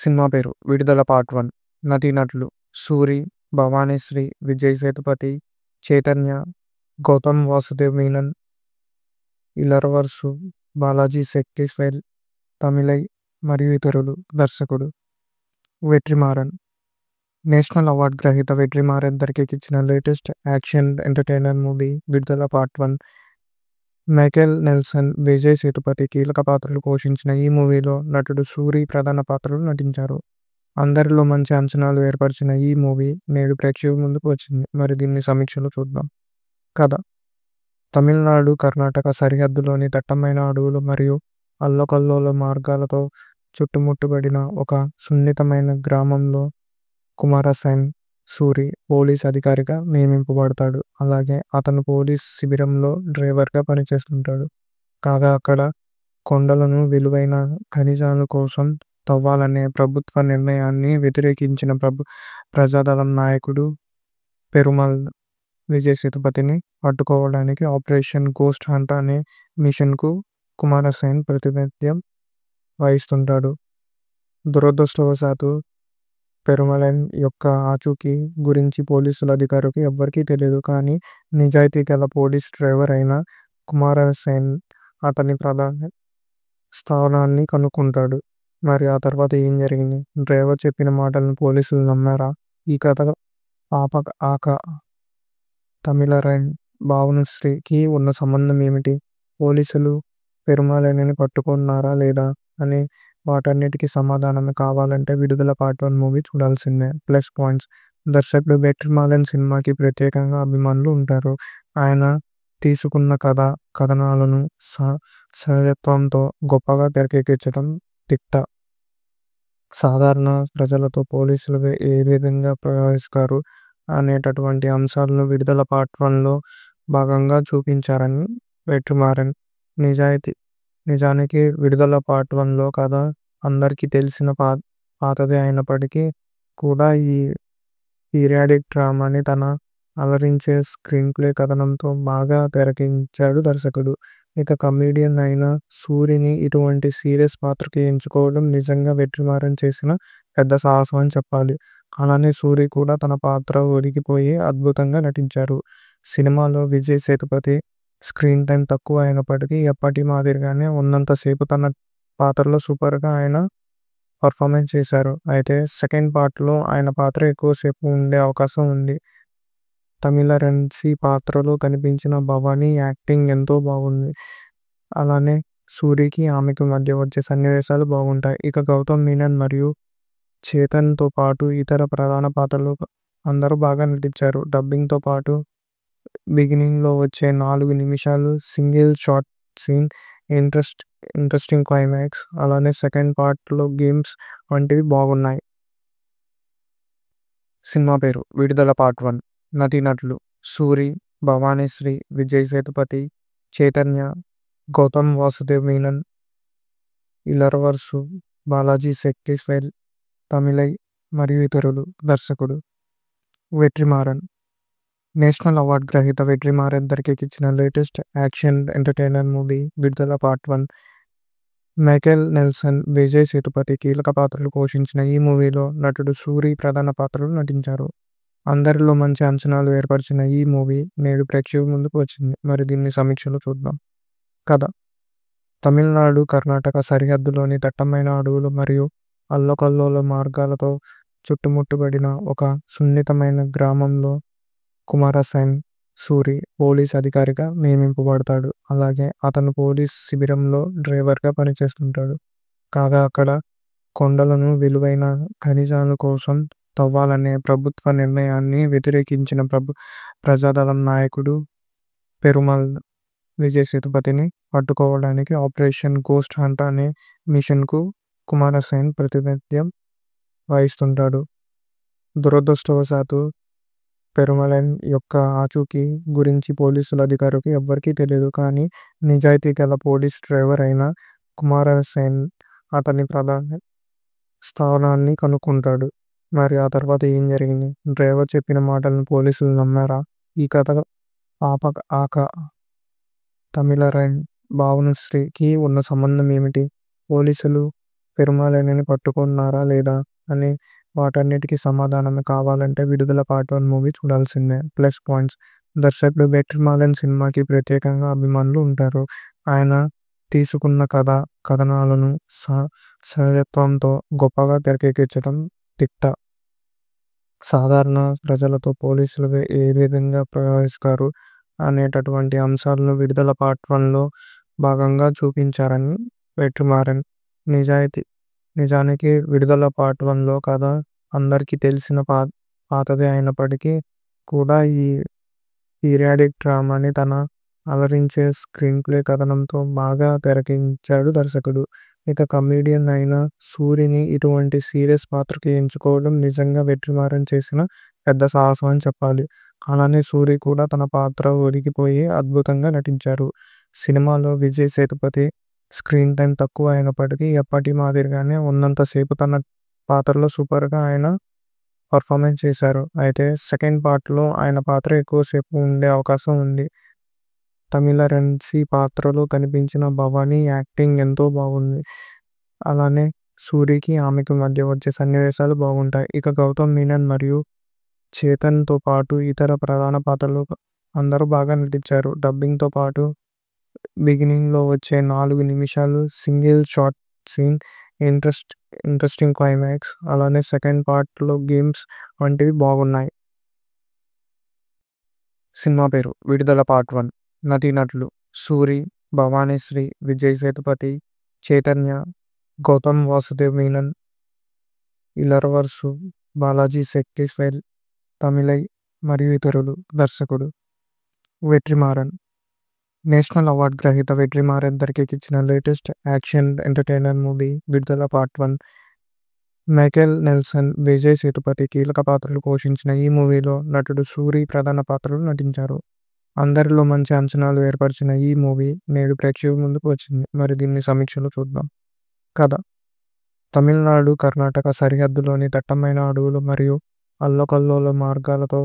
Cinema పేరు Vidudala part one నటీనటులు సూరి భవానీశ్రీ విజయ్ సేతుపతి చైతన్య గౌతమ్ వాసుదేవ్ మీనన్ ఇలర్వర్సు బాలాజీ శక్తిస్వేల్ తమిళై మరియు ఇతరులు దర్శకుడు వెట్రిమారన్ నేషనల్ అవార్డ్ గ్రహీత వెట్రిమారన్ తెరకెక్కించిన latest action entertainer movie Vidudala part one Michael Nelson, Vijay Sethupathi కీలక పాత్రలు పోషించిన ఈ మూవీలో నటుడు సూరి ప్రధాన పాత్రలు నటించారు. అందరిలో మంచి అంచనాలు ఏర్పరిచిన ఈ మూవీ నేడు ప్రేక్షకుల ముందుకు వచ్చింది. మరి దీన్ని సమీక్షలు చూద్దాం. కథ తమిళనాడు, కర్ణాటక సరిహద్దులోని దట్టమైన అడవులు మరియు అల్లకల్లోల మార్గాలతో చుట్టుముట్టుబడిన ఒక సున్నితమైన గ్రామంలో కుమారసైన్ సూరి పోలీస్ అధికారిగా నియమింపబడతాడు అలాగే అతను పోలీస్ శిబిరంలో డ్రైవర్గా పనిచేస్తుంటాడు కాగా అక్కడ కొండలను విలువైన ఖనిజాల కోసం తవ్వాలనే ప్రభుత్వ నిర్ణయాన్ని వ్యతిరేకించిన ప్రభు ప్రజాదళం నాయకుడు పెరుమల్ విజయ్ సేతుపతిని పట్టుకోవడానికి ఆపరేషన్ గోస్ట్ హంట్ అనే మిషన్కు కుమారసేన్ ప్రాతినిధ్యం వహిస్తుంటాడు దురదృష్టవశాత్తు పెరుమలైన్ యొక్క ఆచూకీ గురించి పోలీసుల అధికారికి ఎవ్వరికీ తెలియదు. కానీ నిజాయితీ గల పోలీస్ డ్రైవర్ అయిన కుమారసేన్ అతని ప్రధాన స్థానాన్ని కనుక్కుంటాడు. మరి ఆ తర్వాత ఏం జరిగింది? డ్రైవర్ చెప్పిన మాటలను పోలీసులు నమ్మారా? ఈ కథ 'పాప'ఆక 'తమిళరైన్ భావనుశ్రీ'కి ఉన్న సంబంధం ఏమిటి? పోలీసులు పెరుమలైన్ని పట్టుకున్నారా లేదా అని వాటన్నిటికి సమాధానం కావాలంటే విడుదల పార్ట్ వన్ మూవీ చూడాల్సిందే ప్లస్ పాయింట్స్ దర్శకుడు బెటర్ మాలన్ సినిమాకి ప్రత్యేకంగా అభిమానులు ఉంటారు ఆయన తీసుకున్న కథ కథనాలను సహజత్వంతో గొప్పగా తెరకెక్కించడం తిట్ట సాధారణ ప్రజలతో పోలీసులు ఏ విధంగా ప్రవహిస్తారు అనేటటువంటి అంశాలను విడుదల పార్ట్ వన్లో భాగంగా చూపించారని వెట్టుమారన్ నిజాయితీ నిజానికి విడుదల పార్ట్ లో కథ అందరికీ తెలిసిన పా పాతదే అయినప్పటికీ కూడా ఈ పీరియాడిక్ డ్రామాని తన అలరించే స్క్రీన్ ప్లే కథనంతో బాగా తెరకించాడు దర్శకుడు ఇక కమేడియన్ అయిన సూరిని ఇటువంటి సీరియస్ పాత్రకి ఎంచుకోవడం నిజంగా వెట్రిమారం చేసిన పెద్ద సాహసం అని చెప్పాలి అలానే సూరి కూడా తన పాత్ర ఒరిగిపోయి అద్భుతంగా నటించారు సినిమాలో విజయ్ సేతుపతి స్క్రీన్ టైం తక్కువ అయినప్పటికీ ఎప్పటి మాదిరిగానే ఉన్నంతసేపు తన పాత్రలో సూపర్గా ఆయన పర్ఫార్మెన్స్ చేశారు అయితే సెకండ్ పార్ట్లో ఆయన పాత్ర ఎక్కువసేపు ఉండే అవకాశం ఉంది తమిళ రెన్సీ పాత్రలో కనిపించిన భవానీ యాక్టింగ్ ఎంతో బాగుంది అలానే సూరికి ఆమెకు మధ్య వచ్చే సన్నివేశాలు బాగుంటాయి ఇక గౌతమ్ మీనన్ మరియు చేతన్తో పాటు ఇతర ప్రధాన పాత్రలు అందరూ బాగా నటించారు డబ్బింగ్తో పాటు బిగినింగ్ లో వచ్చే నాలుగు నిమిషాలు short scene interest interesting climax అలానే సెకండ్ పార్ట్ లో గేమ్స్ వంటివి బాగున్నాయి. సినిమా పేరు విడుదల పార్ట్ వన్ నటీనటులు సూరి, భవానీశ్రీ, విజయ్ సేతుపతి, చైతన్య, గౌతమ్ వాసుదేవ్ మీనన్, ఇలర్వర్సు బాలాజీ శెట్టి, తమిళై మరియు ఇతరులు. దర్శకుడు వెట్రిమారన్. నేషనల్ అవార్డ్ గ్రహీత వెట్రిమారన్ ఇచ్చిన latest action entertainer movie Vidudala part one Michael Nelson Vijay Sethupathi కీలక పాత్రలు పోషించిన ఈ మూవీలో నటుడు సూరి ప్రధాన పాత్రలు నటించారు అందరిలో మంచి అంచనాలు ఏర్పరిచిన ఈ మూవీ నేడు ప్రేక్షకుల ముందుకు వచ్చింది మరి దీన్ని సమీక్షలు చూద్దాం కథ తమిళనాడు కర్ణాటక సరిహద్దులోని దట్టమైన అడవులు మరియు అల్లకల్లోల మార్గాలతో చుట్టుముట్టబడిన ఒక సున్నితమైన గ్రామంలో కుమారస్వామి సూరి పోలీస్ అధికారిగా నియమింపబడతాడు. అలాగే అతను పోలీస్ శిబిరంలో డ్రైవర్గా పనిచేస్తుంటాడు. కాగా అక్కడ కొండలను విలువైన ఖనిజాల కోసం తవ్వాలనే ప్రభుత్వ నిర్ణయాన్ని వ్యతిరేకించిన ప్రభు ప్రజాదళం నాయకుడు పెరుమల్ విజయ సేతుపతిని పట్టుకోవడానికి ఆపరేషన్ గోస్ట్ హంట్ అనే మిషన్కు కుమారస్వామి ప్రాతినిధ్యం వహిస్తుంటాడు. దురదృష్టవశాత్తు పెరుమలైన్ యొక్క ఆచూకీ గురించి పోలీసుల అధికారికి ఎవ్వరికీ తెలియదు. కానీ నిజాయితీ గల పోలీస్ డ్రైవర్ అయిన కుమారసేన్ అతని ప్రధాన స్థానాన్ని కనుక్కుంటాడు. మరి ఆ తర్వాత ఏం జరిగింది? డ్రైవర్ చెప్పిన మాటలను పోలీసులు నమ్మారా? ఈ కథ 'ఆపఆక తమిళరైన్ భావనుశ్రీ'కి ఉన్న సంబంధం ఏమిటి? పోలీసులు పెరుమలైన్ని పట్టుకున్నారా లేదా అని వాటన్నిటికి సమాధానం కావాలంటే విడుదల పార్ట్ వన్ మూవీ చూడాల్సిందే ప్లస్ పాయింట్స్ దర్శకుడు బెటర్ మాలన్ సినిమాకి ప్రత్యేకంగా అభిమానులు ఉంటారు ఆయన తీసుకున్న కథ కథనాలను సహజత్వంతో గొప్పగా తెరకెక్కించడం తిట్ట సాధారణ ప్రజలతో పోలీసులు ఏ విధంగా ప్రవహిస్తారు అనేటటువంటి అంశాలను విడుదల పార్ట్ వన్లో భాగంగా చూపించారని వెట్రిమారన్ నిజాయితీ నిజానికి విడుదల పార్ట్ లో కథ అందరికీ తెలిసిన పా పాతది అయినప్పటికీ కూడా ఈ పీరియాడిక్ డ్రామాని తన అలరించే స్క్రీన్ ప్లే కథనంతో బాగా తెరకించాడు దర్శకుడు ఇక కమేడియన్ అయిన సూరిని ఇటువంటి సీరియస్ పాత్రకి ఎంచుకోవడం నిజంగా వెట్టిమారం చేసిన పెద్ద సాహసం అని చెప్పాలి అలానే సూరి కూడా తన పాత్ర ఒరిగిపోయి అద్భుతంగా నటించారు సినిమాలో విజయ్ సేతుపతి స్క్రీన్ టైం తక్కువ అయినప్పటికీ ఎప్పటి మాదిరిగానే ఉన్నంతసేపు తన పాత్రలో సూపర్గా ఆయన పర్ఫార్మెన్స్ చేశారు అయితే సెకండ్ పార్ట్లో ఆయన పాత్ర ఎక్కువసేపు ఉండే అవకాశం ఉంది తమిళ రెన్సీ పాత్రలో కనిపించిన భవానీ యాక్టింగ్ ఎంతో బాగుంది అలానే సూరికి ఆమెకు మధ్య వచ్చే సన్నివేశాలు బాగుంటాయి ఇక గౌతమ్ మీనన్ మరియు చేతన్తో పాటు ఇతర ప్రధాన పాత్రలు అందరూ బాగా నటించారు డబ్బింగ్తో పాటు బిగినింగ్ లో వచ్చే నాలుగు నిమిషాలు single shot scene interest interesting climax అలానే సెకండ్ పార్ట్ లో గేమ్స్ వంటివి బాగున్నాయి సినిమా పేరు విడుదల పార్ట్ వన్ నటీనటులు సూరి భవానీశ్రీ విజయ్ సేతుపతి చైతన్య గౌతమ్ వాసుదేవ్ మీనన్ ఇలరవర్సు బాలాజీ శక్తిస్వేల్ తమిళై మరియు ఇతరులు దర్శకుడు వెట్రిమారన్ నేషనల్ అవార్డ్ గ్రహీత వెట్రిమారన్ ఇచ్చిన latest action entertainer movie Vidudala part one Michael Nelson Vijay Sethupathi కీలక పాత్రలు పోషించిన ఈ మూవీలో నటుడు సూరి ప్రధాన పాత్రలు నటించారు అందరిలో మంచి అంచనాలు ఏర్పరిచిన ఈ మూవీ నేడు ప్రేక్షకుల ముందుకు వచ్చింది మరి దీన్ని సమీక్షలు చూద్దాం కథ తమిళనాడు కర్ణాటక సరిహద్దులోని దట్టమైన అడవులు మరియు అల్లకల్లోల మార్గాలతో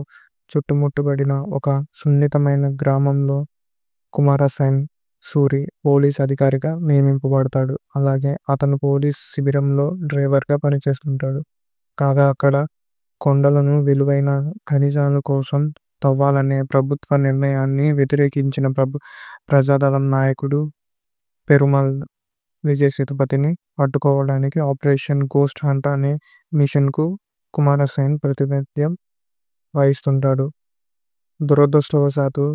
చుట్టుముట్టబడిన ఒక సున్నితమైన గ్రామంలో కుమారస్వామి సూరి పోలీస్ అధికారిగా నియమింపబడతాడు. అలాగే అతను పోలీస్ శిబిరంలో డ్రైవర్గా పనిచేస్తుంటాడు. కాగా అక్కడ కొండలను విలువైన ఖనిజాల కోసం తవ్వాలనే ప్రభుత్వ నిర్ణయాన్ని వ్యతిరేకించిన ప్రభు ప్రజాదళం నాయకుడు పెరుమల్ విజయ్ సేతుపతిని పట్టుకోవడానికి ఆపరేషన్ గోస్ట్ హంట్ అనే మిషన్కు కుమారస్వామి ప్రాతినిధ్యం వహిస్తుంటాడు. దురదృష్టవశాత్తు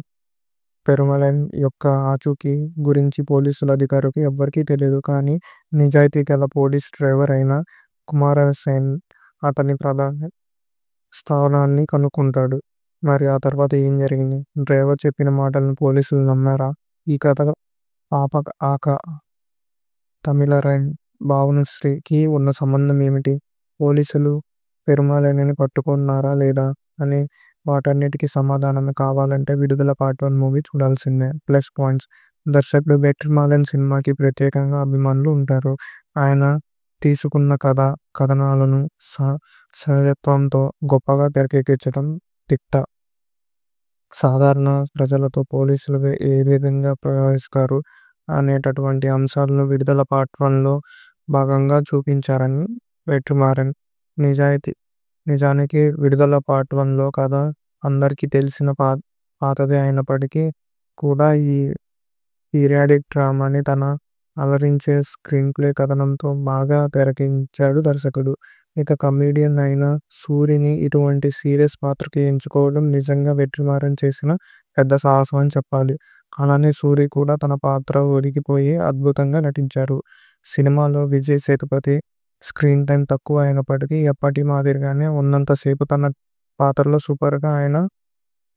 పెరుమలైన్ యొక్క ఆచూకీ గురించి పోలీసుల అధికారికి ఎవ్వరికీ తెలియదు. కానీ నిజాయితీ గల పోలీస్ డ్రైవర్ అయిన కుమారసేన్ అతని ప్రధాన స్థానాన్ని కనుక్కుంటాడు. మరి ఆ తర్వాత ఏం జరిగింది? డ్రైవర్ చెప్పిన మాటలను పోలీసులు నమ్మారా? ఈ కథ 'పాప'ఆక 'తమిళరైన్ భానుశ్రీ'కి ఉన్న సంబంధం ఏమిటి? పోలీసులు పెరుమలైన్ని పట్టుకున్నారా లేదా అని వాటన్నిటికి సమాధానం కావాలంటే విడుదల పార్ట్ వన్ మూవీ చూడాల్సిందే ప్లస్ పాయింట్స్ దర్శకుడు బెటర్ మాలన్ సినిమాకి ప్రత్యేకంగా అభిమానులు ఉంటారు ఆయన తీసుకున్న కథ కథనాలను సహజత్వంతో గొప్పగా తెరకెక్కించడం తిట్ట సాధారణ ప్రజలతో పోలీసులు ఏ విధంగా ప్రవహిస్తారు అనేటటువంటి అంశాలను విడుదల పార్ట్ వన్లో భాగంగా చూపించారని వెట్రిమారన్ నిజాయితీ నిజానికి విడుదల పార్ట్ వన్లో కథ అందరికీ తెలిసిన పా పాతదే అయినప్పటికీ కూడా ఈ పీరియాడిక్ డ్రామాని తన అలరించే స్క్రీన్ ప్లే కథనంతో బాగా తెరకించాడు దర్శకుడు. ఇక కమెడియన్ అయిన సూరిని ఇటువంటి సీరియస్ పాత్రకి ఎంచుకోవడం నిజంగా వెట్టిమారం చేసిన పెద్ద సాహసం అని చెప్పాలి. అలానే సూరి కూడా తన పాత్ర ఒరిగిపోయి అద్భుతంగా నటించారు. సినిమాలో విజయ్ సేతుపతి స్క్రీన్ టైం తక్కువ అయినప్పటికీ ఎప్పటి మాదిరిగానే ఉన్నంతసేపు తన పాత్రలో సూపర్గా ఆయన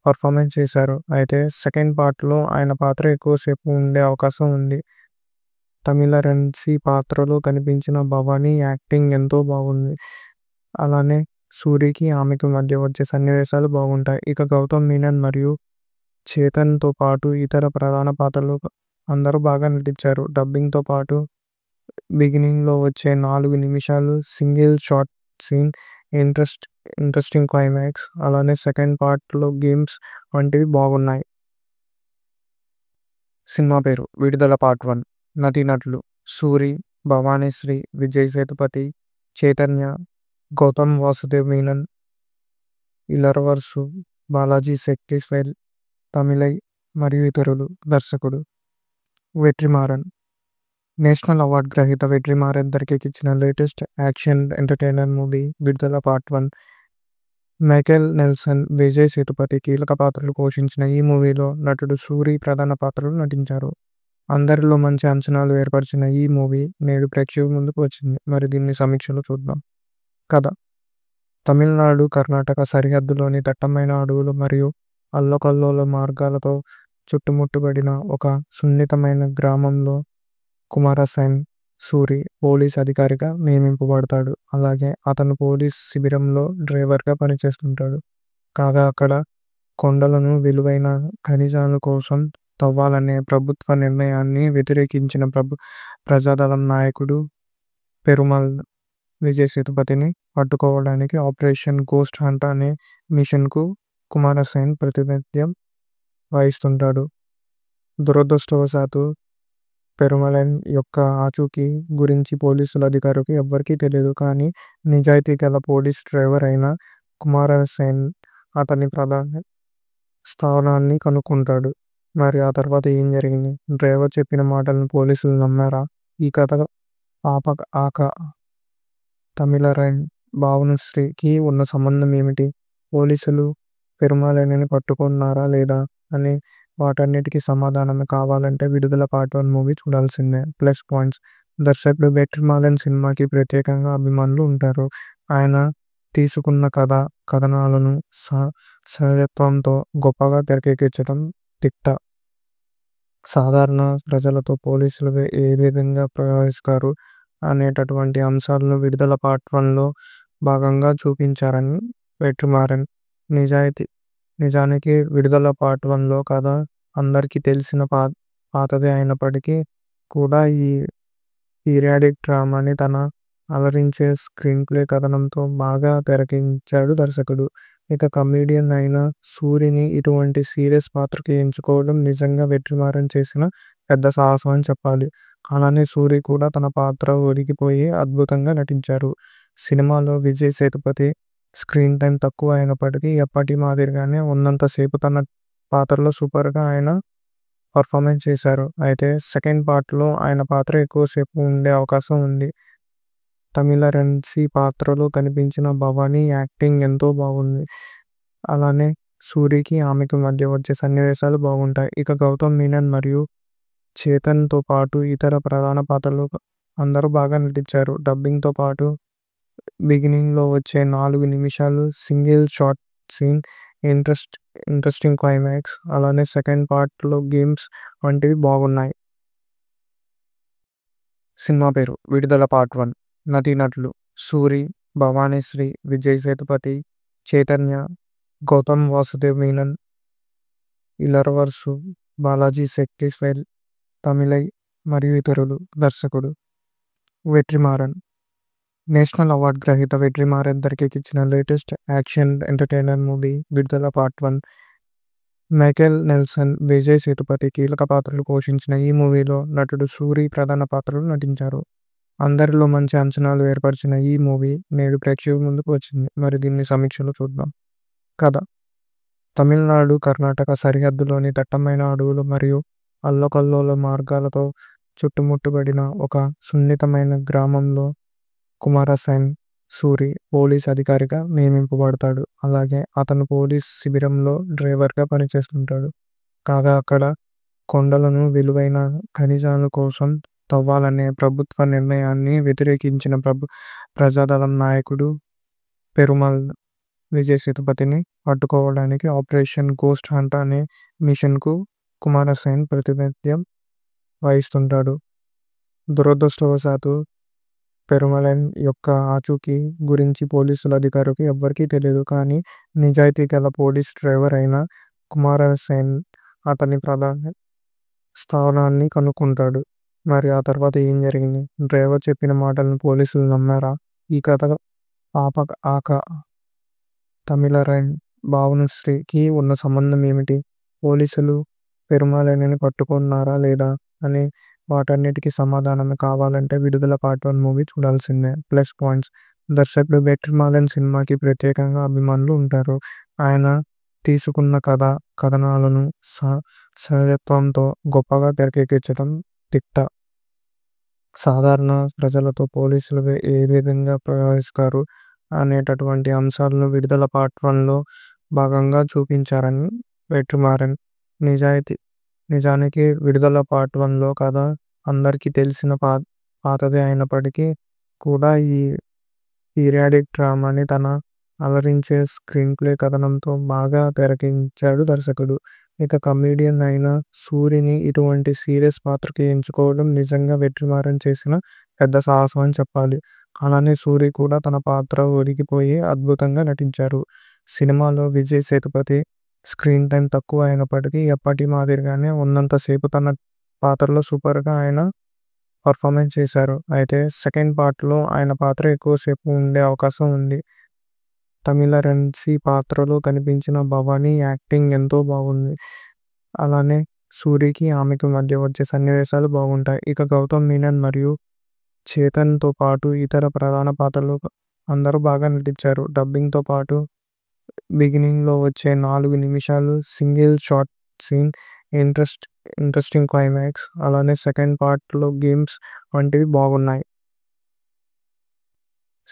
పర్ఫార్మెన్స్ చేశారు అయితే సెకండ్ పార్ట్లో ఆయన పాత్ర ఎక్కువసేపు ఉండే అవకాశం ఉంది తమిళ రెన్సీ పాత్రలో కనిపించిన భవానీ యాక్టింగ్ ఎంతో బాగుంది అలానే సూరికి ఆమెకు మధ్య వచ్చే సన్నివేశాలు బాగుంటాయి ఇక గౌతమ్ మీనన్ మరియు చేతన్తో పాటు ఇతర ప్రధాన పాత్రలు అందరూ బాగా నటించారు డబ్బింగ్తో పాటు బిగినింగ్ లో వచ్చే నాలుగు నిమిషాలు single shot scene interesting climax అలానే సెకండ్ పార్ట్ లో గేమ్స్ వంటివి బాగున్నాయి. సినిమా పేరు విడుదల పార్ట్ వన్ నటీనటులు సూరి, భవానీశ్రీ, విజయ్ సేతుపతి, చైతన్య, గౌతమ్ వాసుదేవ్ మీనన్, ఇలర్వర్సు బాలాజీ, శక్తి, తమిళై మరియు ఇతరులు. దర్శకుడు వెట్రిమారన్. నేషనల్ అవార్డ్ గ్రహీత వెట్రిమారన్ ఇచ్చిన latest action entertainer movie Vidudala part one Michael Nelson Vijay Sethupathi కీలక పాత్రలు పోషించిన ఈ మూవీలో నటుడు సూరి ప్రధాన పాత్రలు నటించారు అందరిలో మంచి అంచనాలు ఏర్పరిచిన ఈ మూవీ నేడు ప్రేక్షకుల ముందుకు వచ్చింది మరి దీన్ని సమీక్షలు చూద్దాం కథ తమిళనాడు కర్ణాటక సరిహద్దులోని దట్టమైన అడవులు మరియు అల్లకల్లోల మార్గాలతో చుట్టుముట్టబడిన ఒక సున్నితమైన గ్రామంలో కుమారస్వామి సూరి పోలీస్ అధికారిగా నియమింపబడతాడు. అలాగే అతను పోలీస్ శిబిరంలో డ్రైవర్గా పనిచేస్తుంటాడు. కాగా అక్కడ కొండలను విలువైన ఖనిజాల కోసం తవ్వాలనే ప్రభుత్వ నిర్ణయాన్ని వ్యతిరేకించిన ప్రభు ప్రజాదళం నాయకుడు పెరుమల్ విజయ సేతుపతిని పట్టుకోవడానికి ఆపరేషన్ గోస్ట్ హంట్ అనే మిషన్కు కుమారస్వామి ప్రాతినిధ్యం వహిస్తుంటాడు. దురదృష్టవశాత్తు పెరుమలైన్ యొక్క ఆచూకీ గురించి పోలీసుల అధికారికి ఎవ్వరికీ తెలియదు. కానీ నిజాయితీ గల పోలీస్ డ్రైవర్ అయిన కుమారసేన్ అతని ప్రధాన స్థానాన్ని కనుక్కుంటాడు. మరి ఆ తర్వాత ఏం జరిగింది? డ్రైవర్ చెప్పిన మాటలను పోలీసులు నమ్మారా? ఈ కథ 'ఆపఆక తమిళరైన్ భావనుశ్రీ'కి ఉన్న సంబంధం ఏమిటి? పోలీసులు పెరుమలైన్ని పట్టుకున్నారా లేదా అని వాటన్నిటికి సమాధానం కావాలంటే విడుదల పార్ట్ వన్ మూవీ చూడాల్సిందే ప్లస్ పాయింట్స్ దర్శకుడు బెటర్ మాలన్ సినిమాకి ప్రత్యేకంగా అభిమానులు ఉంటారు ఆయన తీసుకున్న కథ కథనాలను సహజత్వంతో గొప్పగా తెరకెక్కించడం తిట్ట సాధారణ ప్రజలతో పోలీసులు ఏ విధంగా ప్రవహిస్తారు అనేటటువంటి అంశాలను విడుదల పార్ట్ వన్లో భాగంగా చూపించారని వెట్రిమారన్ నిజాయితీ నిజానికి విడుదల పార్ట్ వన్లో కథ అందరికీ తెలిసిన పా పాతది అయినప్పటికీ కూడా ఈ పీరియాడిక్ డ్రామాని తన అలరించే స్క్రీన్ ప్లే కథనంతో బాగా తెరకించాడు దర్శకుడు ఇక కమేడియన్ అయిన సూరిని ఇటువంటి సీరియస్ పాత్రకి ఎంచుకోవడం నిజంగా వెట్టిమారం చేసిన పెద్ద సాహసం అని చెప్పాలి అలానే సూరి కూడా తన పాత్ర ఒరిగిపోయి అద్భుతంగా నటించారు సినిమాలో విజయ్ సేతుపతి స్క్రీన్ టైం తక్కువ అయినప్పటికీ ఎప్పటి మాదిరిగానే ఉన్నంతసేపు తన పాత్రలో సూపర్గా ఆయన పర్ఫార్మెన్స్ చేశారు అయితే సెకండ్ పార్ట్లో ఆయన పాత్ర ఎక్కువసేపు ఉండే అవకాశం ఉంది తమిళ రెన్సీ పాత్రలో కనిపించిన భవానీ యాక్టింగ్ ఎంతో బాగుంది అలానే సూరికి ఆమెకు మధ్య వచ్చే సన్నివేశాలు బాగుంటాయి ఇక గౌతమ్ మీనన్ మరియు చేతన్తో పాటు ఇతర ప్రధాన పాత్రలు అందరూ బాగా నటించారు డబ్బింగ్తో పాటు బిగినింగ్ లో వచ్చే నాలుగు నిమిషాలు single shot scene interest interesting climax అలానే సెకండ్ పార్ట్ లో గేమ్స్ వంటివి బాగున్నాయి సినిమా పేరు విడుదల పార్ట్ వన్ నటీనటులు సూరి భవానీశ్రీ విజయ్ సేతుపతి చైతన్య గౌతమ్ వాసుదేవ్ మీనన్ ఇలరవర్సు బాలాజీ శక్తిస్వేల్ తమిళై మరియు ఇతరులు దర్శకుడు వెట్రిమారన్ నేషనల్ అవార్డ్ గ్రహీత వెట్రిమారన్ ఇచ్చిన latest action entertainer movie Vidudala part one Michael Nelson Vijay Sethupathi కీలక పాత్రలు పోషించిన ఈ మూవీలో నటుడు సూరి ప్రధాన పాత్రలు నటించారు అందరిలో మంచి అంచనాలు ఏర్పరిచిన ఈ మూవీ నేడు ప్రేక్షకుల ముందుకు వచ్చింది మరి దీన్ని సమీక్షలు చూద్దాం కథ తమిళనాడు కర్ణాటక సరిహద్దులోని దట్టమైన అడవులు మరియు అల్లకల్లోల మార్గాలతో చుట్టుముట్టబడిన ఒక సున్నితమైన గ్రామంలో కుమారసేన్ సూరి పోలీస్ అధికారిగా నియమింపబడతాడు. అలాగే అతను పోలీస్ శిబిరంలో డ్రైవర్గా పనిచేస్తుంటాడు. కాగా అక్కడ కొండలను విలువైన ఖనిజాల కోసం తవ్వాలనే ప్రభుత్వ నిర్ణయాన్ని వ్యతిరేకించిన ప్రభు ప్రజాదళం నాయకుడు పెరుమల్ విజయ్ సేతుపతిని పట్టుకోవడానికి ఆపరేషన్ గోస్ట్ హంట్ అనే మిషన్కు కుమారసేన్ ప్రాతినిధ్యం వహిస్తుంటాడు. దురదృష్టవశాత్తు పెరుమలైన్ యొక్క ఆచూకీ గురించి పోలీసుల అధికారికి ఎవ్వరికీ తెలియదు. కానీ నిజాయితీ గల పోలీస్ డ్రైవర్ అయిన కుమారసేన్ అతని ప్రధాన స్థానాన్ని కనుక్కుంటాడు. మరి ఆ తర్వాత ఏం జరిగింది? డ్రైవర్ చెప్పిన మాటలను పోలీసులు నమ్మారా? ఈ కథ పాప–ఆక తమిళరైన్, భావనుశ్రీ కి ఉన్న సంబంధం ఏమిటి? పోలీసులు పెరుమాలని పట్టుకున్నారా లేదా అని వాటన్నిటికి సమాధానం కావాలంటే విడుదల పార్ట్ వన్ మూవీ చూడాల్సిందే ప్లస్ పాయింట్స్ దర్శకుడు బెటర్ మాలన్ సినిమాకి ప్రత్యేకంగా అభిమానులు ఉంటారు ఆయన తీసుకున్న కథ కథనాలను సహజత్వంతో గొప్పగా తెరకెక్కించడం తిట్ట సాధారణ ప్రజలతో పోలీసులు ఏ విధంగా ప్రవహిస్తారు అనేటటువంటి అంశాలను విడుదల పార్ట్ వన్లో భాగంగా చూపించారని వెట్టుమారన్ నిజాయితీ నిజానికి విడుదల పార్ట్ లో కథ అందరికీ తెలిసిన పాతదే అయినప్పటికీ కూడా ఈ పీరియాడిక్ డ్రామాని తన అలరించే స్క్రీన్ ప్లే కథనంతో బాగా తెరకించాడు దర్శకుడు. ఇక కమెడియన్ అయిన సూరిని ఇటువంటి సీరియస్ పాత్రకి ఎంచుకోవడం నిజంగా వెట్రిమారన్ చేసిన పెద్ద సాహసం అని చెప్పాలి. అలానే సూరి కూడా తన పాత్ర ఒరిగిపోయి అద్భుతంగా నటించారు. సినిమాలో విజయ్ సేతుపతి స్క్రీన్ టైం తక్కువ అయినప్పటికీ ఎప్పటి మాదిరిగానే ఉన్నంతసేపు తన పాత్రలో సూపర్గా ఆయన పర్ఫార్మెన్స్ చేశారు అయితే సెకండ్ పార్ట్లో ఆయన పాత్ర ఎక్కువసేపు ఉండే అవకాశం ఉంది తమిళ రెన్సీ పాత్రలో కనిపించిన భవానీ యాక్టింగ్ ఎంతో బాగుంది అలానే సూరికి ఆమెకు మధ్య వచ్చే సన్నివేశాలు బాగుంటాయి ఇక గౌతమ్ మీనన్ మరియు చేతన్తో పాటు ఇతర ప్రధాన పాత్రలు అందరూ బాగా నటించారు డబ్బింగ్తో పాటు బిగినింగ్ లో వచ్చే నాలుగు నిమిషాలు single shot scene interesting climax అలానే సెకండ్ పార్ట్ లో గేమ్స్ వంటివి బాగున్నాయి.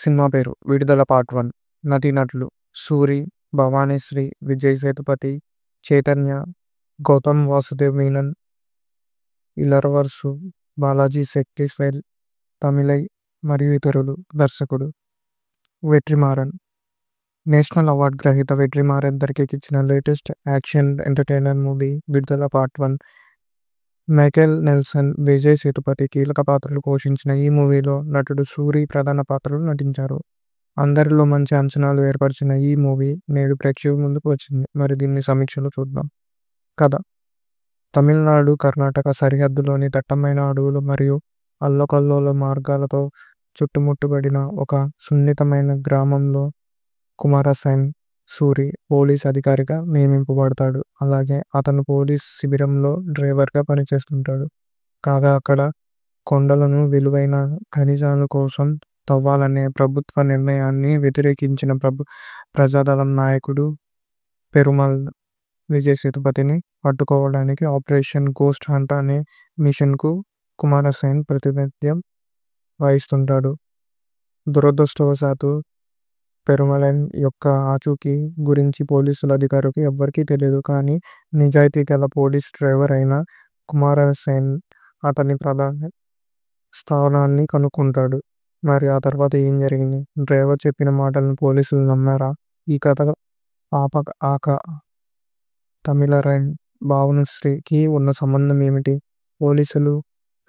సినిమా పేరు విడుదల పార్ట్ వన్ నటీనటులు సూరి, భవానీశ్రీ, విజయ్ సేతుపతి, చైతన్య, గౌతమ్ వాసుదేవ్ మీనన్, ఇలర్వర్సు బాలాజీ, శక్తి, స్వైల్, తమిళై మరియు ఇతరులు. దర్శకుడు వెట్రిమారన్. నేషనల్ అవార్డ్ గ్రహీత వెట్రిమారన్ ఇచ్చిన latest action entertainer movie Vidudala part one Michael Nelson Vijay Sethupathi కీలక పాత్రలు పోషించిన ఈ మూవీలో నటుడు సూరి ప్రధాన పాత్రలు నటించారు అందరిలో మంచి అంచనాలు ఏర్పరిచిన ఈ మూవీ నేడు ప్రేక్షకుల ముందుకు వచ్చింది మరి దీన్ని సమీక్షలు చూద్దాం కథ తమిళనాడు కర్ణాటక సరిహద్దులోని దట్టమైన అడవులు మరియు అల్లకల్లోల మార్గాలతో చుట్టుముట్టబడిన ఒక సున్నితమైన గ్రామంలో కుమారస్వామి సూరి పోలీస్ అధికారిగా నియమింపబడతాడు. అలాగే అతను పోలీస్ శిబిరంలో డ్రైవర్గా పనిచేస్తుంటాడు. కాగా అక్కడ కొండలను విలువైన ఖనిజాల కోసం తవ్వాలనే ప్రభుత్వ నిర్ణయాన్ని వ్యతిరేకించిన ప్రభు ప్రజాదళం నాయకుడు పెరుమల్ విజయ సేతుపతిని పట్టుకోవడానికి ఆపరేషన్ గోస్ట్ హంట్ అనే మిషన్కు కుమారస్వామి ప్రాతినిధ్యం వహిస్తుంటాడు. దురదృష్టవశాత్తు పెరుమలైన్ యొక్క ఆచూకీ గురించి పోలీసుల అధికారికి ఎవ్వరికీ తెలియదు. కానీ నిజాయితీ గల పోలీస్ డ్రైవర్ అయిన కుమారసేన్ అతని ప్రధాన స్థానాన్ని కనుక్కుంటాడు. మరి ఆ తర్వాత ఏం జరిగింది? డ్రైవర్ చెప్పిన మాటలను పోలీసులు నమ్మారా? ఈ కథ 'ఆపఆక తమిళరైన్ భావనుశ్రీ'కి ఉన్న సంబంధం ఏమిటి? పోలీసులు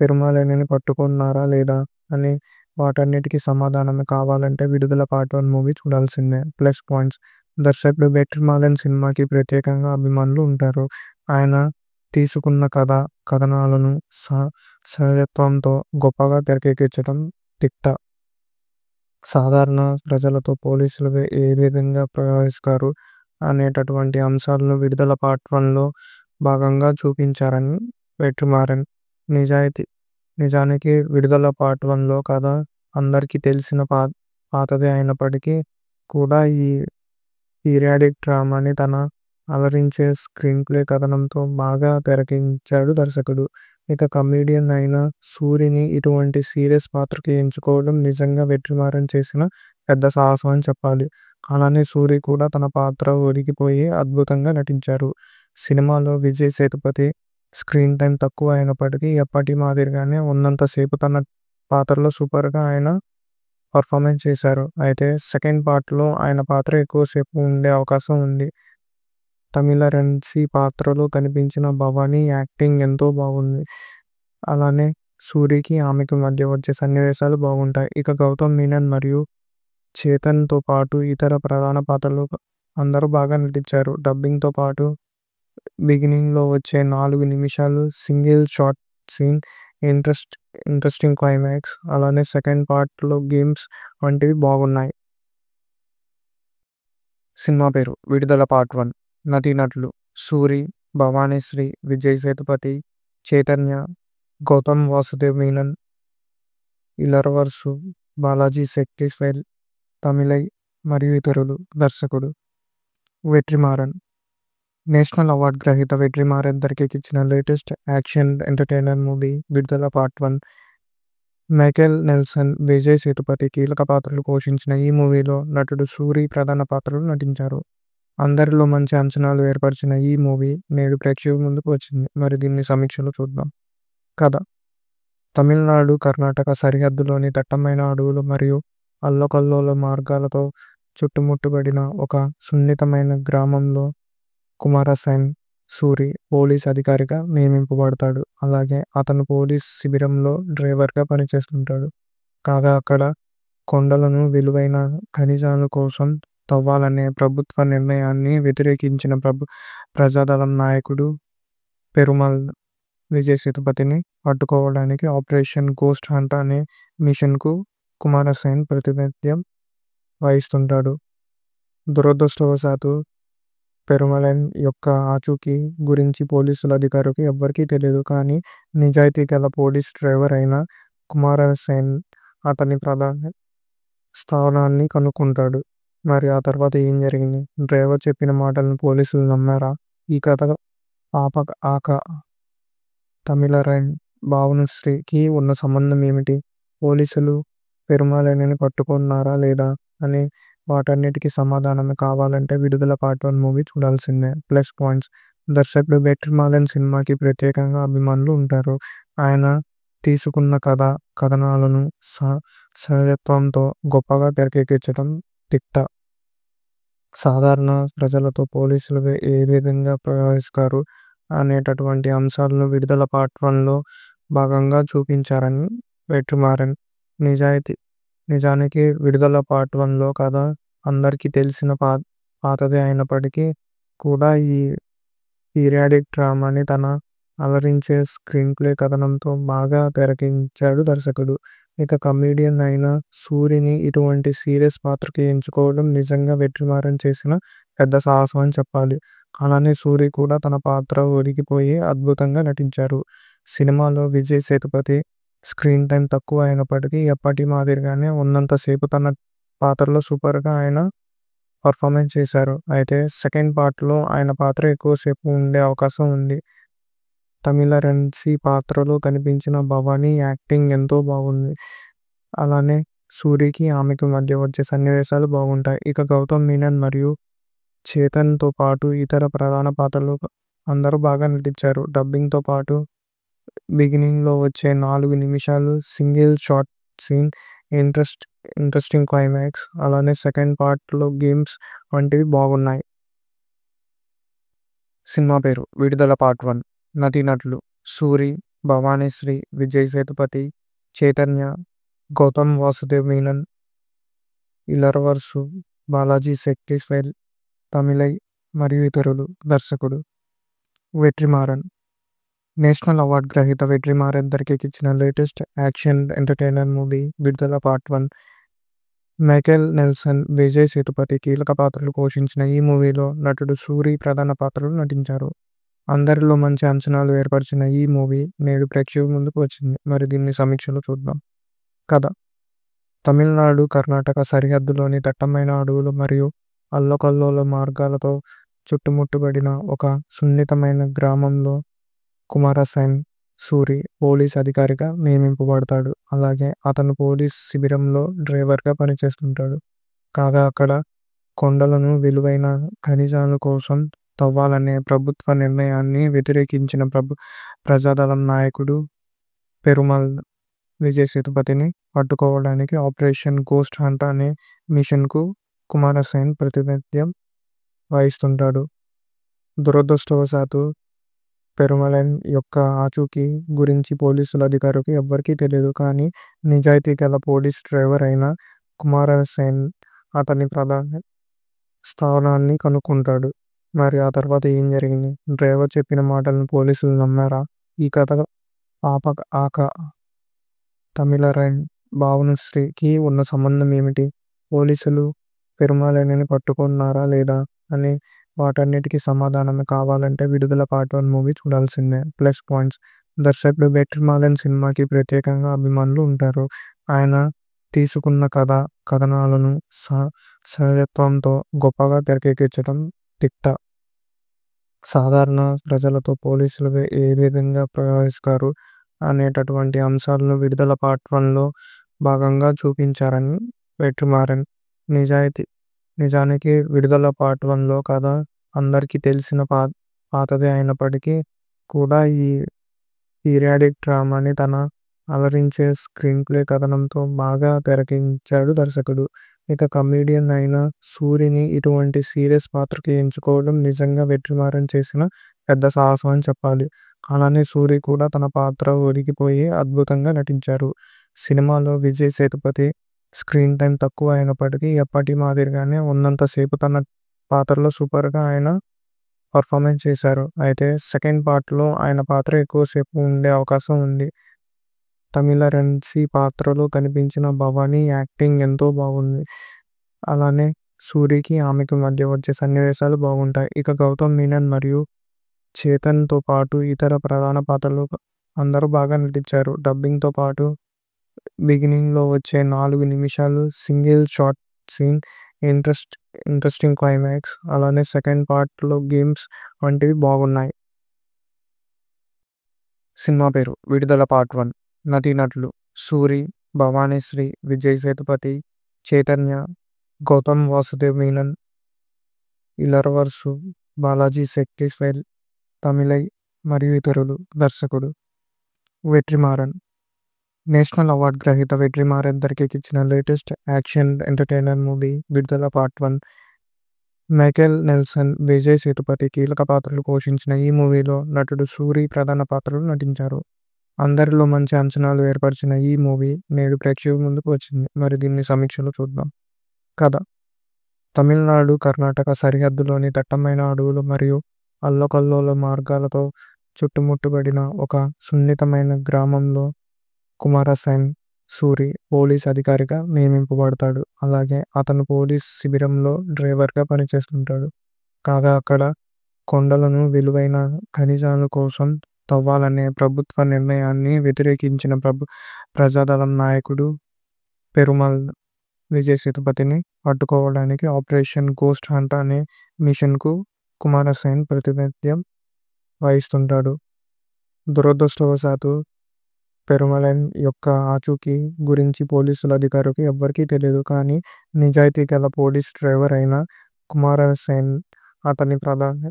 పెరుమలైన్ని పట్టుకున్నారా లేదా అని వాటన్నిటికి సమాధానం కావాలంటే విడుదల పార్ట్ వన్ మూవీ చూడాల్సిందే ప్లస్ పాయింట్స్ దర్శకుడు బెటర్ మాలన్ సినిమాకి ప్రత్యేకంగా అభిమానులు ఉంటారు ఆయన తీసుకున్న కథ కథనాలను సహజత్వంతో గొప్పగా తెరకెక్కించడం తిట్ట సాధారణ ప్రజలతో పోలీసులు ఏ విధంగా ప్రవహిస్తారు అనేటటువంటి అంశాలను విడుదల పార్ట్ వన్లో భాగంగా చూపించారని వెట్రిమారన్ నిజాయితీ నిజానికి విడుదల పార్ట్ లో కథ అందరికీ తెలిసిన పాతది అయినప్పటికీ కూడా ఈ పీరియాడిక్ డ్రామాని తన అలరించే స్క్రీన్ ప్లే కథనంతో బాగా తెరకించాడు దర్శకుడు ఇక కమేడియన్ అయిన సూరిని ఇటువంటి సీరియస్ పాత్రకి ఎంచుకోవడం నిజంగా వెట్టిమారం చేసిన పెద్ద సాహసం అని చెప్పాలి అలానే సూరి కూడా తన పాత్ర ఒరిగిపోయి అద్భుతంగా నటించారు సినిమాలో విజయ్ సేతుపతి స్క్రీన్ టైం తక్కువ అయినప్పటికీ ఎప్పటి మాదిరిగానే ఉన్నంతసేపు తన పాత్రలో సూపర్గా ఆయన పర్ఫార్మెన్స్ చేశారు అయితే సెకండ్ పార్ట్లో ఆయన పాత్ర ఎక్కువసేపు ఉండే అవకాశం ఉంది తమిళ రెన్సీ పాత్రలో కనిపించిన భవానీ యాక్టింగ్ ఎంతో బాగుంది అలానే సూరికి ఆమెకు మధ్య వచ్చే సన్నివేశాలు బాగుంటాయి ఇక గౌతమ్ మీనన్ మరియు చేతన్తో పాటు ఇతర ప్రధాన పాత్రలు అందరూ బాగా నటించారు డబ్బింగ్తో పాటు బిగినింగ్ లో వచ్చే నాలుగు నిమిషాలు single shot scene interest interesting climax అలానే సెకండ్ పార్ట్ లో గేమ్స్ వంటివి బాగున్నాయి సినిమా పేరు విడుదల పార్ట్ వన్ నటీనటులు సూరి భవానీశ్రీ విజయ్ సేతుపతి చైతన్య గౌతమ్ వాసుదేవ్ మీనన్ ఇలరవర్సు బాలాజీ శక్తిస్వేల్ తమిళై మరియు ఇతరులు దర్శకుడు వెట్రిమారన్ నేషనల్ అవార్డ్ గ్రహీత వెట్రిమారన్ ఇచ్చిన latest action entertainer movie Vidudala part one Michael Nelson Vijay Sethupathi కీలక పాత్రలు పోషించిన ఈ మూవీలో నటుడు సూరి ప్రధాన పాత్రలు నటించారు అందరిలో మంచి అంచనాలు ఏర్పరిచిన ఈ మూవీ నేడు ప్రేక్షకుల ముందుకు వచ్చింది మరి దీన్ని సమీక్షలు చూద్దాం కథ తమిళనాడు కర్ణాటక సరిహద్దులోని దట్టమైన అడవులు మరియు అల్లకల్లోల మార్గాలతో చుట్టుముట్టబడిన ఒక సున్నితమైన గ్రామంలో కుమారసేన్ సూరి పోలీస్ అధికారిగా నియమింపబడతాడు. అలాగే అతను పోలీస్ శిబిరంలో డ్రైవర్గా పనిచేస్తుంటాడు. కాగా అక్కడ కొండలను విలువైన ఖనిజాల కోసం తవ్వాలనే ప్రభుత్వ నిర్ణయాన్ని వ్యతిరేకించిన ప్రభు ప్రజాదళం నాయకుడు పెరుమల్ విజయ్ సేతుపతిని పట్టుకోవడానికి ఆపరేషన్ గోస్ట్ హంట్ అనే మిషన్కు కుమారసేన్ ప్రాతినిధ్యం వహిస్తుంటాడు. దురదృష్టవశాత్తు పెరుమలైన్ యొక్క ఆచూకీ గురించి పోలీసుల అధికారికి ఎవ్వరికీ తెలియదు. కానీ నిజాయితీ గల పోలీస్ డ్రైవర్ అయిన కుమారసేన్ అతని ప్రధాన స్థానాన్ని కనుక్కుంటాడు. మరి ఆ తర్వాత ఏం జరిగింది? డ్రైవర్ చెప్పిన మాటలను పోలీసులు నమ్మారా? ఈ కథ 'పాప'ఆక 'తమిళరైన్ భావనుశ్రీ'కి ఉన్న సంబంధం ఏమిటి? పోలీసులు పెరుమలైన్ని పట్టుకున్నారా లేదా అని వాటన్నిటికి సమాధానం కావాలంటే విడుదల పార్ట్ వన్ మూవీ చూడాల్సిందే ప్లస్ పాయింట్స్ దర్శకుడు బెటర్ మాలన్ సినిమాకి ప్రత్యేకంగా అభిమానులు ఉంటారు ఆయన తీసుకున్న కథ కథనాలను సహజత్వంతో గొప్పగా తెరకెక్కించడం తిట్ట సాధారణ ప్రజలతో పోలీసులు ఏ విధంగా ప్రవహిస్తారు అనేటటువంటి అంశాలను విడుదల పార్ట్ వన్లో భాగంగా చూపించారని వెట్రిమారన్ నిజాయితీ నిజానికి విడుదల పార్ట్ వన్లో కథ అందరికీ తెలిసిన పా పాతదే అయినప్పటికీ కూడా ఈ పీరియాడిక్ డ్రామాని తన అలరించే స్క్రీన్ ప్లే కథనంతో బాగా తెరకించాడు దర్శకుడు. ఇక కమెడియన్ అయిన సూరిని ఇటువంటి సీరియస్ పాత్రకి ఎంచుకోవడం నిజంగా వెట్టిమారం చేసిన పెద్ద సాహసం అని చెప్పాలి. అలానే సూరి కూడా తన పాత్ర ఒరిగిపోయి అద్భుతంగా నటించారు. సినిమాలో విజయ్ సేతుపతి స్క్రీన్ టైం తక్కువ అయినప్పటికీ ఎప్పటి మాదిరిగానే ఉన్నంతసేపు తన పాత్రలో సూపర్గా ఆయన పర్ఫార్మెన్స్ చేశారు అయితే సెకండ్ పార్ట్లో ఆయన పాత్ర ఎక్కువసేపు ఉండే అవకాశం ఉంది తమిళ రెన్సీ పాత్రలో కనిపించిన భవానీ యాక్టింగ్ ఎంతో బాగుంది అలానే సూరికి ఆమెకు మధ్య వచ్చే సన్నివేశాలు బాగుంటాయి ఇక గౌతమ్ మీనన్ మరియు చేతన్తో పాటు ఇతర ప్రధాన పాత్రలు అందరూ బాగా నటించారు డబ్బింగ్తో పాటు బిగినింగ్ లో వచ్చే నాలుగు నిమిషాలు single shot scene interesting climax అలానే సెకండ్ పార్ట్ లో గేమ్స్ వంటివి బాగున్నాయి. సినిమా పేరు విడుదల పార్ట్ వన్ నటీనటులు సూరి, భవానీశ్రీ, విజయ్ సేతుపతి, చైతన్య, గౌతమ్ వాసుదేవ్ మీనన్, ఇలర్వర్సు బాలాజీ, శక్తి, తమిళై మరియు ఇతరులు. దర్శకుడు వెట్రిమారన్. నేషనల్ అవార్డ్ గ్రహీత వెట్రిమారన్ ఇచ్చిన latest action entertainer movie Vidudala part one Michael Nelson Vijay Sethupathi కీలక పాత్రలు పోషించిన ఈ మూవీలో నటుడు సూరి ప్రధాన పాత్రలు నటించారు అందరిలో మంచి అంచనాలు ఏర్పరిచిన ఈ మూవీ నేడు ప్రేక్షకుల ముందుకు వచ్చింది మరి దీన్ని సమీక్షలు చూద్దాం కథ తమిళనాడు కర్ణాటక సరిహద్దులోని దట్టమైన అడవులు మరియు అల్లకల్లోల మార్గాలతో చుట్టుముట్టబడిన ఒక సున్నితమైన గ్రామంలో కుమారస్వామి సూరి పోలీస్ అధికారిగా నియమింపబడతాడు. అలాగే అతను పోలీస్ శిబిరంలో డ్రైవర్గా పనిచేస్తుంటాడు. కాగా అక్కడ కొండలను విలువైన ఖనిజాల కోసం తవ్వాలనే ప్రభుత్వ నిర్ణయాన్ని వ్యతిరేకించిన ప్రభు ప్రజాదళం నాయకుడు పెరుమల్ విజయ సేతుపతిని పట్టుకోవడానికి ఆపరేషన్ గోస్ట్ హంట్ అనే మిషన్కు కుమారస్వామి ప్రాతినిధ్యం వహిస్తుంటాడు. దురదృష్టవశాత్తు పెరుమలైన్ యొక్క ఆచూకీ గురించి పోలీసుల అధికారికి ఎవ్వరికీ తెలియదు. కానీ నిజాయితీ గల పోలీస్ డ్రైవర్ అయిన కుమారసేన్ అతని ప్రధాన స్థానాన్ని కనుక్కుంటాడు. మరి ఆ తర్వాత ఏం జరిగింది? డ్రైవర్ చెప్పిన మాటలను పోలీసులు నమ్మారా? ఈ కథ 'పాప తమిళరైన్, భావనుశ్రీ'కి ఉన్న సంబంధం ఏమిటి? పోలీసులు పెరుమలైన్ని పట్టుకున్నారా లేదా అని వాటన్నిటికి సమాధానం కావాలంటే విడుదల పార్ట్ వన్ మూవీ చూడాల్సిందే ప్లస్ పాయింట్స్ దర్శకుడు బెటర్ మాలన్ సినిమాకి ప్రత్యేకంగా అభిమానులు ఉంటారు ఆయన తీసుకున్న కథ కథనాలను సహజత్వంతో గొప్పగా తెరకెక్కించడం తిట్ట సాధారణ ప్రజలతో పోలీసులు ఏ విధంగా ప్రవహిస్తారు అనేటటువంటి అంశాలను విడుదల పార్ట్ వన్లో భాగంగా చూపించారని వెట్రిమారన్ నిజాయితీ నిజానికి విడుదల పార్ట్ వన్లో కథ అందరికీ తెలిసిన పాతది అయినప్పటికీ కూడా ఈ పీరియాడిక్ డ్రామాని తన అలరించే స్క్రీన్ ప్లే కథనంతో బాగా తెరకించాడు దర్శకుడు. ఇక కమెడియన్ అయిన సూరిని ఇటువంటి సీరియస్ పాత్రకి ఎంచుకోవడం నిజంగా వెట్టిమారం చేసిన పెద్ద సాహసం అని చెప్పాలి. అలానే సూరి కూడా తన పాత్ర ఒరిగిపోయి అద్భుతంగా నటించారు. సినిమాలో విజయ్ సేతుపతి స్క్రీన్ టైం తక్కువ అయినప్పటికీ ఎప్పటి మాదిరిగానే ఉన్నంతసేపు తన పాత్రలో సూపర్గా ఆయన పర్ఫార్మెన్స్ చేశారు అయితే సెకండ్ పార్ట్లో ఆయన పాత్ర ఎక్కువసేపు ఉండే అవకాశం ఉంది తమిళ రెన్సీ పాత్రలో కనిపించిన భవానీ యాక్టింగ్ ఎంతో బాగుంది అలానే సూరికి ఆమెకు మధ్య వచ్చే సన్నివేశాలు బాగుంటాయి ఇక గౌతమ్ మీనన్ మరియు చేతన్తో పాటు ఇతర ప్రధాన పాత్రలు అందరూ బాగా నటించారు డబ్బింగ్తో పాటు బిగినింగ్ లో వచ్చే నాలుగు నిమిషాలు single shot scene interest interesting climax అలానే సెకండ్ పార్ట్ లో గేమ్స్ వంటివి బాగున్నాయి సినిమా పేరు విడుదల పార్ట్ వన్ నటీనటులు సూరి భవానీశ్రీ విజయ్ సేతుపతి చైతన్య గౌతమ్ వాసుదేవ్ మీనన్ ఇలర్వర్సు బాలాజీ శక్తిస్వేల్ తమిళై మరియు ఇతరులు దర్శకుడు వెట్రిమారన్ నేషనల్ అవార్డ్ గ్రహీత వెట్రిమారన్ ఇచ్చిన latest action entertainer movie Vidudala part one Michael Nelson Vijay Sethupathi కీలక పాత్రలు పోషించిన ఈ మూవీలో నటుడు సూరి ప్రధాన పాత్రలు నటించారు అందరిలో మంచి అంచనాలు ఏర్పరిచిన ఈ మూవీ నేడు ప్రేక్షకుల ముందుకు వచ్చింది మరి దీన్ని సమీక్షలు చూద్దాం కథ తమిళనాడు కర్ణాటక సరిహద్దులోని దట్టమైన అడవులు మరియు అల్లకల్లోల మార్గాలతో చుట్టుముట్టబడిన ఒక సున్నితమైన గ్రామంలో కుమారసేన్ సూరి పోలీస్ అధికారిగా నియమింపబడతాడు. అలాగే అతను పోలీస్ శిబిరంలో డ్రైవర్గా పనిచేస్తుంటాడు. కాగా అక్కడ కొండలను విలువైన ఖనిజాల కోసం తవ్వాలనే ప్రభుత్వ నిర్ణయాన్ని వ్యతిరేకించిన ప్రభు ప్రజాదళం నాయకుడు పెరుమల్ విజయ్ సేతుపతిని పట్టుకోవడానికి ఆపరేషన్ గోస్ట్ హంట్ అనే మిషన్కు కుమారసేన్ ప్రాతినిధ్యం వహిస్తుంటాడు. దురదృష్టవశాత్తు పెరుమలైన్ యొక్క ఆచూకీ గురించి పోలీసుల అధికారికి ఎవ్వరికీ తెలియదు. కానీ నిజాయితీ గల పోలీస్ డ్రైవర్ అయిన కుమారసేన్ అతని ప్రధాన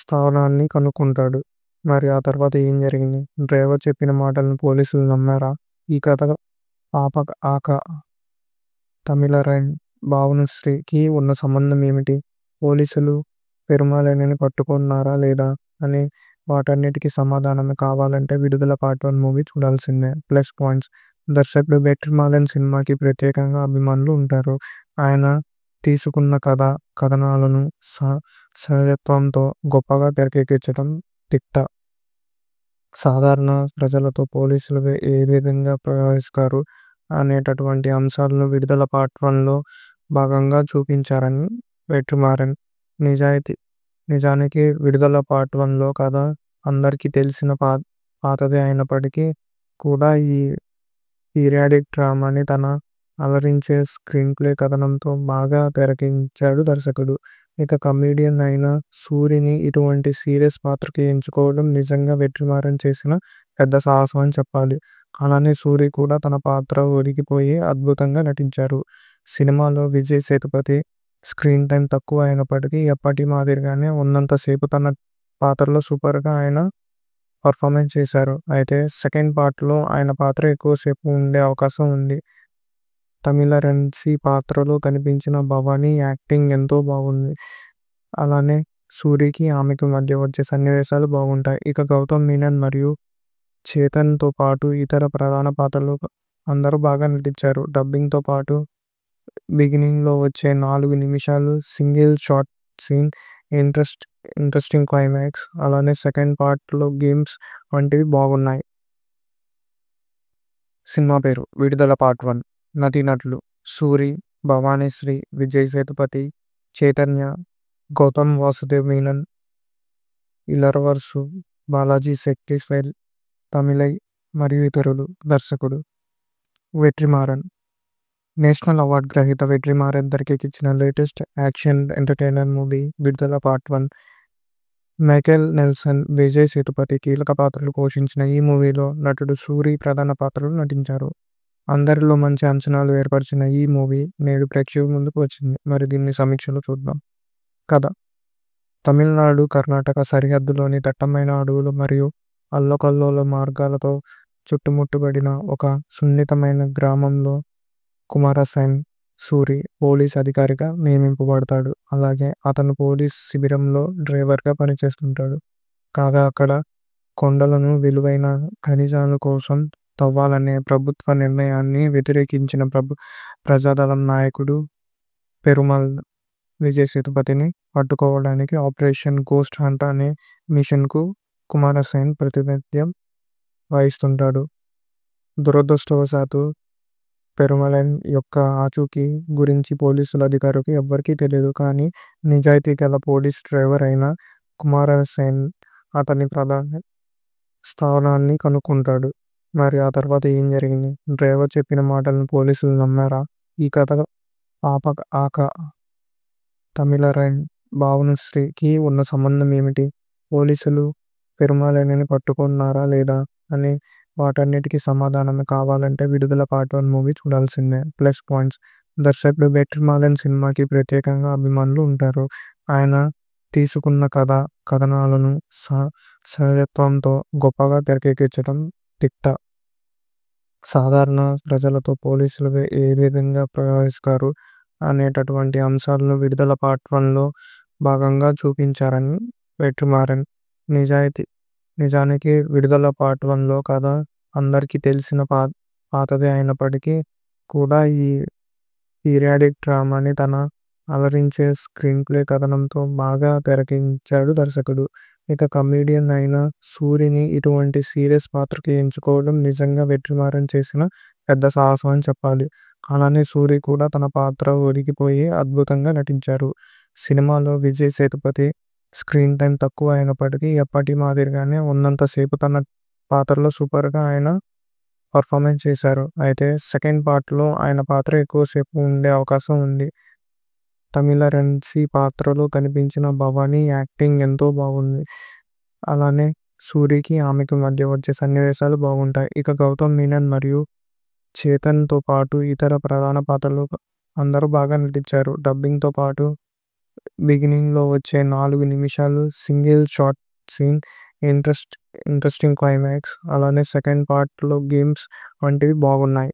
స్థానాన్ని కనుక్కుంటాడు. మరి ఆ తర్వాత ఏం జరిగింది? డ్రైవర్ చెప్పిన మాటలను పోలీసులు నమ్మారా? ఈ కథ 'పాప'ఆక 'తమిళరైన్ భానుశ్రీ'కి ఉన్న సంబంధం ఏమిటి? పోలీసులు పెరుమలైన్ని పట్టుకున్నారా లేదా అని వాటన్నిటికి సమాధానం కావాలంటే విడుదల పార్ట్ వన్ మూవీ చూడాల్సిందే ప్లస్ పాయింట్స్ దర్శకుడు బెటర్ మాలన్ సినిమాకి ప్రత్యేకంగా అభిమానులు ఉంటారు ఆయన తీసుకున్న కథ కథనాలను సహజత్వంతో గొప్పగా తెరకెక్కించడం తిట్ట సాధారణ ప్రజలతో పోలీసులు ఏ విధంగా ప్రవహిస్తారు అనేటటువంటి అంశాలను విడుదల పార్ట్ వన్లో భాగంగా చూపించారని వెట్రిమారన్ నిజాయితీ నిజానికి విడుదల పార్ట్ లో కథ అందరికీ తెలిసిన పాతదే అయినప్పటికీ కూడా ఈ పీరియాడిక్ డ్రామాని తన అలరించే స్క్రీన్ ప్లే కథనంతో బాగా తెరకించాడు దర్శకుడు. ఇక కమెడియన్ అయిన సూరిని ఇటువంటి సీరియస్ పాత్రకి ఎంచుకోవడం నిజంగా వెట్టిమారం చేసిన పెద్ద సాహసం అని చెప్పాలి. అలానే సూరి కూడా తన పాత్ర ఒరిగిపోయి అద్భుతంగా నటించారు. సినిమాలో విజయ్ సేతుపతి స్క్రీన్ టైం తక్కువ అయినప్పటికీ ఎప్పటి మాదిరిగానే ఉన్నంతసేపు తన పాత్రలో సూపర్గా ఆయన పర్ఫార్మెన్స్ చేశారు అయితే సెకండ్ పార్ట్లో ఆయన పాత్ర ఎక్కువసేపు ఉండే అవకాశం ఉంది తమిళ రెన్సీ పాత్రలో కనిపించిన భవానీ యాక్టింగ్ ఎంతో బాగుంది అలానే సూరికి ఆమెకు మధ్య వచ్చే సన్నివేశాలు బాగుంటాయి ఇక గౌతమ్ మీనన్ మరియు చేతన్తో పాటు ఇతర ప్రధాన పాత్రలు అందరూ బాగా నటించారు డబ్బింగ్తో పాటు బిగినింగ్ లో వచ్చే నాలుగు నిమిషాలు single shot scene interesting climax అలానే సెకండ్ పార్ట్ లో గేమ్స్ వంటివి బాగున్నాయి. సినిమా పేరు విడుదల పార్ట్ వన్ నటీనటులు సూరి, భవానీశ్రీ, విజయ్ సేతుపతి, చైతన్య, గౌతమ్ వాసుదేవ్ మీనన్, ఇలవరసు బాలాజీ, శక్తి, తమిళై మరియు ఇతరులు. దర్శకుడు వెట్రిమారన్. నేషనల్ అవార్డ్ గ్రహీత వెట్రిమారన్ ఇచ్చిన latest action entertainer movie Vidudala part one Michael Nelson Vijay Sethupathi కీలక పాత్రలు పోషించిన ఈ మూవీలో నటుడు సూరి ప్రధాన పాత్రలు నటించారు అందరిలో మంచి అంచనాలు ఏర్పరిచిన ఈ మూవీ నేడు ప్రేక్షకుల ముందుకు వచ్చింది మరి దీన్ని సమీక్షలు చూద్దాం కథ తమిళనాడు కర్ణాటక సరిహద్దులోని దట్టమైన అడవులు మరియు అల్లకల్లోల మార్గాలతో చుట్టుముట్టబడిన ఒక సున్నితమైన గ్రామంలో కుమారస్వామి సూరి పోలీస్ అధికారిగా నియమింపబడతాడు. అలాగే అతను పోలీస్ శిబిరంలో డ్రైవర్గా పనిచేస్తుంటాడు. కాగా అక్కడ కొండలను విలువైన ఖనిజాల కోసం తవ్వాలనే ప్రభుత్వ నిర్ణయాన్ని వ్యతిరేకించిన ప్రభు ప్రజాదళం నాయకుడు పెరుమల్ విజయ సేతుపతిని పట్టుకోవడానికి ఆపరేషన్ గోస్ట్ హంట్ అనే మిషన్కు కుమారస్వామి ప్రాతినిధ్యం వహిస్తుంటాడు. దురదృష్టవశాత్తు పెరుమలైన్ యొక్క ఆచూకీ గురించి పోలీసుల అధికారికి ఎవ్వరికీ తెలియదు. కానీ నిజాయితీ గల పోలీస్ డ్రైవర్ అయిన కుమారసేన్ అతని ప్రధాన స్థానాన్ని కనుక్కుంటాడు. మరి ఆ తర్వాత ఏం జరిగింది? డ్రైవర్ చెప్పిన మాటలను పోలీసులు నమ్మారా? ఈ కథ 'పాప తమిళరైన్, భావనుశ్రీ'కి ఉన్న సంబంధం ఏమిటి? పోలీసులు పెరుమలైన్ని పట్టుకున్నారా లేదా అని వాటన్నిటికి సమాధానం కావాలంటే విడుదల పార్ట్ వన్ మూవీ చూడాల్సిందే ప్లస్ పాయింట్స్ దర్శకుడు బెటర్ మాలన్ సినిమాకి ప్రత్యేకంగా అభిమానులు ఉంటారు ఆయన తీసుకున్న కథ కథనాలను సహజత్వంతో గొప్పగా తెరకెక్కించడం తిట్ట సాధారణ ప్రజలతో పోలీసులు ఏ విధంగా ప్రవహిస్తారు అనేటటువంటి అంశాలను విడుదల పార్ట్ వన్లో భాగంగా చూపించారని వెట్రిమారన్ నిజాయితీ నిజానికి విడుదల పార్ట్ లో కథ అందరికీ తెలిసిన పాతది అయినప్పటికీ కూడా ఈ పీరియాడిక్ డ్రామాని తన అలరించే స్క్రీన్ ప్లే కథనంతో బాగా తెరకించాడు దర్శకుడు ఇక కమేడియన్ అయిన సూరిని ఇటువంటి సీరియస్ పాత్రకి ఎంచుకోవడం నిజంగా వెట్టిమారం చేసిన పెద్ద సాహసం అని చెప్పాలి అలానే సూరి కూడా తన పాత్ర ఒరిగిపోయి అద్భుతంగా నటించారు సినిమాలో విజయ్ సేతుపతి స్క్రీన్ టైం తక్కువ అయినప్పటికీ ఎప్పటి మాదిరిగానే ఉన్నంతసేపు తన పాత్రలో సూపర్గా ఆయన పర్ఫార్మెన్స్ చేశారు అయితే సెకండ్ పార్ట్లో ఆయన పాత్ర ఎక్కువసేపు ఉండే అవకాశం ఉంది తమిళ రెన్సీ పాత్రలో కనిపించిన భవానీ యాక్టింగ్ ఎంతో బాగుంది అలానే సూరికి ఆమెకు మధ్య వచ్చే సన్నివేశాలు బాగుంటాయి ఇక గౌతమ్ మీనన్ మరియు చేతన్తో పాటు ఇతర ప్రధాన పాత్రలు అందరూ బాగా నటించారు డబ్బింగ్తో పాటు బిగినింగ్ లో వచ్చే నాలుగు నిమిషాలు single shot scene interest interesting climax అలానే సెకండ్ పార్ట్ లో గేమ్స్ వంటివి బాగున్నాయి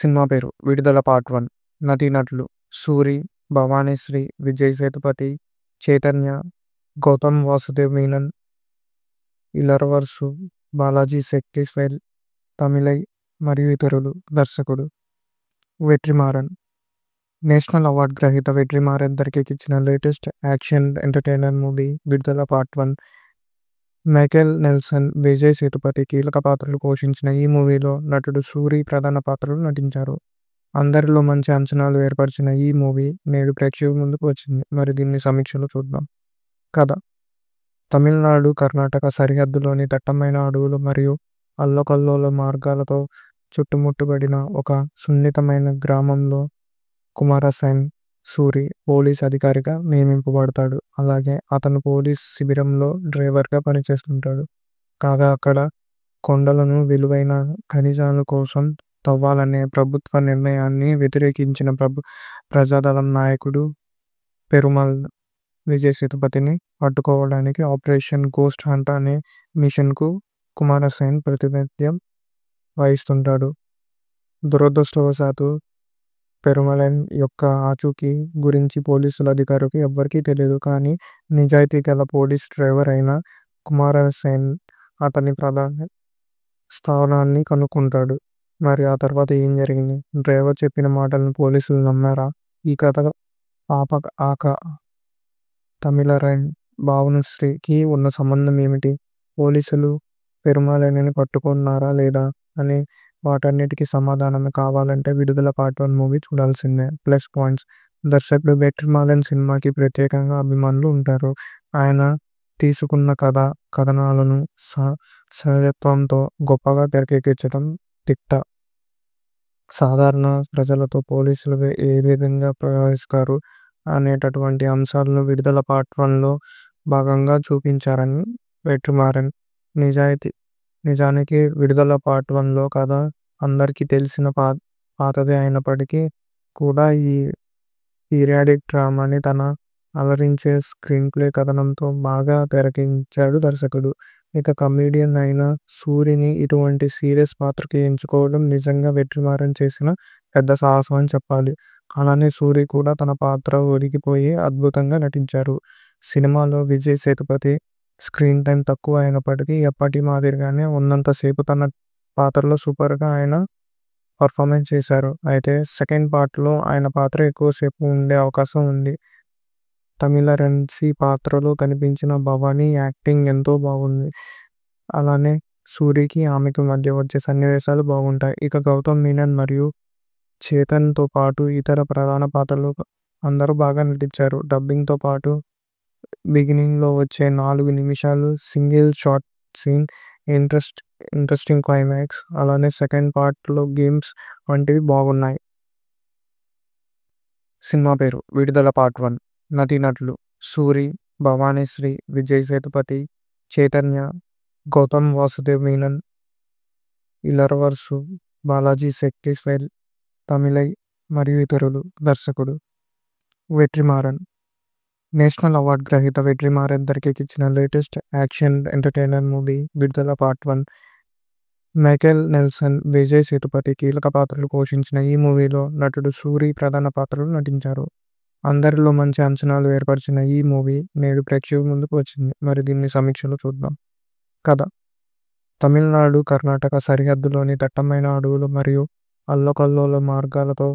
సినిమా పేరు విడుదల పార్ట్ వన్ నటీనటులు సూరి భవానీశ్రీ విజయ్ సేతుపతి చైతన్య గౌతమ్ వాసుదేవ్ మీనన్ ఇలరవర్సు బాలాజీ శక్తిస్వేల్ తమిళై మరియు ఇతరులు దర్శకుడు వెట్రిమారన్ నేషనల్ అవార్డ్ గ్రహీత వెట్రిమారన్ ఇచ్చిన latest action entertainer movie Vidudala part one Michael Nelson Vijay Sethupathi కీలక పాత్రలు పోషించిన ఈ మూవీలో నటుడు సూరి ప్రధాన పాత్రలు నటించారు అందరిలో మంచి అంచనాలు ఏర్పరిచిన ఈ మూవీ నేడు ప్రేక్షకుల ముందుకు వచ్చింది మరి దీన్ని సమీక్షలు చూద్దాం కథ తమిళనాడు కర్ణాటక సరిహద్దులోని దట్టమైన అడవులు మరియు అల్లకల్లోల మార్గాలతో చుట్టుముట్టబడిన ఒక సున్నితమైన గ్రామంలో కుమారసేన్ సూరి పోలీస్ అధికారిగా నియమింపబడతాడు. అలాగే అతను పోలీస్ శిబిరంలో డ్రైవర్గా పనిచేస్తుంటాడు. కాగా అక్కడ కొండలను విలువైన ఖనిజాల కోసం తవ్వాలనే ప్రభుత్వ నిర్ణయాన్ని వ్యతిరేకించిన ప్రభు ప్రజాదళం నాయకుడు పెరుమల్ విజయ్ సేతుపతిని పట్టుకోవడానికి ఆపరేషన్ గోస్ట్ హంట్ అనే మిషన్కు కుమారసేన్ ప్రాతినిధ్యం వహిస్తుంటాడు. దురదృష్టవశాత్తు పెరుమలైన్ యొక్క ఆచూకీ గురించి పోలీసుల అధికారికి ఎవ్వరికీ తెలియదు. కానీ నిజాయితీ గల పోలీస్ డ్రైవర్ అయిన కుమారసేన్ అతని ప్రధాన స్థానాన్ని కనుక్కుంటాడు. మరి ఆ తర్వాత ఏం జరిగింది? డ్రైవర్ చెప్పిన మాటలను పోలీసులు నమ్మారా? ఈ కథ 'పాప'ఆక 'తమిళరైన్ శ్రీకి ఉన్న సంబంధం ఏమిటి? పోలీసులు పెరుమలైన్ని పట్టుకున్నారా లేదా అని వాటన్నిటికీ సమాధానం కావాలంటే విడుదల పార్ట్ వన్ మూవీ చూడాల్సిందే ప్లస్ పాయింట్స్ దర్శకుడు బెటర్ మాలన్ సినిమాకి ప్రత్యేకంగా అభిమానులు ఉంటారు ఆయన తీసుకున్న కథ కథనాలను సహజత్వంతో గొప్పగా తెరకెక్కించడం తిట్ట సాధారణ ప్రజలతో పోలీసులు ఏ విధంగా ప్రవహిస్తారు అనేటటువంటి అంశాలను విడుదల పార్ట్ వన్లో భాగంగా చూపించారని వెట్రిమారన్ నిజాయితీ నిజానికి విడుదల పార్ట్ వన్లో కథ అందరికీ తెలిసిన పా పాతదే అయినప్పటికీ కూడా ఈ పీరియాడిక్ డ్రామాని తన అలరించే స్క్రీన్ ప్లే కథనంతో బాగా తెరకించాడు దర్శకుడు ఇక కమేడియన్ అయిన సూరిని ఇటువంటి సీరియస్ పాత్రకి ఎంచుకోవడం నిజంగా వెట్టిమారం చేసిన పెద్ద సాహసం అని చెప్పాలి అలానే సూరి కూడా తన పాత్ర ఒరిగిపోయి అద్భుతంగా నటించారు సినిమాలో విజయ్ సేతుపతి స్క్రీన్ టైం తక్కువ అయినప్పటికీ ఎప్పటి మాదిరిగానే ఉన్నంతసేపు తన పాత్రలో సూపర్గా ఆయన పర్ఫార్మెన్స్ చేశారు అయితే సెకండ్ పార్ట్లో ఆయన పాత్ర ఎక్కువసేపు ఉండే అవకాశం ఉంది తమిళ రెన్సీ పాత్రలో కనిపించిన భవానీ యాక్టింగ్ ఎంతో బాగుంది అలానే సూరికి ఆమెకు మధ్య వచ్చే సన్నివేశాలు బాగుంటాయి ఇక గౌతమ్ మీనన్ మరియు చేతన్తో పాటు ఇతర ప్రధాన పాత్రలు అందరూ బాగా నటించారు డబ్బింగ్తో పాటు బిగినింగ్ లో వచ్చే నాలుగు నిమిషాలు single shot scene interesting climax అలానే సెకండ్ పార్ట్ లో గేమ్స్ వంటివి బాగున్నాయి. సినిమా పేరు విడుదల పార్ట్ వన్ నటీనటులు సూరి, భవానీశ్రీ, విజయ్ సేతుపతి, చైతన్య, గౌతమ్ వాసుదేవ్ మీనన్, ఇలవరసు బాలాజీ, శక్తి, తమిళై మరియు ఇతరులు. దర్శకుడు వెట్రిమారన్. నేషనల్ అవార్డ్ గ్రహీత వెట్రిమారన్ ఇచ్చిన latest action entertainer movie Vidudala part one Michael Nelson Vijay Sethupathi కీలక పాత్రలు పోషించిన ఈ మూవీలో నటుడు సూరి ప్రధాన పాత్రలు నటించారు అందరిలో మంచి అంచనాలు ఏర్పరిచిన ఈ మూవీ నేడు ప్రేక్షకుల ముందుకు వచ్చింది మరి దీన్ని సమీక్షలు చూద్దాం కథ తమిళనాడు కర్ణాటక సరిహద్దులోని దట్టమైన అడవులు మరియు అల్లకల్లోల మార్గాలతో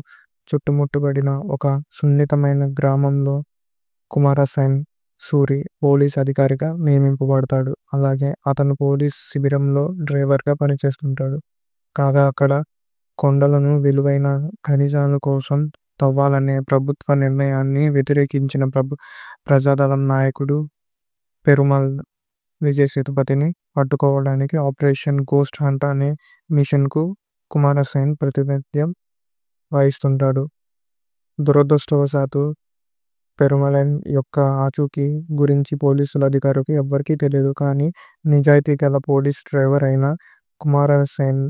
చుట్టుముట్టబడిన ఒక సున్నితమైన గ్రామంలో కుమారస్వామి సూరి పోలీస్ అధికారిగా నియమింపబడతాడు. అలాగే అతను పోలీస్ శిబిరంలో డ్రైవర్గా పనిచేస్తుంటాడు. కాగా అక్కడ కొండలను విలువైన ఖనిజాల కోసం తవ్వాలనే ప్రభుత్వ నిర్ణయాన్ని వ్యతిరేకించిన ప్రభు ప్రజాదళం నాయకుడు పెరుమల్ విజయ సేతుపతిని పట్టుకోవడానికి ఆపరేషన్ గోస్ట్ హంట్ అనే మిషన్కు కుమారస్వామి ప్రాతినిధ్యం వహిస్తుంటాడు. దురదృష్టవశాత్తు పెరుమలైన్ యొక్క ఆచూకీ గురించి పోలీసుల అధికారికి ఎవ్వరికీ తెలియదు. కానీ నిజాయితీ గల పోలీస్ డ్రైవర్ అయిన కుమారసేన్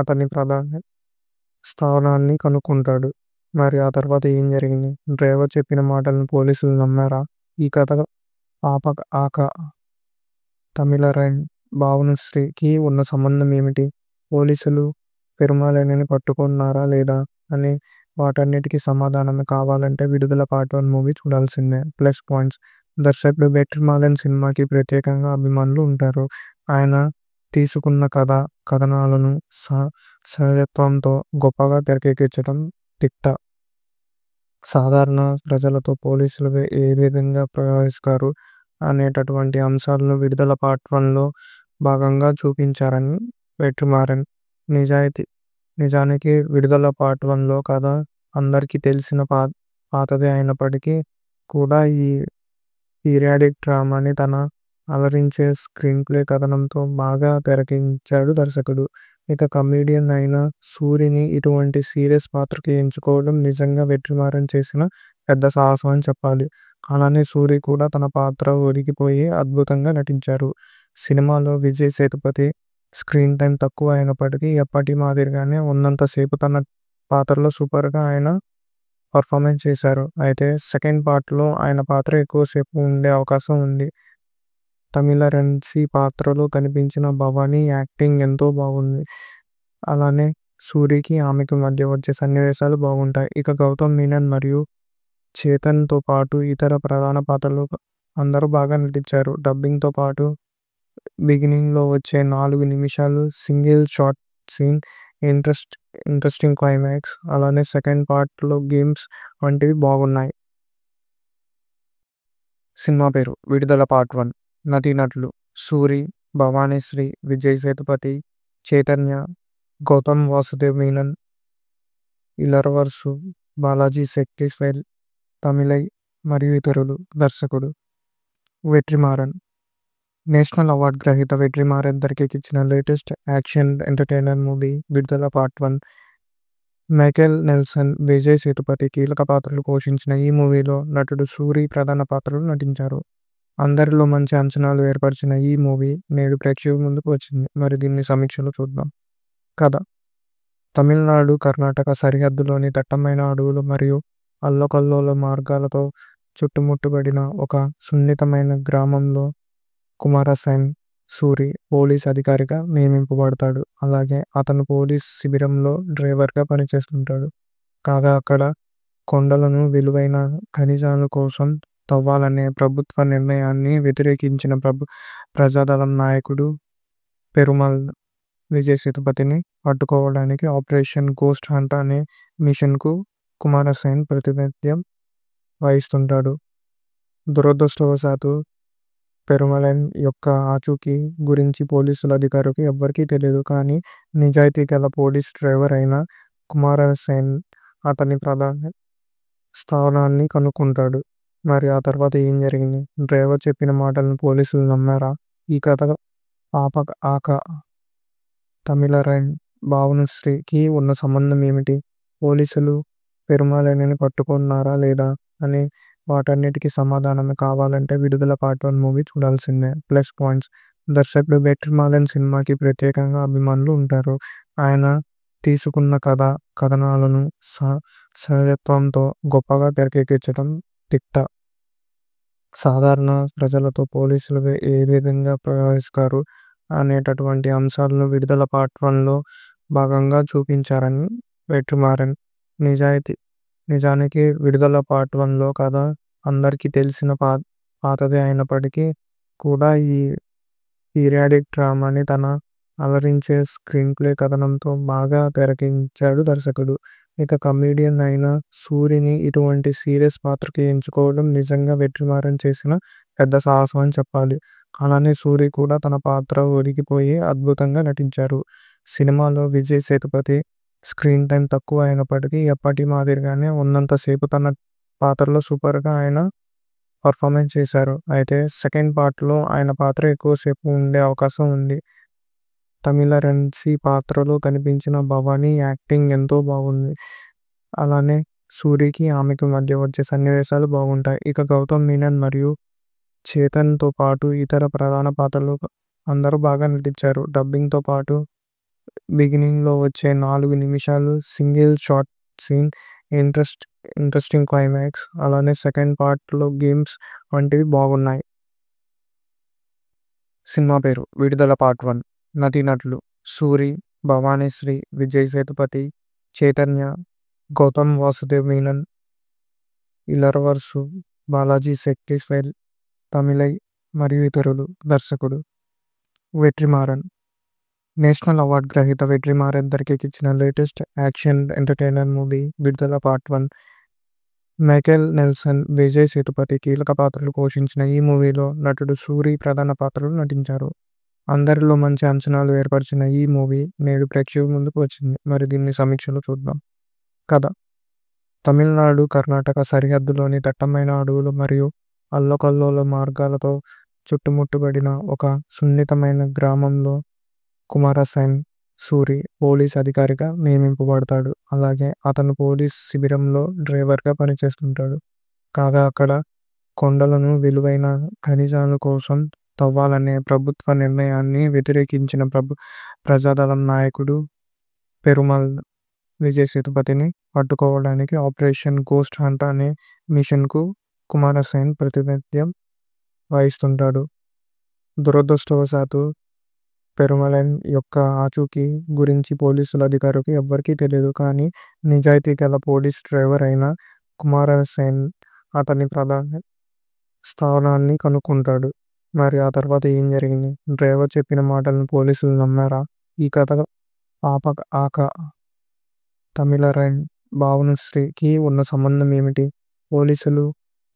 అతని ప్రధాన స్థానాన్ని కనుక్కుంటాడు. మరి ఆ తర్వాత ఏం జరిగింది? డ్రైవర్ చెప్పిన మాటలను పోలీసులు నమ్మారా? ఈ కథ 'పాప తమిళరైన్, భావనుశ్రీ'కి ఉన్న సంబంధం ఏమిటి? పోలీసులు పెరుమలైన్ని పట్టుకున్నారా లేదా అని వాటన్నిటికి సమాధానం కావాలంటే విడుదల పార్ట్ వన్ మూవీ చూడాల్సిందే ప్లస్ పాయింట్స్ దర్శకుడు బెటర్ మాలన్ సినిమాకి ప్రత్యేకంగా అభిమానులు ఉంటారు ఆయన తీసుకున్న కథ కథనాలను సహజత్వంతో గొప్పగా తెరకెక్కించడం తిట్ట సాధారణ ప్రజలతో పోలీసులు ఏ విధంగా ప్రవహిస్తారు అనేటటువంటి అంశాలను విడుదల పార్ట్ వన్లో భాగంగా చూపించారని వెట్రిమారన్ నిజాయితీ నిజానికి విడుదల పార్ట్ వన్లో కథ అందరికీ తెలిసిన పాతది అయినప్పటికీ కూడా ఈ పీరియాడిక్ డ్రామాని తన అలరించే స్క్రీన్ ప్లే కథనంతో బాగా తెరకించాడు దర్శకుడు. ఇక కమెడియన్ అయిన సూరిని ఇటువంటి సీరియస్ పాత్రకి ఎంచుకోవడం నిజంగా వెట్టిమారం చేసిన పెద్ద సాహసం అని చెప్పాలి. అలానే సూరి కూడా తన పాత్ర ఒరిగిపోయి అద్భుతంగా నటించారు. సినిమాలో విజయ్ సేతుపతి స్క్రీన్ టైం తక్కువ అయినప్పటికీ ఎప్పటి మాదిరిగానే ఉన్నంతసేపు తన పాత్రలో సూపర్గా ఆయన పర్ఫార్మెన్స్ చేశారు అయితే సెకండ్ పార్ట్లో ఆయన పాత్ర ఎక్కువసేపు ఉండే అవకాశం ఉంది తమిళ రెన్సీ పాత్రలో కనిపించిన భవానీ యాక్టింగ్ ఎంతో బాగుంది అలానే సూరికి ఆమెకు మధ్య వచ్చే సన్నివేశాలు బాగుంటాయి ఇక గౌతమ్ మీనన్ మరియు చేతన్తో పాటు ఇతర ప్రధాన పాత్రలు అందరూ బాగా నటించారు డబ్బింగ్తో పాటు బిగినింగ్లో వచ్చే నాలుగు నిమిషాలు single shot scene interest interesting climax అలానే సెకండ్ పార్ట్లో గేమ్స్ వంటివి బాగున్నాయి సినిమా పేరు విడుదల పార్ట్ వన్ నటీనటులు సూరి భవానీశ్రీ విజయ్ సేతుపతి చైతన్య గౌతమ్ వాసుదేవ్ మీనన్ ఇలర్వర్సు బాలాజీ శక్తిస్వేల్ తమిళై మరియు ఇతరులు దర్శకుడు వెట్రిమారన్ నేషనల్ అవార్డ్ గ్రహీత వెట్రిమారన్ ఇచ్చిన latest action entertainer movie Vidudala part one Michael Nelson Vijay Sethupathi కీలక పాత్రలు పోషించిన ఈ మూవీలో నటుడు సూరి ప్రధాన పాత్రలు నటించారు అందరిలో మంచి అంచనాలు ఏర్పరిచిన ఈ మూవీ నేడు ప్రేక్షకుల ముందుకు వచ్చింది మరి దీన్ని సమీక్షలు చూద్దాం కథ తమిళనాడు కర్ణాటక సరిహద్దులోని దట్టమైన అడవులు మరియు అల్లకల్లోల మార్గాలతో చుట్టుముట్టబడిన ఒక సున్నితమైన గ్రామంలో కుమారసేన్ సూరి పోలీస్ అధికారిగా నియమింపబడతాడు. అలాగే అతను పోలీస్ శిబిరంలో డ్రైవర్గా పనిచేస్తుంటాడు. కాగా అక్కడ కొండలను విలువైన ఖనిజాల కోసం తవ్వాలనే ప్రభుత్వ నిర్ణయాన్ని వ్యతిరేకించిన ప్రభు ప్రజాదళం నాయకుడు పెరుమల్ విజయ్ సేతుపతిని పట్టుకోవడానికి ఆపరేషన్ గోస్ట్ హంట్ అనే మిషన్కు కుమారసేన్ ప్రాతినిధ్యం వహిస్తుంటాడు. దురదృష్టవశాత్తు పెరుమలైన్ యొక్క ఆచూకీ గురించి పోలీసుల అధికారికి ఎవ్వరికీ తెలియదు. కానీ నిజాయితీ గల పోలీస్ డ్రైవర్ అయిన కుమారసేన్ అతని ప్రధాన స్థానాన్ని కనుక్కుంటాడు. మరి ఆ తర్వాత ఏం జరిగింది? డ్రైవర్ చెప్పిన మాటలను పోలీసులు నమ్మారా? ఈ కథ 'పాప తమిళరైన్, భావనుశ్రీ'కి ఉన్న సంబంధం ఏమిటి? పోలీసులు పెరుమలైన్ని పట్టుకున్నారా లేదా అని వాటన్నిటికి సమాధానం కావాలంటే విడుదల పార్ట్ వన్ మూవీ చూడాల్సిందే ప్లస్ పాయింట్స్ దర్శకుడు బెటర్ మాలన్ సినిమాకి ప్రత్యేకంగా అభిమానులు ఉంటారు ఆయన తీసుకున్న కథ కథనాలను సహజత్వంతో గొప్పగా తెరకెక్కించడం తిట్ట సాధారణ ప్రజలతో పోలీసులు ఏ విధంగా ప్రవహిస్తారు అనేటటువంటి అంశాలను విడుదల పార్ట్ వన్లో భాగంగా చూపించారని వెట్రిమారన్ నిజాయితీ నిజానికి విడుదల పార్ట్ లో కథ అందరికీ తెలిసిన పా పాతదే అయినప్పటికీ కూడా ఈ పీరియాడిక్ డ్రామాని తన అలరించే స్క్రీన్ ప్లే కథనంతో బాగా తెరకించాడు దర్శకుడు ఇక కమేడియన్ అయిన సూరిని ఇటువంటి సీరియస్ పాత్రకి ఎంచుకోవడం నిజంగా వెట్రిమారం చేసిన పెద్ద సాహసం అని చెప్పాలి అలానే సూరి కూడా తన పాత్ర ఒరిగిపోయి అద్భుతంగా నటించారు సినిమాలో విజయ్ సేతుపతి స్క్రీన్ టైం తక్కువ అయినప్పటికీ ఎప్పటి మాదిరిగానే ఉన్నంతసేపు తన పాత్రలో సూపర్గా ఆయన పర్ఫార్మెన్స్ చేశారు అయితే సెకండ్ పార్ట్లో ఆయన పాత్ర ఎక్కువసేపు ఉండే అవకాశం ఉంది తమిళ రెన్సీ పాత్రలో కనిపించిన భవానీ యాక్టింగ్ ఎంతో బాగుంది అలానే సూరికి ఆమెకు మధ్య వచ్చే సన్నివేశాలు బాగుంటాయి ఇక గౌతమ్ మీనన్ మరియు చేతన్తో పాటు ఇతర ప్రధాన పాత్రలు అందరూ బాగా నటించారు డబ్బింగ్తో పాటు బిగినింగ్ లో వచ్చే నాలుగు నిమిషాలు single shot scene interesting climax అలానే సెకండ్ పార్ట్ లో గేమ్స్ వంటివి బాగున్నాయి. సినిమా పేరు విడుదల పార్ట్ వన్ నటీనటులు సూరి, భవానీశ్రీ, విజయ్ సేతుపతి, చైతన్య, గౌతమ్ వాసుదేవ్ మీనన్, ఇలర్వర్సు బాలాజీ శెట్టి, తమిళై మరియు ఇతరులు. దర్శకుడు వెట్రిమారన్. నేషనల్ అవార్డ్ గ్రహీత వెట్రిమారన్ ఇచ్చిన latest action entertainer movie Vidudala part one Michael Nelson Vijay Sethupathi కీలక పాత్రలు పోషించిన ఈ మూవీలో నటుడు సూరి ప్రధాన పాత్రలు నటించారు అందరిలో మంచి అంచనాలు ఏర్పరిచిన ఈ మూవీ నేడు ప్రేక్షకుల ముందుకు వచ్చింది మరి దీన్ని సమీక్షలు చూద్దాం కథ తమిళనాడు కర్ణాటక సరిహద్దులోని దట్టమైన అడవులు మరియు అల్లకల్లోల మార్గాలతో చుట్టుముట్టబడిన ఒక సున్నితమైన గ్రామంలో కుమారస్వామి సూరి పోలీస్ అధికారిగా నియమింపబడతాడు. అలాగే అతను పోలీస్ శిబిరంలో డ్రైవర్గా పనిచేస్తుంటాడు. కాగా అక్కడ కొండలను విలువైన ఖనిజాల కోసం తవ్వాలనే ప్రభుత్వ నిర్ణయాన్ని వ్యతిరేకించిన ప్రభు ప్రజాదళం నాయకుడు పెరుమల్ విజయ సేతుపతిని పట్టుకోవడానికి ఆపరేషన్ గోస్ట్ హంట్ అనే మిషన్కు కుమారస్వామి ప్రాతినిధ్యం వహిస్తుంటాడు. దురదృష్టవశాత్తు పెరుమలైన్ యొక్క ఆచూకీ గురించి పోలీసుల అధికారికి ఎవ్వరికీ తెలియదు. కానీ నిజాయితీ గల పోలీస్ డ్రైవర్ అయిన కుమారసేన్ అతని ప్రధాన స్థానాన్ని కనుక్కుంటాడు. మరి ఆ తర్వాత ఏం జరిగింది? డ్రైవర్ చెప్పిన మాటలను పోలీసులు నమ్మారా? ఈ కథ 'పాప తమిళరైన్, శ్రీకి ఉన్న సంబంధం ఏమిటి? పోలీసులు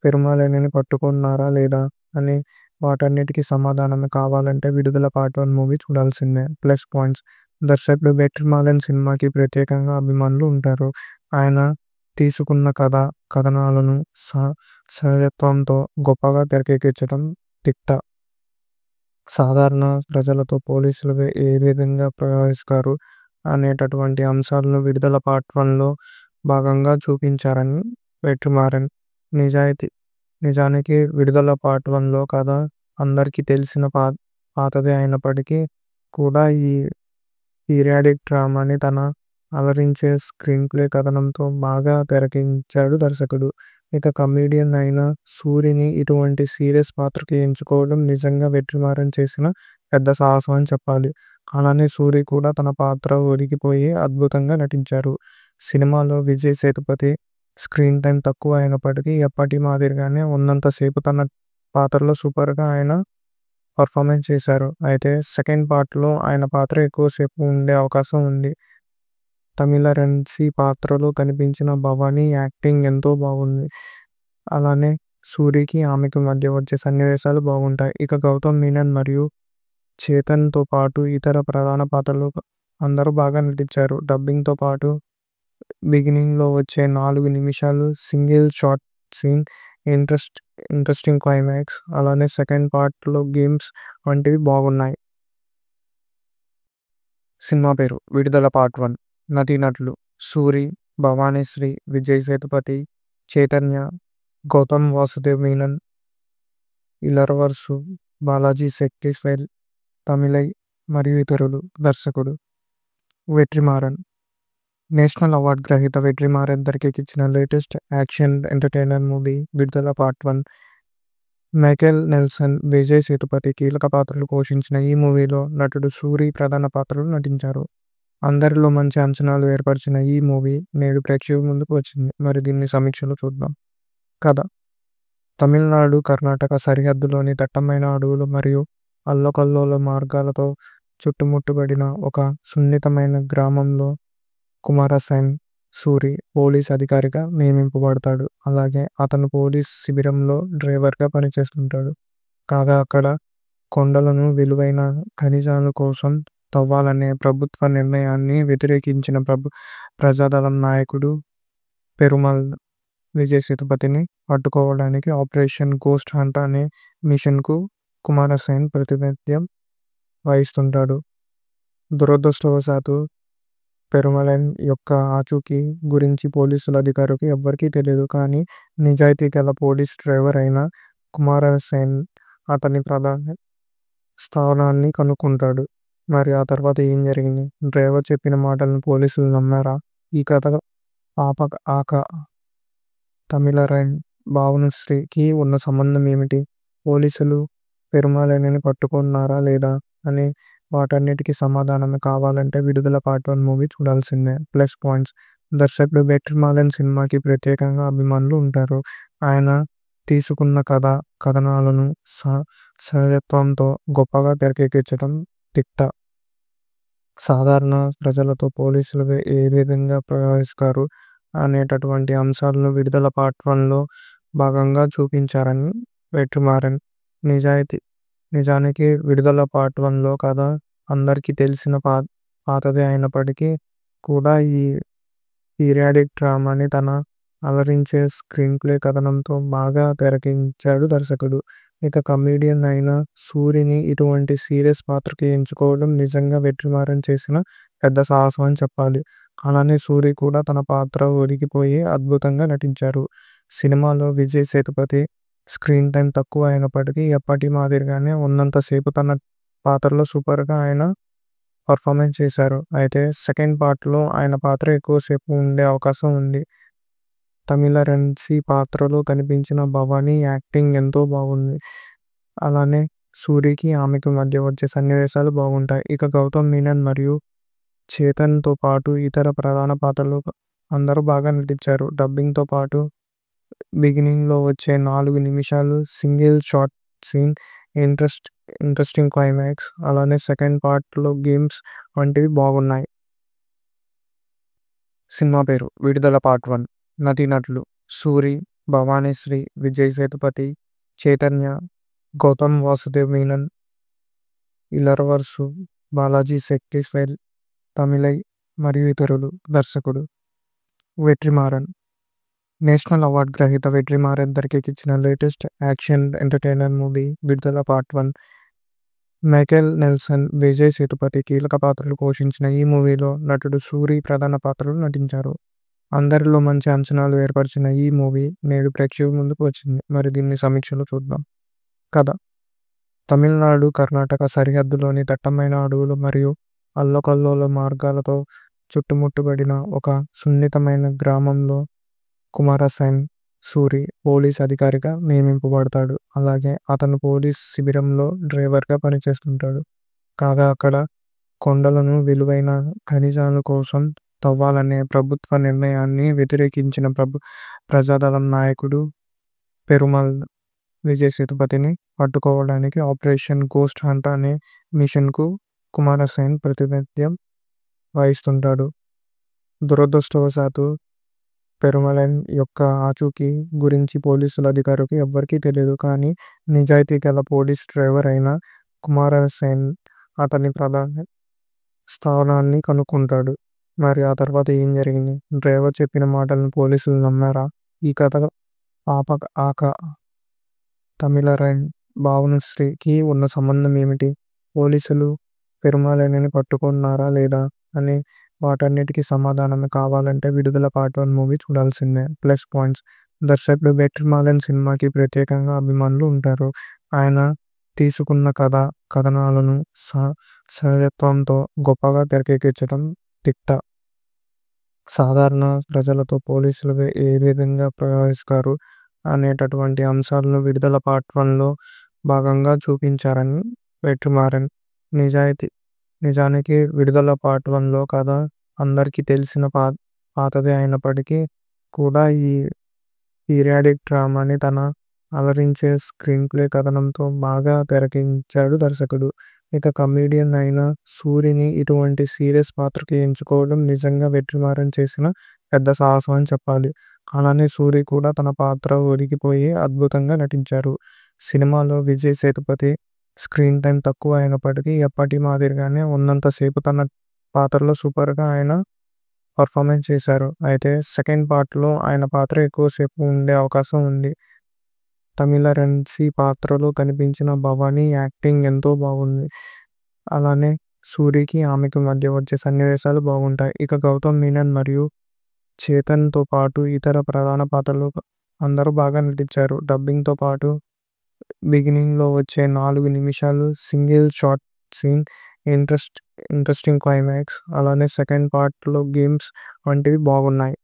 పెరుమలైన్ని పట్టుకున్నారా లేదా అని వాటన్నిటికి సమాధానం కావాలంటే విడుదల పార్ట్ వన్ మూవీ చూడాల్సిందే ప్లస్ పాయింట్స్ దర్శకుడు బెటర్ మాలన్ సినిమాకి ప్రత్యేకంగా అభిమానులు ఉంటారు ఆయన తీసుకున్న కథ కథనాలను సహజత్వంతో గొప్పగా తెరకెక్కించడం తిట్ట సాధారణ ప్రజలతో పోలీసులు ఏ విధంగా ప్రవహిస్తారు అనేటటువంటి అంశాలను విడుదల పార్ట్ వన్లో భాగంగా చూపించారని వెట్రిమారన్ నిజాయితీ నిజానికి విడుదల పార్ట్ లో కథ అందరికీ తెలిసిన పాతది అయినప్పటికీ కూడా ఈ పీరియాడిక్ డ్రామాని తన అలరించే స్క్రీన్ ప్లే కథనంతో బాగా తెరకించాడు దర్శకుడు ఇక కమేడియన్ అయిన సూరిని ఇటువంటి సీరియస్ పాత్రకి ఎంచుకోవడం నిజంగా వెట్టిమారం చేసిన పెద్ద సాహసం అని చెప్పాలి అలానే సూరి కూడా తన పాత్ర ఒరిగిపోయి అద్భుతంగా నటించారు సినిమాలో విజయ్ సేతుపతి స్క్రీన్ టైం తక్కువ అయినప్పటికీ ఎప్పటి మాదిరిగానే ఉన్నంతసేపు తన పాత్రలో సూపర్గా ఆయన పర్ఫార్మెన్స్ చేశారు అయితే సెకండ్ పార్ట్లో ఆయన పాత్ర ఎక్కువసేపు ఉండే అవకాశం ఉంది తమిళ రెన్సీ పాత్రలో కనిపించిన భవానీ యాక్టింగ్ ఎంతో బాగుంది అలానే సూరికి ఆమెకు మధ్య వచ్చే సన్నివేశాలు బాగుంటాయి ఇక గౌతమ్ మీనన్ మరియు చేతన్తో పాటు ఇతర ప్రధాన పాత్రలు అందరూ బాగా నటించారు డబ్బింగ్తో పాటు బిగినింగ్ లో వచ్చే నాలుగు నిమిషాలు single shot scene interesting climax అలానే సెకండ్ పార్ట్ లో గేమ్స్ వంటివి బాగున్నాయి. సినిమా పేరు విడుదల పార్ట్ వన్ నటీనటులు సూరి, భవానీశ్రీ, విజయ్ సేతుపతి, చైతన్య, గౌతమ్ వాసుదేవ్ మీనన్, ఇలర్వర్సు బాలాజీ, శక్తి, స్వైల్, తమిళై మరియు ఇతరులు. దర్శకుడు వెట్రిమారన్. నేషనల్ అవార్డ్ గ్రహీత వెట్రిమారన్ ఇచ్చిన latest action entertainer movie Vidudala part one Michael Nelson Vijay Sethupathi కీలక పాత్రలు పోషించిన ఈ మూవీలో నటుడు సూరి ప్రధాన పాత్రలు నటించారు అందరిలో మంచి అంచనాలు ఏర్పరిచిన ఈ మూవీ నేడు ప్రేక్షకుల ముందుకు వచ్చింది మరి దీన్ని సమీక్షలు చూద్దాం కథ తమిళనాడు కర్ణాటక సరిహద్దులోని దట్టమైన అడవులు మరియు అల్లకల్లోల మార్గాలతో చుట్టుముట్టబడిన ఒక సున్నితమైన గ్రామంలో కుమారస్వామి సూరి పోలీస్ అధికారిగా నియమింపబడతాడు. అలాగే అతను పోలీస్ శిబిరంలో డ్రైవర్గా పనిచేస్తుంటాడు. కాగా అక్కడ కొండలను విలువైన ఖనిజాల కోసం తవ్వాలనే ప్రభుత్వ నిర్ణయాన్ని వ్యతిరేకించిన ప్రభు ప్రజాదళం నాయకుడు పెరుమల్ విజయ సేతుపతిని పట్టుకోవడానికి ఆపరేషన్ గోస్ట్ హంట్ అనే మిషన్కు కుమారస్వామి ప్రాతినిధ్యం వహిస్తుంటాడు. దురదృష్టవశాత్తు పెరుమలైన్ యొక్క ఆచూకీ గురించి పోలీసుల అధికారికి ఎవ్వరికీ తెలియదు. కానీ నిజాయితీ గల పోలీస్ డ్రైవర్ అయిన కుమారసేన్ అతని ప్రధాన స్థానాన్ని కనుక్కుంటాడు. మరి ఆ తర్వాత ఏం జరిగింది? డ్రైవర్ చెప్పిన మాటలను పోలీసులు నమ్మారా? ఈ కథ 'పాప'ఆక 'తమిళరైన్ భానుశ్రీ'కి ఉన్న సంబంధం ఏమిటి? పోలీసులు పెరుమలైన్ని పట్టుకున్నారా లేదా అని వాటన్నిటికి సమాధానం కావాలంటే విడుదల పార్ట్ వన్ మూవీ చూడాల్సిందే ప్లస్ పాయింట్స్ దర్శకుడు బెటర్ మాలన్ సినిమాకి ప్రత్యేకంగా అభిమానులు ఉంటారు ఆయన తీసుకున్న కథ కథనాలను సహజత్వంతో గొప్పగా తెరకెక్కించడం తిట్ట సాధారణ ప్రజలతో పోలీసులు ఏ విధంగా ప్రవహిస్తారు అనేటటువంటి అంశాలను విడుదల పార్ట్ వన్లో భాగంగా చూపించారని వెట్రిమారన్ నిజాయితీ నిజానికి విడుదల పార్ట్ వన్లో కథ అందరికీ తెలిసిన పా పాతదే అయినప్పటికీ కూడా ఈ పీరియాడిక్ డ్రామాని తన అలరించే స్క్రీన్ ప్లే కథనంతో బాగా తెరకించాడు దర్శకుడు ఇక కమేడియన్ అయిన సూరిని ఇటువంటి సీరియస్ పాత్రకి ఎంచుకోవడం నిజంగా వెట్టిమారం చేసిన పెద్ద సాహసం అని చెప్పాలి అలానే సూరి కూడా తన పాత్ర ఒరిగిపోయి అద్భుతంగా నటించారు సినిమాలో విజయ్ సేతుపతి స్క్రీన్ టైం తక్కువ అయినప్పటికీ ఎప్పటి మాదిరిగానే ఉన్నంతసేపు తన పాత్రలో సూపర్గా ఆయన పర్ఫార్మెన్స్ చేశారు అయితే సెకండ్ పార్ట్లో ఆయన పాత్ర ఎక్కువసేపు ఉండే అవకాశం ఉంది తమిళ రెన్సీ పాత్రలో కనిపించిన భవానీ యాక్టింగ్ ఎంతో బాగుంది అలానే సూరికి ఆమెకు మధ్య వచ్చే సన్నివేశాలు బాగుంటాయి ఇక గౌతమ్ మీనన్ మరియు చేతన్తో పాటు ఇతర ప్రధాన పాత్రలు అందరూ బాగా నటించారు డబ్బింగ్తో పాటు బిగినింగ్లో వచ్చే నాలుగు నిమిషాలు single shot scene interest interesting climax అలానే సెకండ్ పార్ట్లో గేమ్స్ వంటివి బాగున్నాయి సినిమా పేరు విడుదల పార్ట్ వన్ నటీనటులు సూరి భవానీశ్రీ విజయ్ సేతుపతి చైతన్య గౌతమ్ వాసుదేవ్ మీనన్ ఇలరవర్సు బాలాజీ శక్తి స్వైల్ తమిళై మరియు ఇతరులు దర్శకుడు వెట్రిమారన్ నేషనల్ అవార్డ్ గ్రహీత వెట్రిమారన్ ఇచ్చిన latest action entertainer movie Vidudala part one Michael Nelson Vijay Sethupathi కీలక పాత్రలు పోషించిన ఈ మూవీలో నటుడు సూరి ప్రధాన పాత్రలు నటించారు అందరిలో మంచి అంచనాలు ఏర్పరిచిన ఈ మూవీ నేడు ప్రేక్షకుల ముందుకు వచ్చింది మరి దీన్ని సమీక్షలు చూద్దాం కథ తమిళనాడు కర్ణాటక సరిహద్దులోని దట్టమైన అడవులు మరియు అల్లకల్లోల మార్గాలతో చుట్టుముట్టబడిన ఒక సున్నితమైన గ్రామంలో కుమారస్వామి సూరి పోలీస్ అధికారిగా నియమింపబడతాడు. అలాగే అతను పోలీస్ శిబిరంలో డ్రైవర్గా పనిచేస్తుంటాడు. కాగా అక్కడ కొండలను విలువైన ఖనిజాల కోసం తవ్వాలనే ప్రభుత్వ నిర్ణయాన్ని వ్యతిరేకించిన ప్రభు ప్రజాదళం నాయకుడు పెరుమల్ విజయ సేతుపతిని పట్టుకోవడానికి ఆపరేషన్ గోస్ట్ హంట్ అనే మిషన్కు కుమారస్వామి ప్రాతినిధ్యం వహిస్తుంటాడు. దురదృష్టవశాత్తు పెరుమలైన్ యొక్క ఆచూకీ గురించి పోలీసుల అధికారికి ఎవ్వరికీ తెలియదు. కానీ నిజాయితీ గల పోలీస్ డ్రైవర్ అయిన కుమారసేన్ అతని ప్రధాన స్థానాన్ని కనుక్కుంటాడు. మరి ఆ తర్వాత ఏం జరిగింది? డ్రైవర్ చెప్పిన మాటలను పోలీసులు నమ్మారా? ఈ కథ 'పాప తమిళరైన్, భావనుశ్రీ'కి ఉన్న సంబంధం ఏమిటి? పోలీసులు పెరుమలైన్ని పట్టుకున్నారా లేదా అని వాటన్నిటికి సమాధానం కావాలంటే విడుదల పార్ట్ వన్ మూవీ చూడాల్సిందే ప్లస్ పాయింట్స్ దర్శకుడు బెటర్ మాలన్ సినిమాకి ప్రత్యేకంగా అభిమానులు ఉంటారు ఆయన తీసుకున్న కథ కథనాలను సహజత్వంతో గొప్పగా తెరకెక్కించడం తిట్ట సాధారణ ప్రజలతో పోలీసులు ఏ విధంగా ప్రవహిస్తారు అనేటటువంటి అంశాలను విడుదల పార్ట్ వన్లో భాగంగా చూపించారని వెట్రిమారన్ నిజాయితీ నిజానికి విడుదల పార్ట్ వన్లో కథ అందరికీ తెలిసిన పాతది అయినప్పటికీ కూడా ఈ పీరియాడిక్ డ్రామాని తన అలరించే స్క్రీన్ ప్లే కథనంతో బాగా తెరకించాడు దర్శకుడు. ఇక కమెడియన్ అయిన సూరిని ఇటువంటి సీరియస్ పాత్రకి ఎంచుకోవడం నిజంగా వెట్టిమారం చేసిన పెద్ద సాహసం అని చెప్పాలి. అలానే సూరి కూడా తన పాత్ర ఒరిగిపోయి అద్భుతంగా నటించారు. సినిమాలో విజయ్ సేతుపతి స్క్రీన్ టైం తక్కువ అయినప్పటికీ ఎప్పటి మాదిరిగానే ఉన్నంతసేపు తన పాత్రలో సూపర్గా ఆయన పర్ఫార్మెన్స్ చేశారు అయితే సెకండ్ పార్ట్లో ఆయన పాత్ర ఎక్కువసేపు ఉండే అవకాశం ఉంది తమిళ రెన్సీ పాత్రలో కనిపించిన భవానీ యాక్టింగ్ ఎంతో బాగుంది అలానే సూరికి ఆమెకు మధ్య వచ్చే సన్నివేశాలు బాగుంటాయి ఇక గౌతమ్ మీనన్ మరియు చేతన్తో పాటు ఇతర ప్రధాన పాత్రలు అందరూ బాగా నటించారు డబ్బింగ్తో పాటు బిగినింగ్లో వచ్చే నాలుగు నిమిషాలు single shot scene interest interesting climax అలానే సెకండ్ పార్ట్లో గేమ్స్ వంటివి బాగున్నాయి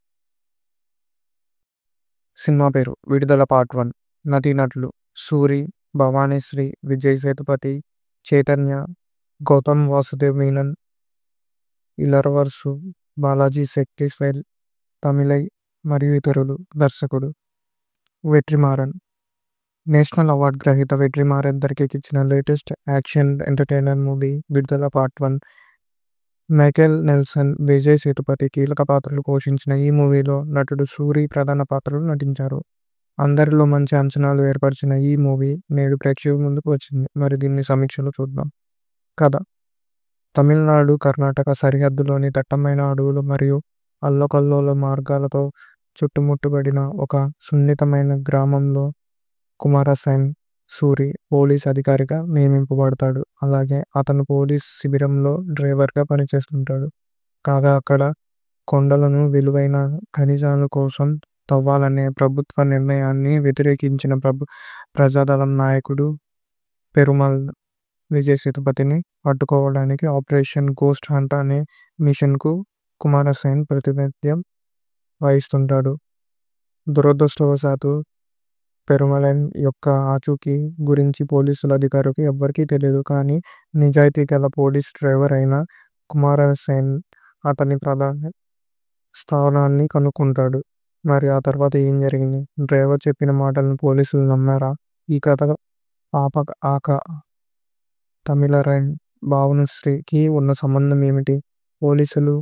సినిమా పేరు విడుదల పార్ట్ వన్ నటీనటులు సూరి భవానీశ్రీ విజయ్ సేతుపతి చైతన్య గౌతమ్ వాసుదేవ్ మీనన్ ఇలర్వర్సు బాలాజీ శక్తి స్వైల్ తమిళై మరియు ఇతరులు దర్శకుడు వెట్రిమారన్ నేషనల్ అవార్డ్ గ్రహీత వెట్రిమారన్ ఇచ్చిన latest action entertainer movie Vidudala part one Michael Nelson Vijay Sethupathi కీలక పాత్రలు పోషించిన ఈ మూవీలో నటుడు సూరి ప్రధాన పాత్రలు నటించారు అందరిలో మంచి అంచనాలు ఏర్పరిచిన ఈ మూవీ నేడు ప్రేక్షకుల ముందుకు వచ్చింది మరి దీన్ని సమీక్షలు చూద్దాం కథ తమిళనాడు కర్ణాటక సరిహద్దులోని దట్టమైన అడవులు మరియు అల్లకల్లోల మార్గాలతో చుట్టుముట్టబడిన ఒక సున్నితమైన గ్రామంలో కుమారస్వామి సూరి పోలీస్ అధికారిగా నియమింపబడతాడు. అలాగే అతను పోలీస్ శిబిరంలో డ్రైవర్గా పనిచేస్తుంటాడు. కాగా అక్కడ కొండలను విలువైన ఖనిజాల కోసం తవ్వాలనే ప్రభుత్వ నిర్ణయాన్ని వ్యతిరేకించిన ప్రభు ప్రజాదళం నాయకుడు పెరుమల్ విజయ్ సేతుపతిని పట్టుకోవడానికి ఆపరేషన్ గోస్ట్ హంట్ అనే మిషన్కు కుమారస్వామి ప్రాతినిధ్యం వహిస్తుంటాడు. దురదృష్టవశాత్తు పెరుమలైన్ యొక్క ఆచూకీ గురించి పోలీసుల అధికారికి ఎవ్వరికీ తెలియదు. కానీ నిజాయితీ గల పోలీస్ డ్రైవర్ అయిన కుమారసేన్ అతని ప్రధాన స్థానాన్ని కనుక్కుంటాడు. మరి ఆ తర్వాత ఏం జరిగింది? డ్రైవర్ చెప్పిన మాటలను పోలీసులు నమ్మారా? ఈ కథ 'పాప'ఆక 'తమిళరైన్ భానుశ్రీ'కి ఉన్న సంబంధం ఏమిటి? పోలీసులు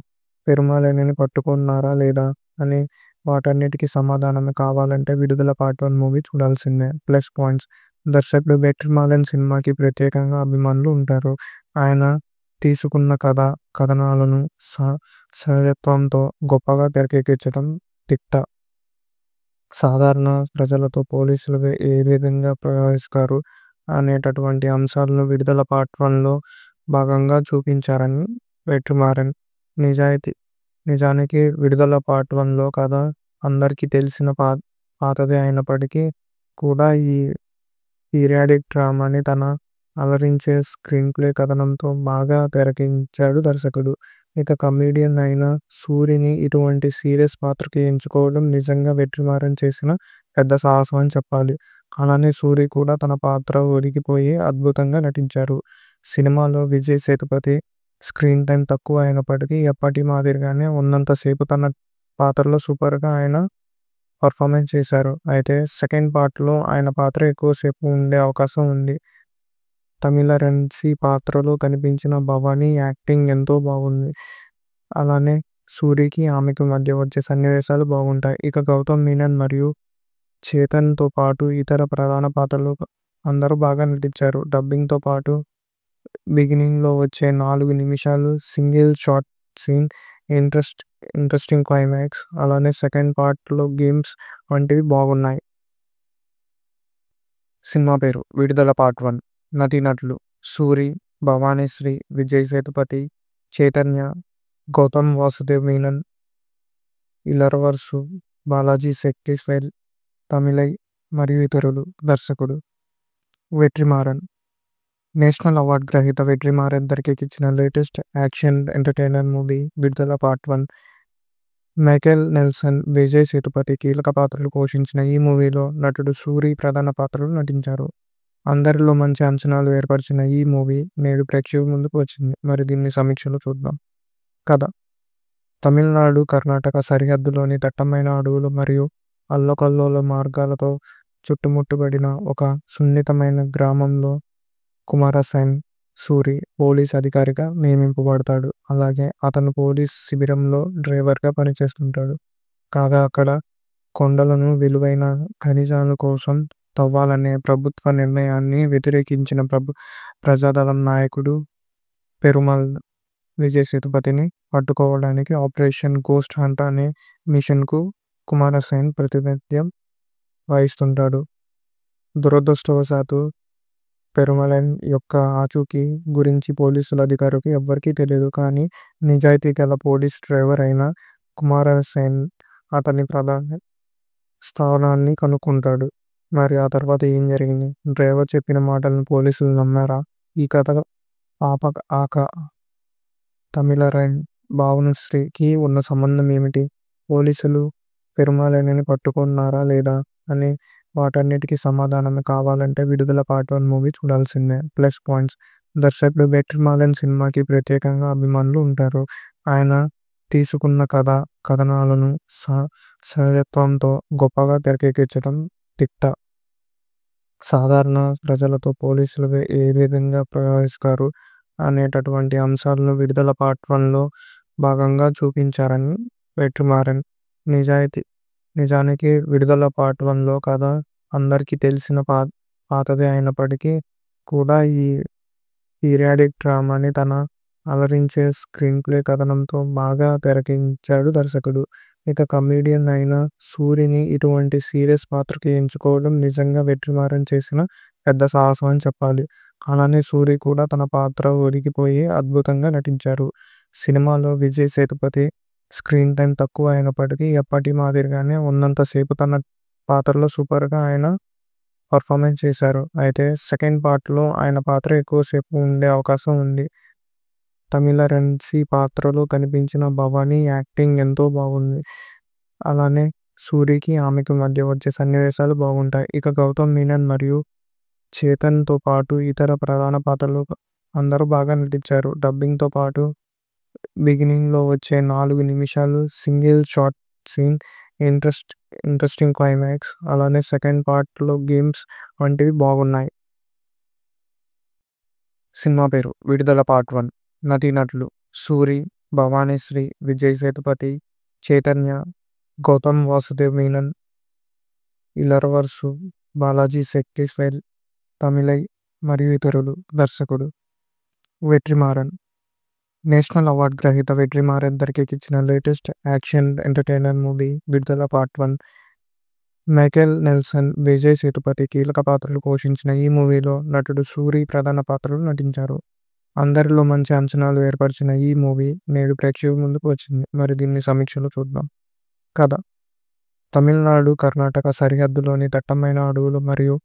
పెరుమలైన్ని పట్టుకున్నారా లేదా అని వాటన్నిటికి సమాధానం కావాలంటే విడుదల పార్ట్ వన్ మూవీ చూడాల్సిందే ప్లస్ పాయింట్స్ దర్శకుడు బెటర్ మాలన్ సినిమాకి ప్రత్యేకంగా అభిమానులు ఉంటారు ఆయన తీసుకున్న కథ కథనాలను సహజత్వంతో గొప్పగా తెరకెక్కించడం తిట్ట సాధారణ ప్రజలతో పోలీసులు ఏ విధంగా ప్రవహిస్తారు అనేటటువంటి అంశాలను విడుదల పార్ట్ వన్లో భాగంగా చూపించారని వెట్రిమారన్ నిజాయితీ నిజానికి విడుదల పార్ట్ లో కథ అందరికి తెలిసిన పాతది అయినప్పటికీ కూడా ఈ పీరియాడిక్ డ్రామాని తన అలరించే స్క్రీన్ ప్లే కథనంతో బాగా తెరకించాడు దర్శకుడు ఇక కమేడియన్ అయిన సూరిని ఇటువంటి సీరియస్ పాత్రకి ఎంచుకోవడం నిజంగా వెట్టిమారం చేసిన పెద్ద సాహసం అని చెప్పాలి అలానే సూరి కూడా తన పాత్ర ఒరిగిపోయి అద్భుతంగా నటించారు సినిమాలో విజయ్ సేతుపతి స్క్రీన్ టైం తక్కువ అయినప్పటికీ ఎప్పటి మాదిరిగానే ఉన్నంతసేపు తన పాత్రలో సూపర్గా ఆయన పర్ఫార్మెన్స్ చేశారు అయితే సెకండ్ పార్ట్లో ఆయన పాత్ర ఎక్కువసేపు ఉండే అవకాశం ఉంది తమిళ రెన్సీ పాత్రలో కనిపించిన భవానీ యాక్టింగ్ ఎంతో బాగుంది అలానే సూరికి ఆమెకు మధ్య వచ్చే సన్నివేశాలు బాగుంటాయి ఇక గౌతమ్ మీనన్ మరియు చేతన్తో పాటు ఇతర ప్రధాన పాత్రలు అందరూ బాగా నటించారు డబ్బింగ్తో పాటు బిగినింగ్ లో వచ్చే నాలుగు నిమిషాలు single shot scene interest interesting climax అలానే సెకండ్ పార్ట్ లో గేమ్స్ వంటివి బాగున్నాయి సినిమా పేరు విడుదల పార్ట్ వన్ నటీనటులు సూరి భవానీశ్రీ విజయ్ సేతుపతి చైతన్య గౌతమ్ వాసుదేవ్ మీనన్ ఇలర్వర్సు బాలాజీ శక్తి తమిళై మరియు ఇతరులు దర్శకుడు వెట్రిమారన్ నేషనల్ అవార్డ్ గ్రహీత వెట్రిమారన్ ఇచ్చిన latest action entertainer movie Vidudala part one Michael Nelson Vijay Sethupathi కీలక పాత్రలు పోషించిన ఈ మూవీలో నటుడు సూరి ప్రధాన పాత్రలు నటించారు అందరిలో మంచి అంచనాలు ఏర్పరిచిన ఈ మూవీ నేడు ప్రేక్షకుల ముందుకు వచ్చింది మరి దీన్ని సమీక్షలు చూద్దాం కథ తమిళనాడు కర్ణాటక సరిహద్దులోని దట్టమైన అడవులు మరియు అల్లకల్లోల మార్గాలతో చుట్టుముట్టబడిన ఒక సున్నితమైన గ్రామంలో కుమారస్వామి సూరి పోలీస్ అధికారిగా నియమింపబడతాడు. అలాగే అతను పోలీస్ శిబిరంలో డ్రైవర్గా పనిచేస్తుంటాడు. కాగా అక్కడ కొండలను విలువైన ఖనిజాల కోసం తవ్వాలనే ప్రభుత్వ నిర్ణయాన్ని వ్యతిరేకించిన ప్రభు ప్రజాదళం నాయకుడు పెరుమల్ విజయ సేతుపతిని పట్టుకోవడానికి ఆపరేషన్ గోస్ట్ హంట్ అనే మిషన్కు కుమారస్వామి ప్రాతినిధ్యం వహిస్తుంటాడు. దురదృష్టవశాత్తు పెరుమలైన్ యొక్క ఆచూకీ గురించి పోలీసుల అధికారికి ఎవ్వరికీ తెలియదు. కానీ నిజాయితీ గల పోలీస్ డ్రైవర్ అయిన కుమారసేన్ అతని ప్రధాన స్థానాన్ని కనుక్కుంటాడు. మరి ఆ తర్వాత ఏం జరిగింది? డ్రైవర్ చెప్పిన మాటలను పోలీసులు నమ్మారా? ఈ కథ 'పాప తమిళరైన్ భానుశ్రీ'కి ఉన్న సంబంధం ఏమిటి? పోలీసులు పెరుమలైన్ని పట్టుకున్నారా లేదా అని వాటన్నిటికి సమాధానం కావాలంటే విడుదల పార్ట్ వన్ మూవీ చూడాల్సిందే ప్లస్ పాయింట్స్ దర్శకుడు బెటర్ మాలన్ సినిమాకి ప్రత్యేకంగా అభిమానులు ఉంటారు ఆయన తీసుకున్న కథ కథనాలను సహజత్వంతో గొప్పగా తెరకెక్కించడం తిట్ట సాధారణ ప్రజలతో పోలీసులు ఏ విధంగా ప్రవహిస్తారు అనేటటువంటి అంశాలను విడుదల పార్ట్ వన్లో భాగంగా చూపించారని వెట్రిమారన్ నిజాయితీ నిజానికి విడుదల పార్ట్ లో కథ అందరికీ తెలిసిన పాతదే అయినప్పటికీ కూడా ఈ పీరియాడిక్ డ్రామాని తన అలరించే స్క్రీన్ ప్లే కథనంతో బాగా తెరకించాడు దర్శకుడు ఇక కమేడియన్ అయిన సూరిని ఇటువంటి సీరియస్ పాత్రకి ఎంచుకోవడం నిజంగా వెట్టిమారం చేసిన పెద్ద సాహసం అని చెప్పాలి అలానే సూరి కూడా తన పాత్ర ఒరిగిపోయి అద్భుతంగా నటించారు సినిమాలో విజయ్ సేతుపతి స్క్రీన్ టైం తక్కువ అయినప్పటికీ ఎప్పటి మాదిరిగానే ఉన్నంతసేపు తన పాత్రలో సూపర్గా ఆయన పర్ఫార్మెన్స్ చేశారు అయితే సెకండ్ పార్ట్లో ఆయన పాత్ర ఎక్కువసేపు ఉండే అవకాశం ఉంది తమిళ రెన్సీ పాత్రలో కనిపించిన భవానీ యాక్టింగ్ ఎంతో బాగుంది అలానే సూరికి ఆమెకు మధ్య వచ్చే సన్నివేశాలు బాగుంటాయి ఇక గౌతమ్ మీనన్ మరియు చేతన్తో పాటు ఇతర ప్రధాన పాత్రలు అందరూ బాగా నటించారు డబ్బింగ్తో పాటు బిగినింగ్ లో వచ్చే నాలుగు నిమిషాలు single shot scene interesting climax అలానే సెకండ్ పార్ట్ లో గేమ్స్ వంటివి బాగున్నాయి. సినిమా పేరు విడుదల పార్ట్ వన్ నటీనటులు సూరి, భవానీశ్రీ, విజయ్ సేతుపతి, చైతన్య, గౌతమ్ వాసుదేవ్ మీనన్, ఇలర్వర్సు బాలాజీ, శక్తి, స్వైల్, తమిళై మరియు ఇతరులు. దర్శకుడు వెట్రిమారన్. నేషనల్ అవార్డ్ గ్రహీత వెట్రిమారన్ ఇచ్చిన latest action entertainer movie Vidudala part one Michael Nelson Vijay Sethupathi కీలక పాత్రలు పోషించిన ఈ మూవీలో నటుడు సూరి ప్రధాన పాత్రలు నటించారు అందరిలో మంచి అంచనాలు ఏర్పరిచిన ఈ మూవీ నేడు ప్రేక్షకుల ముందుకు వచ్చింది మరి దీన్ని సమీక్షలు చూద్దాం కథ తమిళనాడు కర్ణాటక సరిహద్దులోని దట్టమైన అడవులు మరియు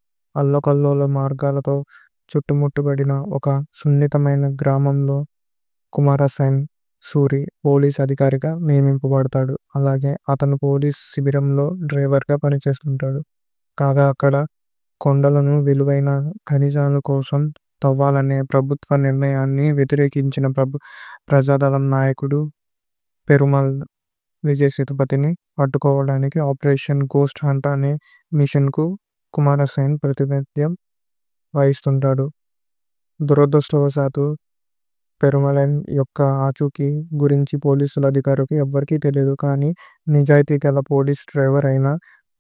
అల్లకల్లోల మార్గాలతో చుట్టుముట్టబడిన ఒక సున్నితమైన గ్రామంలో కుమారసేన్ సూరి పోలీస్ అధికారిగా నియమింపబడతాడు. అలాగే అతను పోలీస్ శిబిరంలో డ్రైవర్గా పనిచేస్తుంటాడు. కాగా అక్కడ కొండలను విలువైన ఖనిజాల కోసం తవ్వాలనే ప్రభుత్వ నిర్ణయాన్ని వ్యతిరేకించిన ప్రభు ప్రజాదళం నాయకుడు పెరుమల్ విజయ్ సేతుపతిని పట్టుకోవడానికి ఆపరేషన్ గోస్ట్ హంట్ అనే మిషన్కు కుమారసేన్ ప్రాతినిధ్యం వహిస్తుంటాడు. దురదృష్టవశాత్తు పెరుమలైన్ యొక్క ఆచూకీ గురించి పోలీసుల అధికారికి ఎవ్వరికీ తెలియదు. కానీ నిజాయితీ గల పోలీస్ డ్రైవర్ అయిన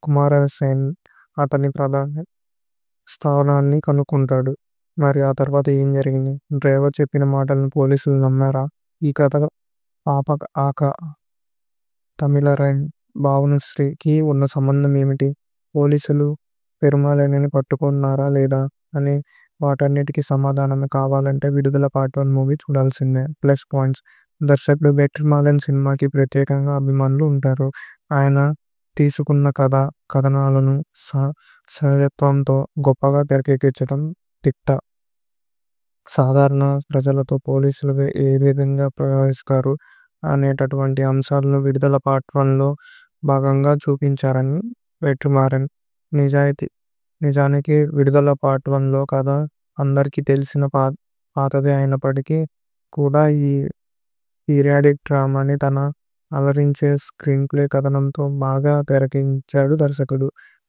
కుమారసేన్ అతని ప్రధాన స్థానాన్ని కనుక్కుంటాడు. మరి ఆ తర్వాత ఏం జరిగింది? డ్రైవర్ చెప్పిన మాటలను పోలీసులు నమ్మారా? ఈ కథ 'పాప తమిళరైన్, భానుశ్రీ'కి ఉన్న సంబంధం ఏమిటి? పోలీసులు పెరుమలైన్ని పట్టుకున్నారా లేదా అని వాటన్నిటికీ సమాధానం కావాలంటే విడుదల పార్ట్ వన్ మూవీ చూడాల్సిందే ప్లస్ పాయింట్స్ దర్శకుడు బెటర్ మాలన్ సినిమాకి ప్రత్యేకంగా అభిమానులు ఉంటారు ఆయన తీసుకున్న కథ కథనాలను సహజత్వంతో గొప్పగా తెరకెక్కించడం తిట్ట సాధారణ ప్రజలతో పోలీసులు ఏ విధంగా ప్రవహిస్తారు అనేటటువంటి అంశాలను విడుదల పార్ట్ వన్లో భాగంగా చూపించారని వెట్రిమారన్ నిజాయితీ నిజానికి విడుదల పార్ట్ వన్లో కథ అందరికీ తెలిసిన పా పాతదే అయినప్పటికీ కూడా ఈ పీరియాడిక్ డ్రామాని తన అలరించే స్క్రీన్ ప్లే కథనంతో బాగా తెరకించాడు దర్శకుడు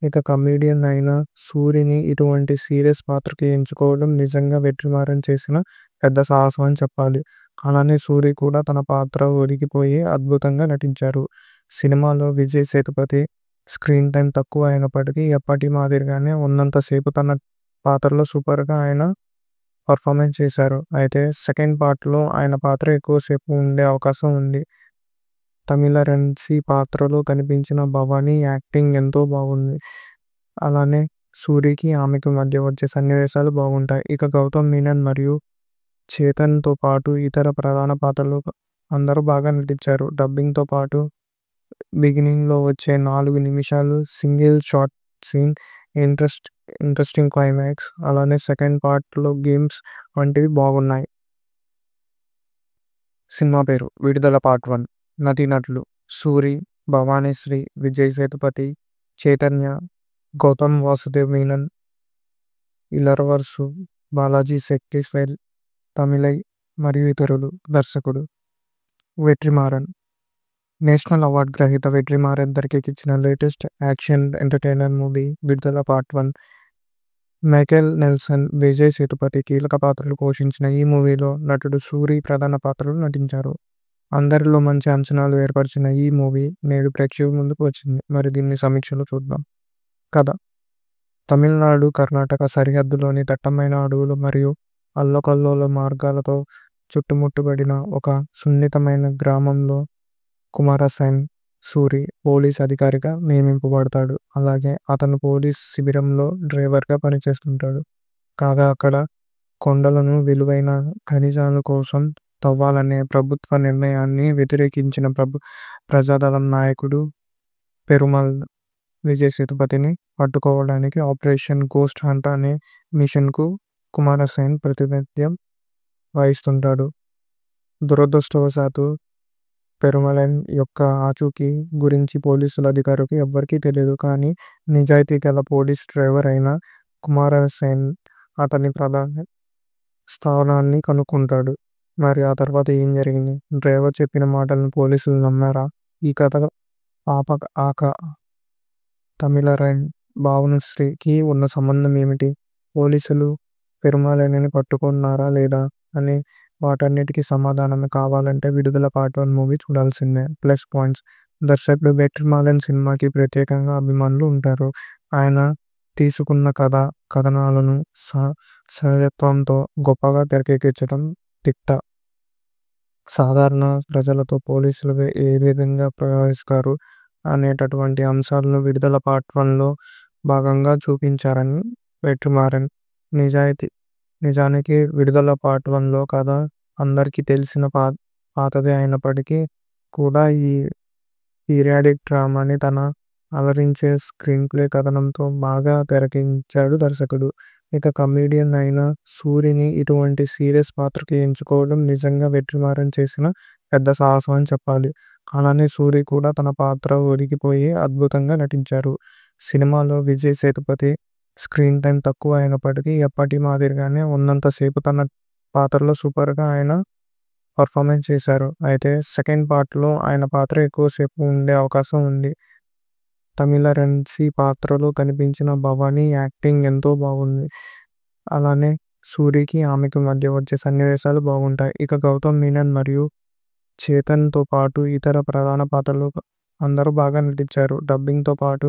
ఇక కమేడియన్ అయిన సూరిని ఇటువంటి సీరియస్ పాత్రకి ఎంచుకోవడం నిజంగా వెట్టిమారం చేసిన పెద్ద సాహసం అని చెప్పాలి అలానే సూరి కూడా తన పాత్ర ఒరిగిపోయి అద్భుతంగా నటించారు సినిమాలో విజయ్ సేతుపతి స్క్రీన్ టైం తక్కువ అయినప్పటికీ ఎప్పటి మాదిరిగానే ఉన్నంతసేపు తన పాత్రలో సూపర్గా ఆయన పర్ఫార్మెన్స్ చేశారు అయితే సెకండ్ పార్ట్లో ఆయన పాత్ర ఎక్కువసేపు ఉండే అవకాశం ఉంది తమిళ రెన్సీ పాత్రలో కనిపించిన భవానీ యాక్టింగ్ ఎంతో బాగుంది అలానే సూరికి ఆమెకు మధ్య వచ్చే సన్నివేశాలు బాగుంటాయి ఇక గౌతమ్ మీనన్ మరియు చేతన్తో పాటు ఇతర ప్రధాన పాత్రలు అందరూ బాగా నటించారు డబ్బింగ్తో పాటు బిగినింగ్లో వచ్చే నాలుగు నిమిషాలు single shot scene interest interesting climax అలానే సెకండ్ పార్ట్లో గేమ్స్ వంటివి బాగున్నాయి సినిమా పేరు విడుదల పార్ట్ వన్ నటీనటులు సూరి భవానీశ్రీ విజయ్ సేతుపతి చైతన్య గౌతమ్ వాసుదేవ్ మీనన్ ఇలర్వర్సు బాలాజీ శక్తి తమిళై మరియు ఇతరులు దర్శకుడు వెట్రిమారన్ నేషనల్ అవార్డ్ గ్రహీత వెట్రిమారన్ ఇచ్చిన latest action entertainer movie Vidudala part one Michael Nelson Vijay Sethupathi కీలక పాత్రలు పోషించిన ఈ మూవీలో నటుడు సూరి ప్రధాన పాత్రలు నటించారు అందరిలో మంచి అంచనాలు ఏర్పరిచిన ఈ మూవీ నేడు ప్రేక్షకుల ముందుకు వచ్చింది మరి దీన్ని సమీక్షలు చూద్దాం కథ తమిళనాడు కర్ణాటక సరిహద్దులోని దట్టమైన అడవులు మరియు అల్లకల్లోల మార్గాలతో చుట్టుముట్టబడిన ఒక సున్నితమైన గ్రామంలో కుమారస్వామి సూరి పోలీస్ అధికారిగా నియమింపబడతాడు. అలాగే అతను పోలీస్ శిబిరంలో డ్రైవర్గా పనిచేస్తుంటాడు. కాగా అక్కడ కొండలను విలువైన ఖనిజాల కోసం తవ్వాలనే ప్రభుత్వ నిర్ణయాన్ని వ్యతిరేకించిన ప్రభు ప్రజాదళం నాయకుడు పెరుమల్ విజయ సేతుపతిని పట్టుకోవడానికి ఆపరేషన్ గోస్ట్ హంట్ అనే మిషన్కు కుమారస్వామి ప్రాతినిధ్యం వహిస్తుంటాడు. దురదృష్టవశాత్తు పెరుమలైన్ యొక్క ఆచూకీ గురించి పోలీసుల అధికారికి ఎవ్వరికీ తెలియదు. కానీ నిజాయితీ గల పోలీస్ డ్రైవర్ అయిన కుమారసేన్ అతని ప్రధాన స్థానాన్ని కనుక్కుంటాడు. మరి ఆ తర్వాత ఏం జరిగింది? డ్రైవర్ చెప్పిన మాటలను పోలీసులు నమ్మారా? ఈ కథ 'పాప తమిళరైన్ శ్రీకి ఉన్న సంబంధం ఏమిటి? పోలీసులు పెరుమలైన్ని పట్టుకున్నారా లేదా అని వాటన్నిటికి సమాధానం కావాలంటే విడుదల పార్ట్ వన్ మూవీ చూడాల్సిందే ప్లస్ పాయింట్స్ దర్శకుడు బెటర్ మాలన్ సినిమాకి ప్రత్యేకంగా అభిమానులు ఉంటారు ఆయన తీసుకున్న కథ కథనాలను సహజత్వంతో గొప్పగా తెరకెక్కించడం తిట్ట సాధారణ ప్రజలతో పోలీసులు ఏ విధంగా ప్రవహిస్తారు అనేటటువంటి అంశాలను విడుదల పార్ట్ వన్లో భాగంగా చూపించారని వెట్రిమారన్ నిజాయితీ నిజానికి విడుదల పార్ట్ వన్లో కథ అందరికీ తెలిసిన పాతదే అయినప్పటికీ కూడా ఈ పీరియాడిక్ డ్రామాని తన అలరించే స్క్రీన్ ప్లే కథనంతో బాగా తెరకించాడు దర్శకుడు. ఇక కమెడియన్ అయిన సూర్యుని ఇటువంటి సీరియస్ పాత్రకి ఎంచుకోవడం నిజంగా వెట్టిమారం చేసిన పెద్ద సాహసం అని చెప్పాలి. అలానే సూరి కూడా తన పాత్ర ఒరిగిపోయి అద్భుతంగా నటించారు. సినిమాలో విజయ్ సేతుపతి స్క్రీన్ టైం తక్కువ అయినప్పటికీ ఎప్పటి మాదిరిగానే ఉన్నంతసేపు తన పాత్రలో సూపర్గా ఆయన పర్ఫార్మెన్స్ చేశారు అయితే సెకండ్ పార్ట్లో ఆయన పాత్ర ఎక్కువసేపు ఉండే అవకాశం ఉంది తమిళ రెన్సీ పాత్రలో కనిపించిన భవానీ యాక్టింగ్ ఎంతో బాగుంది అలానే సూరికి ఆమెకు మధ్య వచ్చే సన్నివేశాలు బాగుంటాయి ఇక గౌతమ్ మీనన్ మరియు చేతన్తో పాటు ఇతర ప్రధాన పాత్రలు అందరూ బాగా నటించారు డబ్బింగ్తో పాటు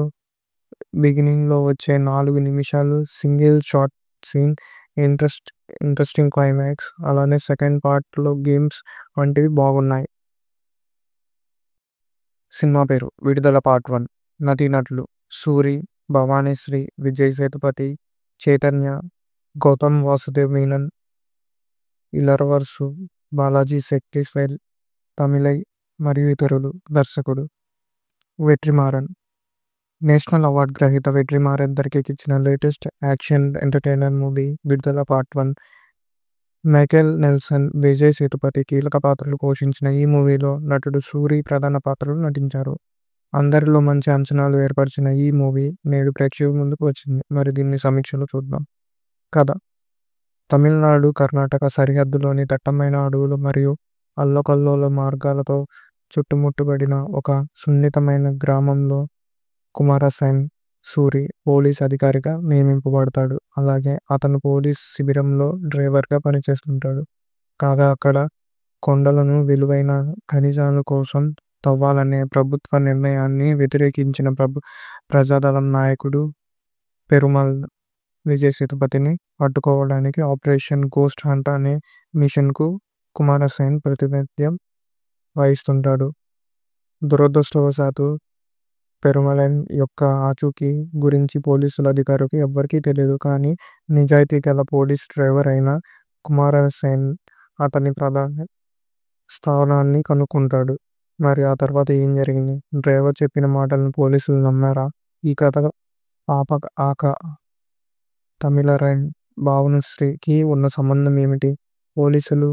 బిగినింగ్లో వచ్చే నాలుగు నిమిషాలు single shot scene interest interesting climax అలానే సెకండ్ పార్ట్లో గేమ్స్ వంటివి బాగున్నాయి సినిమా పేరు విడుదల పార్ట్ వన్ నటీనటులు సూరి భవానీశ్రీ విజయ్ సేతుపతి చైతన్య గౌతమ్ వాసుదేవ్ మీనన్ ఇలర్వర్సు బాలాజీ శక్తి తమిళై మరియు ఇతరులు దర్శకుడు వెట్రిమారన్ నేషనల్ అవార్డ్ గ్రహీత వెట్రిమారన్ ఇచ్చిన latest action entertainer movie Vidudala part one Michael Nelson Vijay Sethupathi కీలక పాత్రలు పోషించిన ఈ మూవీలో నటుడు సూరి ప్రధాన పాత్రలు నటించారు అందరిలో మంచి అంచనాలు ఏర్పరిచిన ఈ మూవీ నేడు ప్రేక్షకుల ముందుకు వచ్చింది మరి దీన్ని సమీక్షలు చూద్దాం కథ తమిళనాడు కర్ణాటక సరిహద్దులోని దట్టమైన అడవులు మరియు అల్లకల్లోల మార్గాలతో చుట్టుముట్టబడిన ఒక సున్నితమైన గ్రామంలో కుమారస్వామి సూరి పోలీస్ అధికారిగా నియమింపబడతాడు. అలాగే అతను పోలీస్ శిబిరంలో డ్రైవర్గా పనిచేస్తుంటాడు. కాగా అక్కడ కొండలను విలువైన ఖనిజాల కోసం తవ్వాలనే ప్రభుత్వ నిర్ణయాన్ని వ్యతిరేకించిన ప్రభు ప్రజాదళం నాయకుడు పెరుమల్ విజయ సేతుపతిని పట్టుకోవడానికి ఆపరేషన్ గోస్ట్ హంట్ అనే మిషన్కు కుమారస్వామి ప్రాతినిధ్యం వహిస్తుంటాడు. దురదృష్టవశాత్తు పెరుమలైన్ యొక్క ఆచూకీ గురించి పోలీసుల అధికారికి ఎవ్వరికీ తెలియదు. కానీ నిజాయితీ గల పోలీస్ డ్రైవర్ అయిన కుమారసేన్ అతని ప్రధాన స్థానాన్ని కనుక్కుంటాడు. మరి ఆ తర్వాత ఏం జరిగింది? డ్రైవర్ చెప్పిన మాటలను పోలీసులు నమ్మారా? ఈ కథ 'పాప'ఆక 'తమిళరైన్ భానుశ్రీ'కి ఉన్న సంబంధం ఏమిటి? పోలీసులు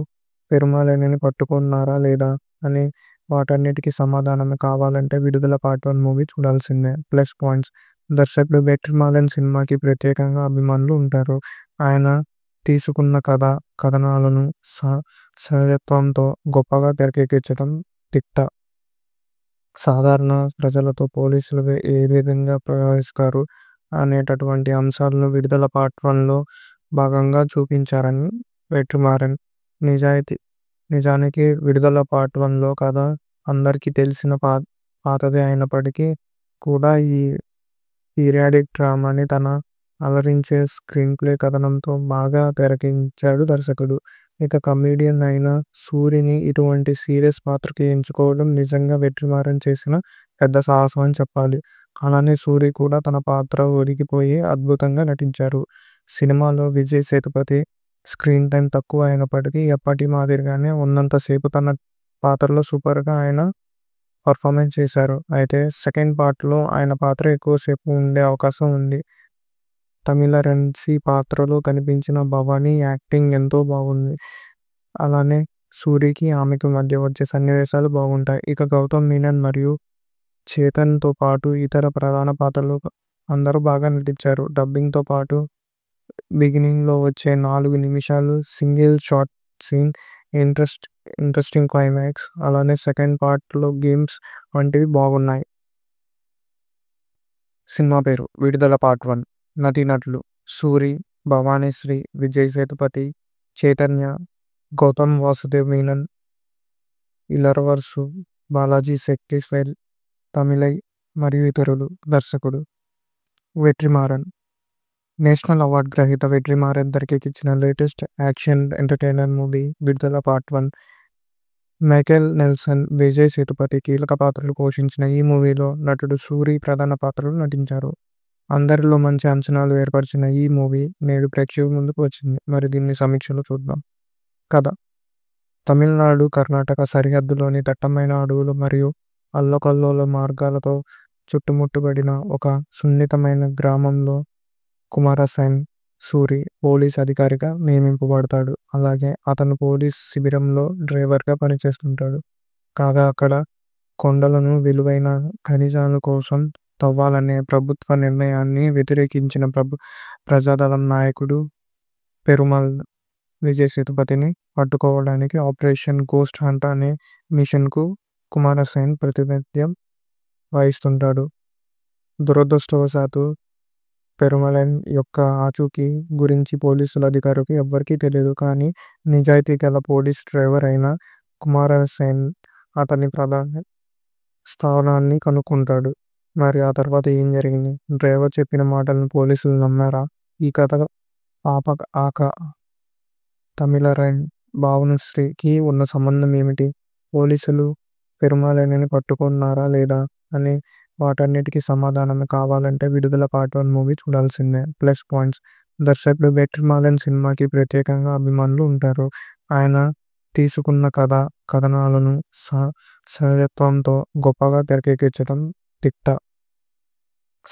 పెరుమలైన్ని పట్టుకున్నారా లేదా అని వాటన్నిటికి సమాధానం కావాలంటే విడుదల పార్ట్ వన్ మూవీ చూడాల్సిందే ప్లస్ పాయింట్స్ దర్శకుడు బెటర్ మాలన్ సినిమాకి ప్రత్యేకంగా అభిమానులు ఉంటారు ఆయన తీసుకున్న కథ కథనాలను సహజత్వంతో గొప్పగా తెరకెక్కించడం తిట్ట సాధారణ ప్రజలతో పోలీసులు ఏ విధంగా ప్రవహిస్తారు అనేటటువంటి అంశాలను విడుదల పార్ట్ వన్లో భాగంగా చూపించారని వెట్రిమారన్ నిజాయితీ నిజానికి విడుదల పార్ట్ లో కథ అందరికి తెలిసిన పాతది అయినప్పటికీ కూడా ఈ పీరియాడిక్ డ్రామాని తన అలరించే స్క్రీన్ ప్లే కథనంతో బాగా తెరకించాడు దర్శకుడు ఇక కమేడియన్ అయిన సూరిని ఇటువంటి సీరియస్ పాత్రకి ఎంచుకోవడం నిజంగా వెట్టిమారం చేసిన పెద్ద సాహసం అని చెప్పాలి అలానే సూరి కూడా తన పాత్ర ఒరిగిపోయి అద్భుతంగా నటించారు సినిమాలో విజయ్ సేతుపతి స్క్రీన్ టైం తక్కువ అయినప్పటికీ ఎప్పటి మాదిరిగానే ఉన్నంతసేపు తన పాత్రలో సూపర్గా ఆయన పర్ఫార్మెన్స్ చేశారు అయితే సెకండ్ పార్ట్లో ఆయన పాత్ర ఎక్కువసేపు ఉండే అవకాశం ఉంది తమిళ రెన్సీ పాత్రలో కనిపించిన భవానీ యాక్టింగ్ ఎంతో బాగుంది అలానే సూరికి ఆమెకు మధ్య వచ్చే సన్నివేశాలు బాగుంటాయి ఇక గౌతమ్ మీనన్ మరియు చేతన్తో పాటు ఇతర ప్రధాన పాత్రలు అందరూ బాగా నటించారు డబ్బింగ్తో పాటు బిగినింగ్ లో వచ్చే నాలుగు నిమిషాలు single shot scene interesting climax అలానే సెకండ్ పార్ట్ లో గేమ్స్ వంటివి బాగున్నాయి. సినిమా పేరు విడుదల పార్ట్ వన్ నటీనటులు సూరి, భవానీశ్రీ, విజయ్ సేతుపతి, చైతన్య, గౌతమ్ వాసుదేవ్ మీనన్, ఇలర్వర్సు బాలాజీ శెట్టి, తమిళై మరియు ఇతరులు. దర్శకుడు వెట్రిమారన్. నేషనల్ అవార్డ్ గ్రహీత వెట్రిమారన్ ఇచ్చిన latest action entertainer movie Vidudala part one Michael Nelson Vijay Sethupathi కీలక పాత్రలు పోషించిన ఈ మూవీలో నటుడు సూరి ప్రధాన పాత్రలు నటించారు అందరిలో మంచి అంచనాలు ఏర్పరిచిన ఈ మూవీ నేడు ప్రేక్షకుల ముందుకు వచ్చింది మరి దీన్ని సమీక్షలు చూద్దాం కథ తమిళనాడు కర్ణాటక సరిహద్దులోని దట్టమైన అడవులు మరియు అల్లకల్లోల మార్గాలతో చుట్టుముట్టబడిన ఒక సున్నితమైన గ్రామంలో కుమారస్వామి సూరి పోలీస్ అధికారిగా నియమింపబడతాడు. అలాగే అతను పోలీస్ శిబిరంలో డ్రైవర్గా పనిచేస్తుంటాడు. కాగా అక్కడ కొండలను విలువైన ఖనిజాల కోసం తవ్వాలనే ప్రభుత్వ నిర్ణయాన్ని వ్యతిరేకించిన ప్రభు ప్రజాదళం నాయకుడు పెరుమల్ విజయ్ సేతుపతిని పట్టుకోవడానికి ఆపరేషన్ గోస్ట్ హంట్ అనే మిషన్కు కుమారస్వామి ప్రాతినిధ్యం వహిస్తుంటాడు. దురదృష్టవశాత్తు పెరుమలైన్ యొక్క ఆచూకీ గురించి పోలీసుల అధికారికి ఎవ్వరికీ తెలియదు. కానీ నిజాయితీ గల పోలీస్ డ్రైవర్ అయిన కుమారసేన్ అతని ప్రధాన స్థానాన్ని కనుక్కుంటాడు. మరి ఆ తర్వాత ఏం జరిగింది? డ్రైవర్ చెప్పిన మాటలను పోలీసులు నమ్మారా? ఈ కథ 'పాప తమిళరైన్ భావనుశ్రీ'కి ఉన్న సంబంధం ఏమిటి? పోలీసులు పెరుమలైన్ని పట్టుకున్నారా లేదా అని వాటన్నిటికి సమాధానం కావాలంటే విడుదల పార్ట్ వన్ మూవీ చూడాల్సిందే ప్లస్ పాయింట్స్ దర్శకుడు బెటర్ మాలన్ సినిమాకి ప్రత్యేకంగా అభిమానులు ఉంటారు ఆయన తీసుకున్న కథ కథనాలను సహజత్వంతో గొప్పగా తెరకెక్కించడం తిట్ట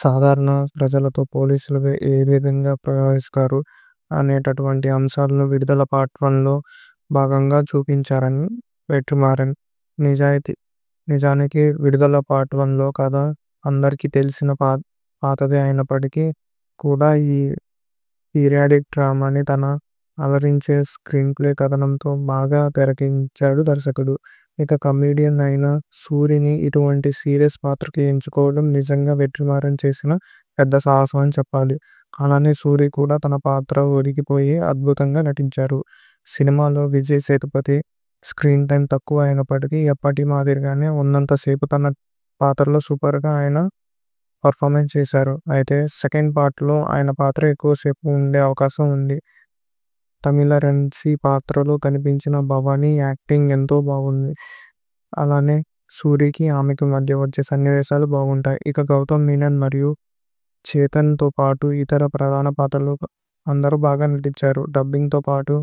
సాధారణ ప్రజలతో పోలీసులు ఏ విధంగా ప్రవహిస్తారు అనేటటువంటి అంశాలను విడుదల పార్ట్ వన్లో భాగంగా చూపించారని వెట్రిమారన్ నిజాయితీ నిజానికి విడుదల పార్ట్ లో కథ అందరికి తెలిసిన పాతదే అయినప్పటికీ కూడా ఈ పీరియాడిక్ డ్రామాని తన అలరించే స్క్రీన్ ప్లే కథనంతో బాగా తెరకించాడు దర్శకుడు ఇక కమేడియన్ అయిన సూరిని ఇటువంటి సీరియస్ పాత్రకి ఎంచుకోవడం నిజంగా వెట్టిమారం చేసిన పెద్ద సాహసం అని చెప్పాలి అలానే సూరి కూడా తన పాత్ర ఒరిగిపోయి అద్భుతంగా నటించారు సినిమాలో విజయ్ సేతుపతి స్క్రీన్ టైం తక్కువ అయినప్పటికీ ఎప్పటి మాదిరిగానే ఉన్నంతసేపు తన పాత్రలో సూపర్గా ఆయన పర్ఫార్మెన్స్ చేశారు అయితే సెకండ్ పార్ట్లో ఆయన పాత్ర ఎక్కువసేపు ఉండే అవకాశం ఉంది తమిళ రెన్సీ పాత్రలో కనిపించిన భవానీ యాక్టింగ్ ఎంతో బాగుంది అలానే సూరికి ఆమెకు మధ్య వచ్చే సన్నివేశాలు బాగుంటాయి ఇక గౌతమ్ మీనన్ మరియు చేతన్తో పాటు ఇతర ప్రధాన పాత్రలు అందరూ బాగా నటించారు డబ్బింగ్తో పాటు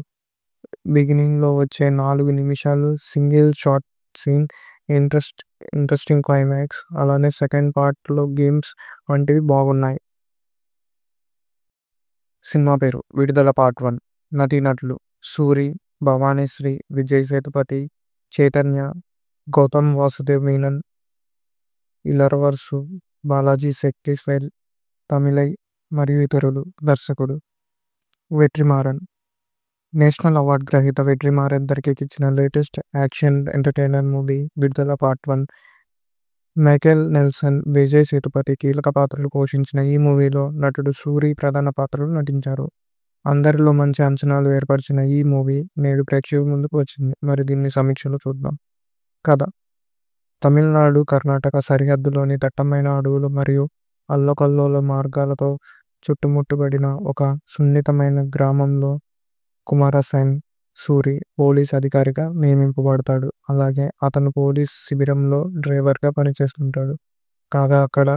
బిగినింగ్ లో వచ్చే నాలుగు నిమిషాలు single shot scene interesting climax అలానే సెకండ్ పార్ట్ లో గేమ్స్ వంటివి బాగున్నాయి. సినిమా పేరు విడుదల పార్ట్ వన్ నటీనటులు సూరి, భవానీశ్రీ, విజయ్ సేతుపతి, చైతన్య, గౌతమ్ వాసుదేవ్ మీనన్, ఇలర్వర్సు బాలాజీ, శక్తి, స్మైల్, తమిళై మరియు ఇతరులు. దర్శకుడు వెట్రిమారన్. నేషనల్ అవార్డ్ గ్రహీత వెట్రిమారన్ ఇచ్చిన latest action entertainer movie Vidudala part one Michael Nelson Vijay Sethupathi కీలక పాత్రలు పోషించిన ఈ మూవీలో నటుడు సూరి ప్రధాన పాత్రలు నటించారు అందరిలో మంచి అంచనాలు ఏర్పరిచిన ఈ మూవీ నేడు ప్రేక్షకుల ముందుకు వచ్చింది మరి దీన్ని సమీక్షలు చూద్దాం కథ తమిళనాడు కర్ణాటక సరిహద్దులోని దట్టమైన అడవులు మరియు అల్లకల్లోల మార్గాలతో చుట్టుముట్టబడిన ఒక సున్నితమైన గ్రామంలో కుమారసేన్ సూరి పోలీస్ అధికారిగా నియమింపబడతాడు. అలాగే అతను పోలీస్ శిబిరంలో డ్రైవర్గా పనిచేస్తుంటాడు. కాగా అక్కడ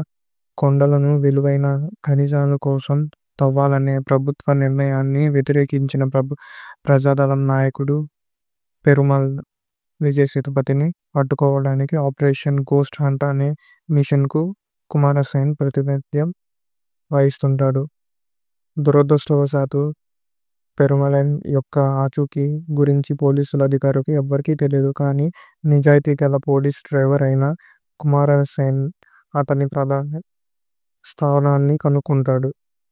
కొండలను విలువైన ఖనిజాల కోసం తవ్వాలనే ప్రభుత్వ నిర్ణయాన్ని వ్యతిరేకించిన ప్రభు ప్రజాదళం నాయకుడు పెరుమల్ విజయ సేతుపతిని పట్టుకోవడానికి ఆపరేషన్ గోస్ట్ హంట్ అనే మిషన్కు కుమారసేన్ ప్రాతినిధ్యం వహిస్తుంటాడు. దురదృష్టవశాత్తు పెరుమలైన్ యొక్క ఆచూకీ గురించి పోలీసుల అధికారికి ఎవ్వరికీ తెలియదు. కానీ నిజాయితీ గల పోలీస్ డ్రైవర్ అయిన కుమారసేన్ అతని ప్రధాన స్థానాన్ని కనుక్కుంటాడు.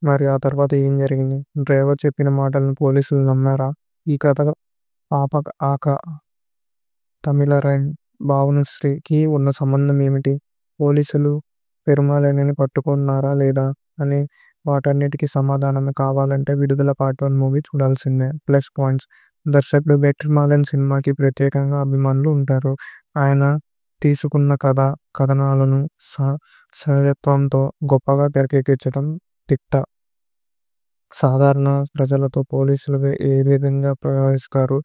మరి ఆ తర్వాత ఏం జరిగింది? డ్రైవర్ చెప్పిన మాటలను పోలీసులు నమ్మారా? ఈ కథ 'పాప తమిళరైన్, భావనుశ్రీ'కి ఉన్న సంబంధం ఏమిటి? పోలీసులు పెరుమలైన్ని పట్టుకున్నారా లేదా అని వాటన్నిటికి సమాధానం కావాలంటే విడుదల పార్ట్ వన్ మూవీ చూడాల్సిందే ప్లస్ పాయింట్స్ దర్శకుడు బెటర్ మాలన్ సినిమాకి ప్రత్యేకంగా అభిమానులు ఉంటారు ఆయన తీసుకున్న కథ కథనాలను సహజత్వంతో గొప్పగా తెరకెక్కించడం తిట్ట సాధారణ ప్రజలతో పోలీసులు ఏ విధంగా ప్రవహిస్తారు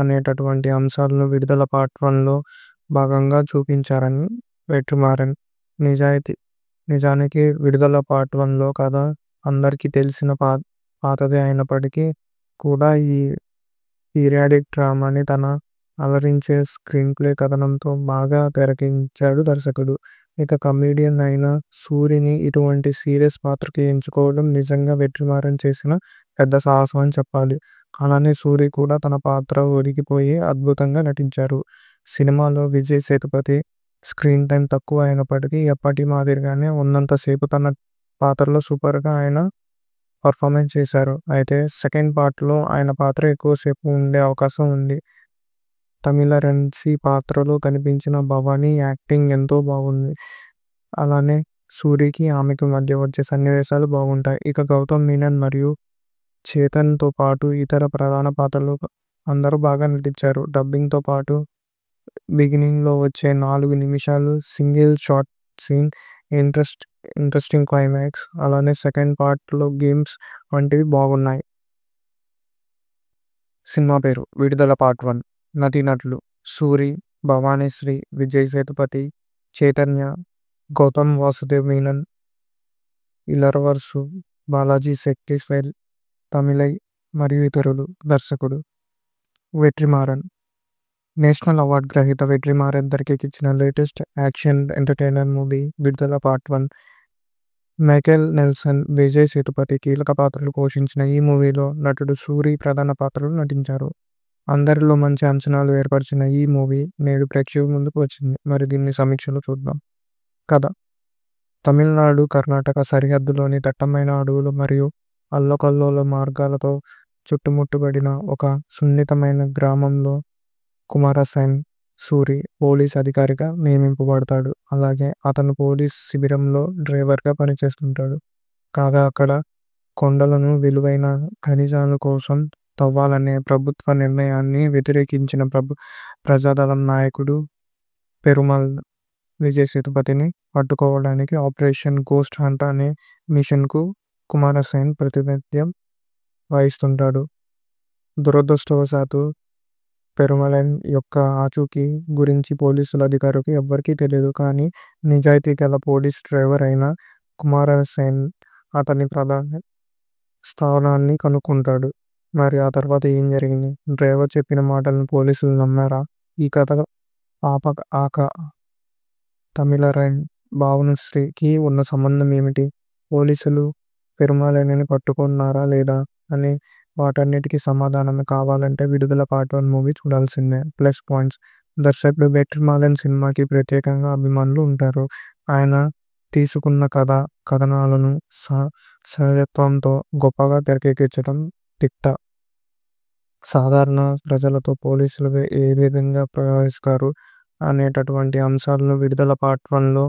అనేటటువంటి అంశాలను విడుదల పార్ట్ వన్లో భాగంగా చూపించారని వెట్రిమారన్ నిజాయితీ నిజానికి విడుదల పార్ట్ వన్లో కథ అందరికీ తెలిసిన పా పాతది అయినప్పటికీ కూడా ఈ పీరియాడిక్ డ్రామాని తన అలరించే స్క్రీన్ ప్లే కథనంతో బాగా తెరకించాడు దర్శకుడు ఇక కమేడియన్ అయిన సూరిని ఇటువంటి సీరియస్ పాత్రకి ఎంచుకోవడం నిజంగా వెట్టిమారం చేసిన పెద్ద సాహసం అని చెప్పాలి అలానే సూరి కూడా తన పాత్ర ఒరిగిపోయి అద్భుతంగా నటించారు సినిమాలో విజయ్ సేతుపతి స్క్రీన్ టైం తక్కువ అయినప్పటికీ ఎప్పటి మాదిరిగానే ఉన్నంతసేపు తన పాత్రలో సూపర్గా ఆయన పర్ఫార్మెన్స్ చేశారు అయితే సెకండ్ పార్ట్లో ఆయన పాత్ర ఎక్కువసేపు ఉండే అవకాశం ఉంది తమిళ రెన్సీ పాత్రలో కనిపించిన భవానీ యాక్టింగ్ ఎంతో బాగుంది అలానే సూరికి ఆమెకు మధ్య వచ్చే సన్నివేశాలు బాగుంటాయి ఇక గౌతమ్ మీనన్ మరియు చేతన్తో పాటు ఇతర ప్రధాన పాత్రలు అందరూ బాగా నటించారు డబ్బింగ్తో పాటు బిగినింగ్లో వచ్చే నాలుగు నిమిషాలు single shot scene interest interesting climax అలానే సెకండ్ పార్ట్లో గేమ్స్ వంటివి బాగున్నాయి సినిమా పేరు విడుదల పార్ట్ వన్ నటీనటులు సూరి భవానీశ్రీ విజయ్ సేతుపతి చైతన్య గౌతమ్ వాసుదేవ్ మీనన్ ఇలర్వర్సు బాలాజీ శక్తి తమిళై మరియు ఇతరులు దర్శకుడు వెట్రిమారన్ నేషనల్ అవార్డ్ గ్రహీత వెట్రిమారన్ ఇచ్చిన latest action entertainer movie Vidudala part one Michael Nelson Vijay Sethupathi కీలక పాత్రలు పోషించిన ఈ మూవీలో నటుడు సూరి ప్రధాన పాత్రలు నటించారు అందరిలో మంచి అంచనాలు ఏర్పరిచిన ఈ మూవీ నేడు ప్రేక్షకుల ముందుకు వచ్చింది మరి దీన్ని సమీక్షలు చూద్దాం కథ తమిళనాడు కర్ణాటక సరిహద్దులోని దట్టమైన అడవులు మరియు అల్లకల్లోల మార్గాలతో చుట్టుముట్టబడిన ఒక సున్నితమైన గ్రామంలో కుమారస్వామి సూరి పోలీస్ అధికారిగా నియమింపబడతాడు. అలాగే అతను పోలీస్ శిబిరంలో డ్రైవర్గా పనిచేస్తుంటాడు. కాగా అక్కడ కొండలను విలువైన ఖనిజాల కోసం తవ్వాలనే ప్రభుత్వ నిర్ణయాన్ని వ్యతిరేకించిన ప్రభు ప్రజాదళం నాయకుడు పెరుమల్ విజయ సేతుపతిని పట్టుకోవడానికి ఆపరేషన్ గోస్ట్ హంట్ అనే మిషన్కు కుమారస్వామి ప్రాతినిధ్యం వహిస్తుంటాడు. దురదృష్టవశాత్తు పెరుమలైన్ యొక్క ఆచూకీ గురించి పోలీసుల అధికారికి ఎవ్వరికీ తెలియదు. కానీ నిజాయితీ గల పోలీస్ డ్రైవర్ అయిన కుమారసేన్ అతని ప్రధాన స్థానాన్ని కనుక్కుంటాడు. మరి ఆ తర్వాత ఏం జరిగింది? డ్రైవర్ చెప్పిన మాటలను పోలీసులు నమ్మారా? ఈ కథ ఆక తమిళ 'పాప'ఆక 'తమిళరైన్ శ్రీకి ఉన్న సంబంధం ఏమిటి? పోలీసులు పెరుమలైన్ని పట్టుకున్నారా లేదా అని వాటన్నిటికి సమాధానం కావాలంటే విడుదల పార్ట్ వన్ మూవీ చూడాల్సిందే ప్లస్ పాయింట్స్ దర్శకుడు బెటర్ మాలన్ సినిమాకి ప్రత్యేకంగా అభిమానులు ఉంటారు ఆయన తీసుకున్న కథ కథనాలను సహజత్వంతో గొప్పగా తెరకెక్కించడం తిట్ట సాధారణ ప్రజలతో పోలీసులు ఏ విధంగా ప్రవహిస్తారు అనేటటువంటి అంశాలను విడుదల పార్ట్ వన్లో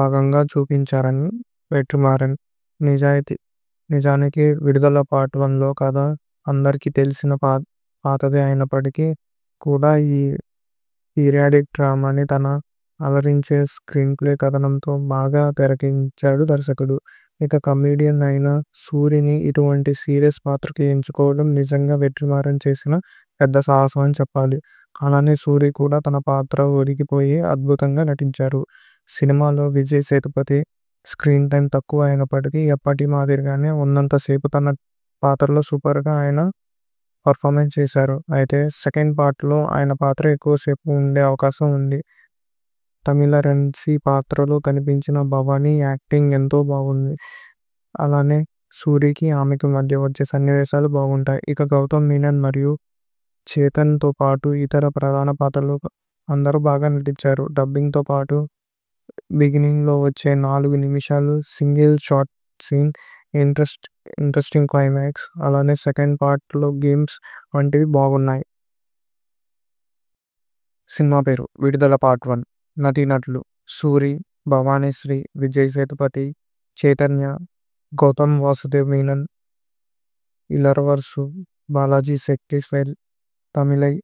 భాగంగా చూపించారని వెట్రిమారన్ నిజాయితీ నిజానికి విడుదల పార్ట్ లో కథ అందరికీ తెలిసిన పాతదే అయినప్పటికీ కూడా ఈ పీరియాడిక్ డ్రామాని తన అలరించే స్క్రీన్ ప్లే కథనంతో బాగా తెరకించాడు దర్శకుడు. ఇక కమెడియన్ అయిన సూరిని ఇటువంటి సీరియస్ పాత్రకి ఎంచుకోవడం నిజంగా వెట్రిమారన్ చేసిన పెద్ద సాహసం అని చెప్పాలి. అలానే సూరి కూడా తన పాత్ర ఒరిగిపోయి అద్భుతంగా నటించారు. సినిమాలో విజయ్ సేతుపతి స్క్రీన్ టైం తక్కువ అయినప్పటికీ ఎప్పటి మాదిరిగానే ఉన్నంతసేపు తన పాత్రలో సూపర్గా ఆయన పర్ఫార్మెన్స్ చేశారు అయితే సెకండ్ పార్ట్లో ఆయన పాత్ర ఎక్కువసేపు ఉండే అవకాశం ఉంది తమిళ రెన్సీ పాత్రలో కనిపించిన భవానీ యాక్టింగ్ ఎంతో బాగుంది అలానే సూరికి ఆమెకు మధ్య వచ్చే సన్నివేశాలు బాగుంటాయి ఇక గౌతమ్ మీనన్ మరియు చేతన్తో పాటు ఇతర ప్రధాన పాత్రలు అందరూ బాగా నటించారు డబ్బింగ్తో పాటు బిగినింగ్లో వచ్చే నాలుగు నిమిషాలు single shot scene interest interesting climax అలానే సెకండ్ పార్ట్లో గేమ్స్ వంటివి బాగున్నాయి సినిమా పేరు విడుదల పార్ట్ వన్ నటీనటులు సూరి భవానీశ్రీ విజయ్ సేతుపతి చైతన్య గౌతమ్ వాసుదేవ్ మీనన్ ఇలర్వర్సు బాలాజీ శక్తి స్వైల్ తమిళై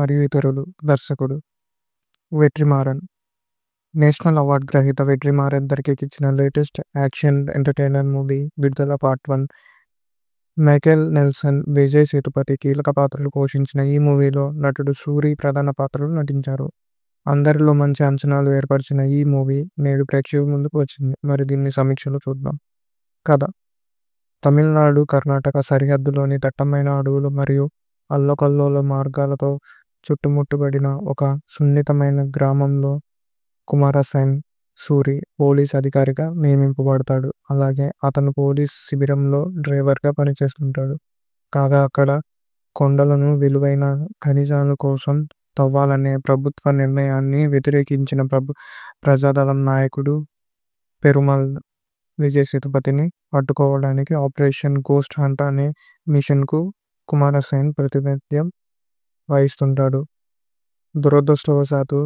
మరియు ఇతరులు దర్శకుడు వెట్రిమారన్ నేషనల్ అవార్డ్ గ్రహీత వెట్రిమారన్ ఇచ్చిన latest action entertainer movie Vidudala part one Michael Nelson Vijay Sethupathi కీలక పాత్రలు పోషించిన ఈ మూవీలో నటుడు సూరి ప్రధాన పాత్రలు నటించారు అందరిలో మంచి అంచనాలు ఏర్పరిచిన ఈ మూవీ నేడు ప్రేక్షకుల ముందుకు వచ్చింది మరి దీన్ని సమీక్షలు చూద్దాం కథ తమిళనాడు కర్ణాటక సరిహద్దులోని దట్టమైన అడవులు మరియు అల్లకల్లోల మార్గాలతో చుట్టుముట్టబడిన ఒక సున్నితమైన గ్రామంలో కుమారస్వామి సూరి పోలీస్ అధికారిగా నియమింపబడతాడు. అలాగే అతను పోలీస్ శిబిరంలో డ్రైవర్గా పనిచేస్తుంటాడు. కాగా అక్కడ కొండలను విలువైన ఖనిజాల కోసం తవ్వాలనే ప్రభుత్వ నిర్ణయాన్ని వ్యతిరేకించిన ప్రభు ప్రజాదళం నాయకుడు పెరుమల్ విజయ సేతుపతిని పట్టుకోవడానికి ఆపరేషన్ గోస్ట్ హంట్ అనే మిషన్కు కుమారస్వామి ప్రాతినిధ్యం వహిస్తుంటాడు. దురదృష్టవశాత్తు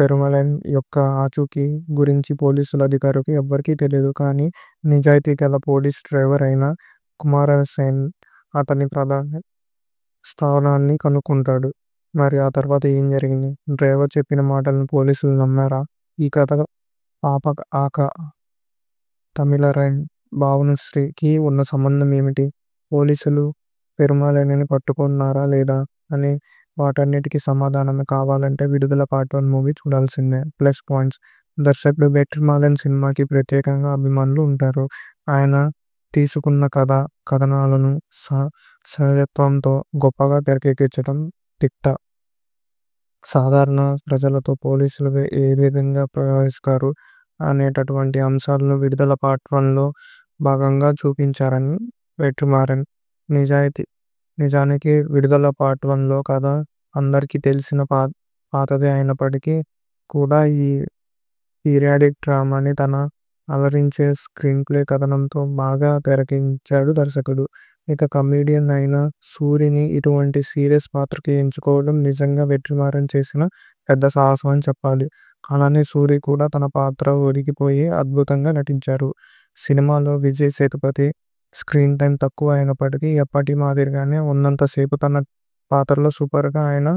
పెరుమలైన్ యొక్క ఆచూకీ గురించి పోలీసుల అధికారికి ఎవ్వరికీ తెలియదు. కానీ నిజాయితీ గల పోలీస్ డ్రైవర్ అయిన కుమారసేన్ అతని ప్రధాన స్థానాన్ని కనుక్కుంటాడు. మరి ఆ తర్వాత ఏం జరిగింది? డ్రైవర్ చెప్పిన మాటలను పోలీసులు నమ్మారా? ఈ కథ పాప–ఆక తమిళరైన్, భావనుశ్రీ కి ఉన్న సంబంధం ఏమిటి? పోలీసులు పెరుమలైన్ని పట్టుకున్నారా లేదా అని వాటన్నిటికి సమాధానం కావాలంటే విడుదల పార్ట్ వన్ మూవీ చూడాల్సిందే ప్లస్ పాయింట్స్ దర్శకుడు బెటర్ మాలన్ సినిమాకి ప్రత్యేకంగా అభిమానులు ఉంటారు ఆయన తీసుకున్న కథ కథనాలను సహజత్వంతో గొప్పగా తెరకెక్కించడం తిట్ట సాధారణ ప్రజలతో పోలీసులు ఏ విధంగా ప్రవహిస్తారు అనేటటువంటి అంశాలను విడుదల పార్ట్ వన్లో భాగంగా చూపించారని వెట్రిమారన్ నిజాయితీ నిజానికి విడుదల పార్ట్ వన్లో కథ అందరికీ తెలిసిన పా పాతది అయినప్పటికీ కూడా ఈ పీరియాడిక్ డ్రామాని తన అలరించే స్క్రీన్ ప్లే కథనంతో బాగా తెరకించాడు దర్శకుడు ఇక కమేడియన్ అయిన సూరిని ఇటువంటి సీరియస్ పాత్రకి ఎంచుకోవడం నిజంగా వెట్టిమారం చేసిన పెద్ద సాహసం అని చెప్పాలి అలానే సూరి కూడా తన పాత్ర ఒరిగిపోయి అద్భుతంగా నటించారు సినిమాలో విజయ్ సేతుపతి స్క్రీన్ టైం తక్కువ అయినప్పటికీ ఎప్పటి మాదిరిగానే ఉన్నంతసేపు తన పాత్రలో సూపర్గా ఆయన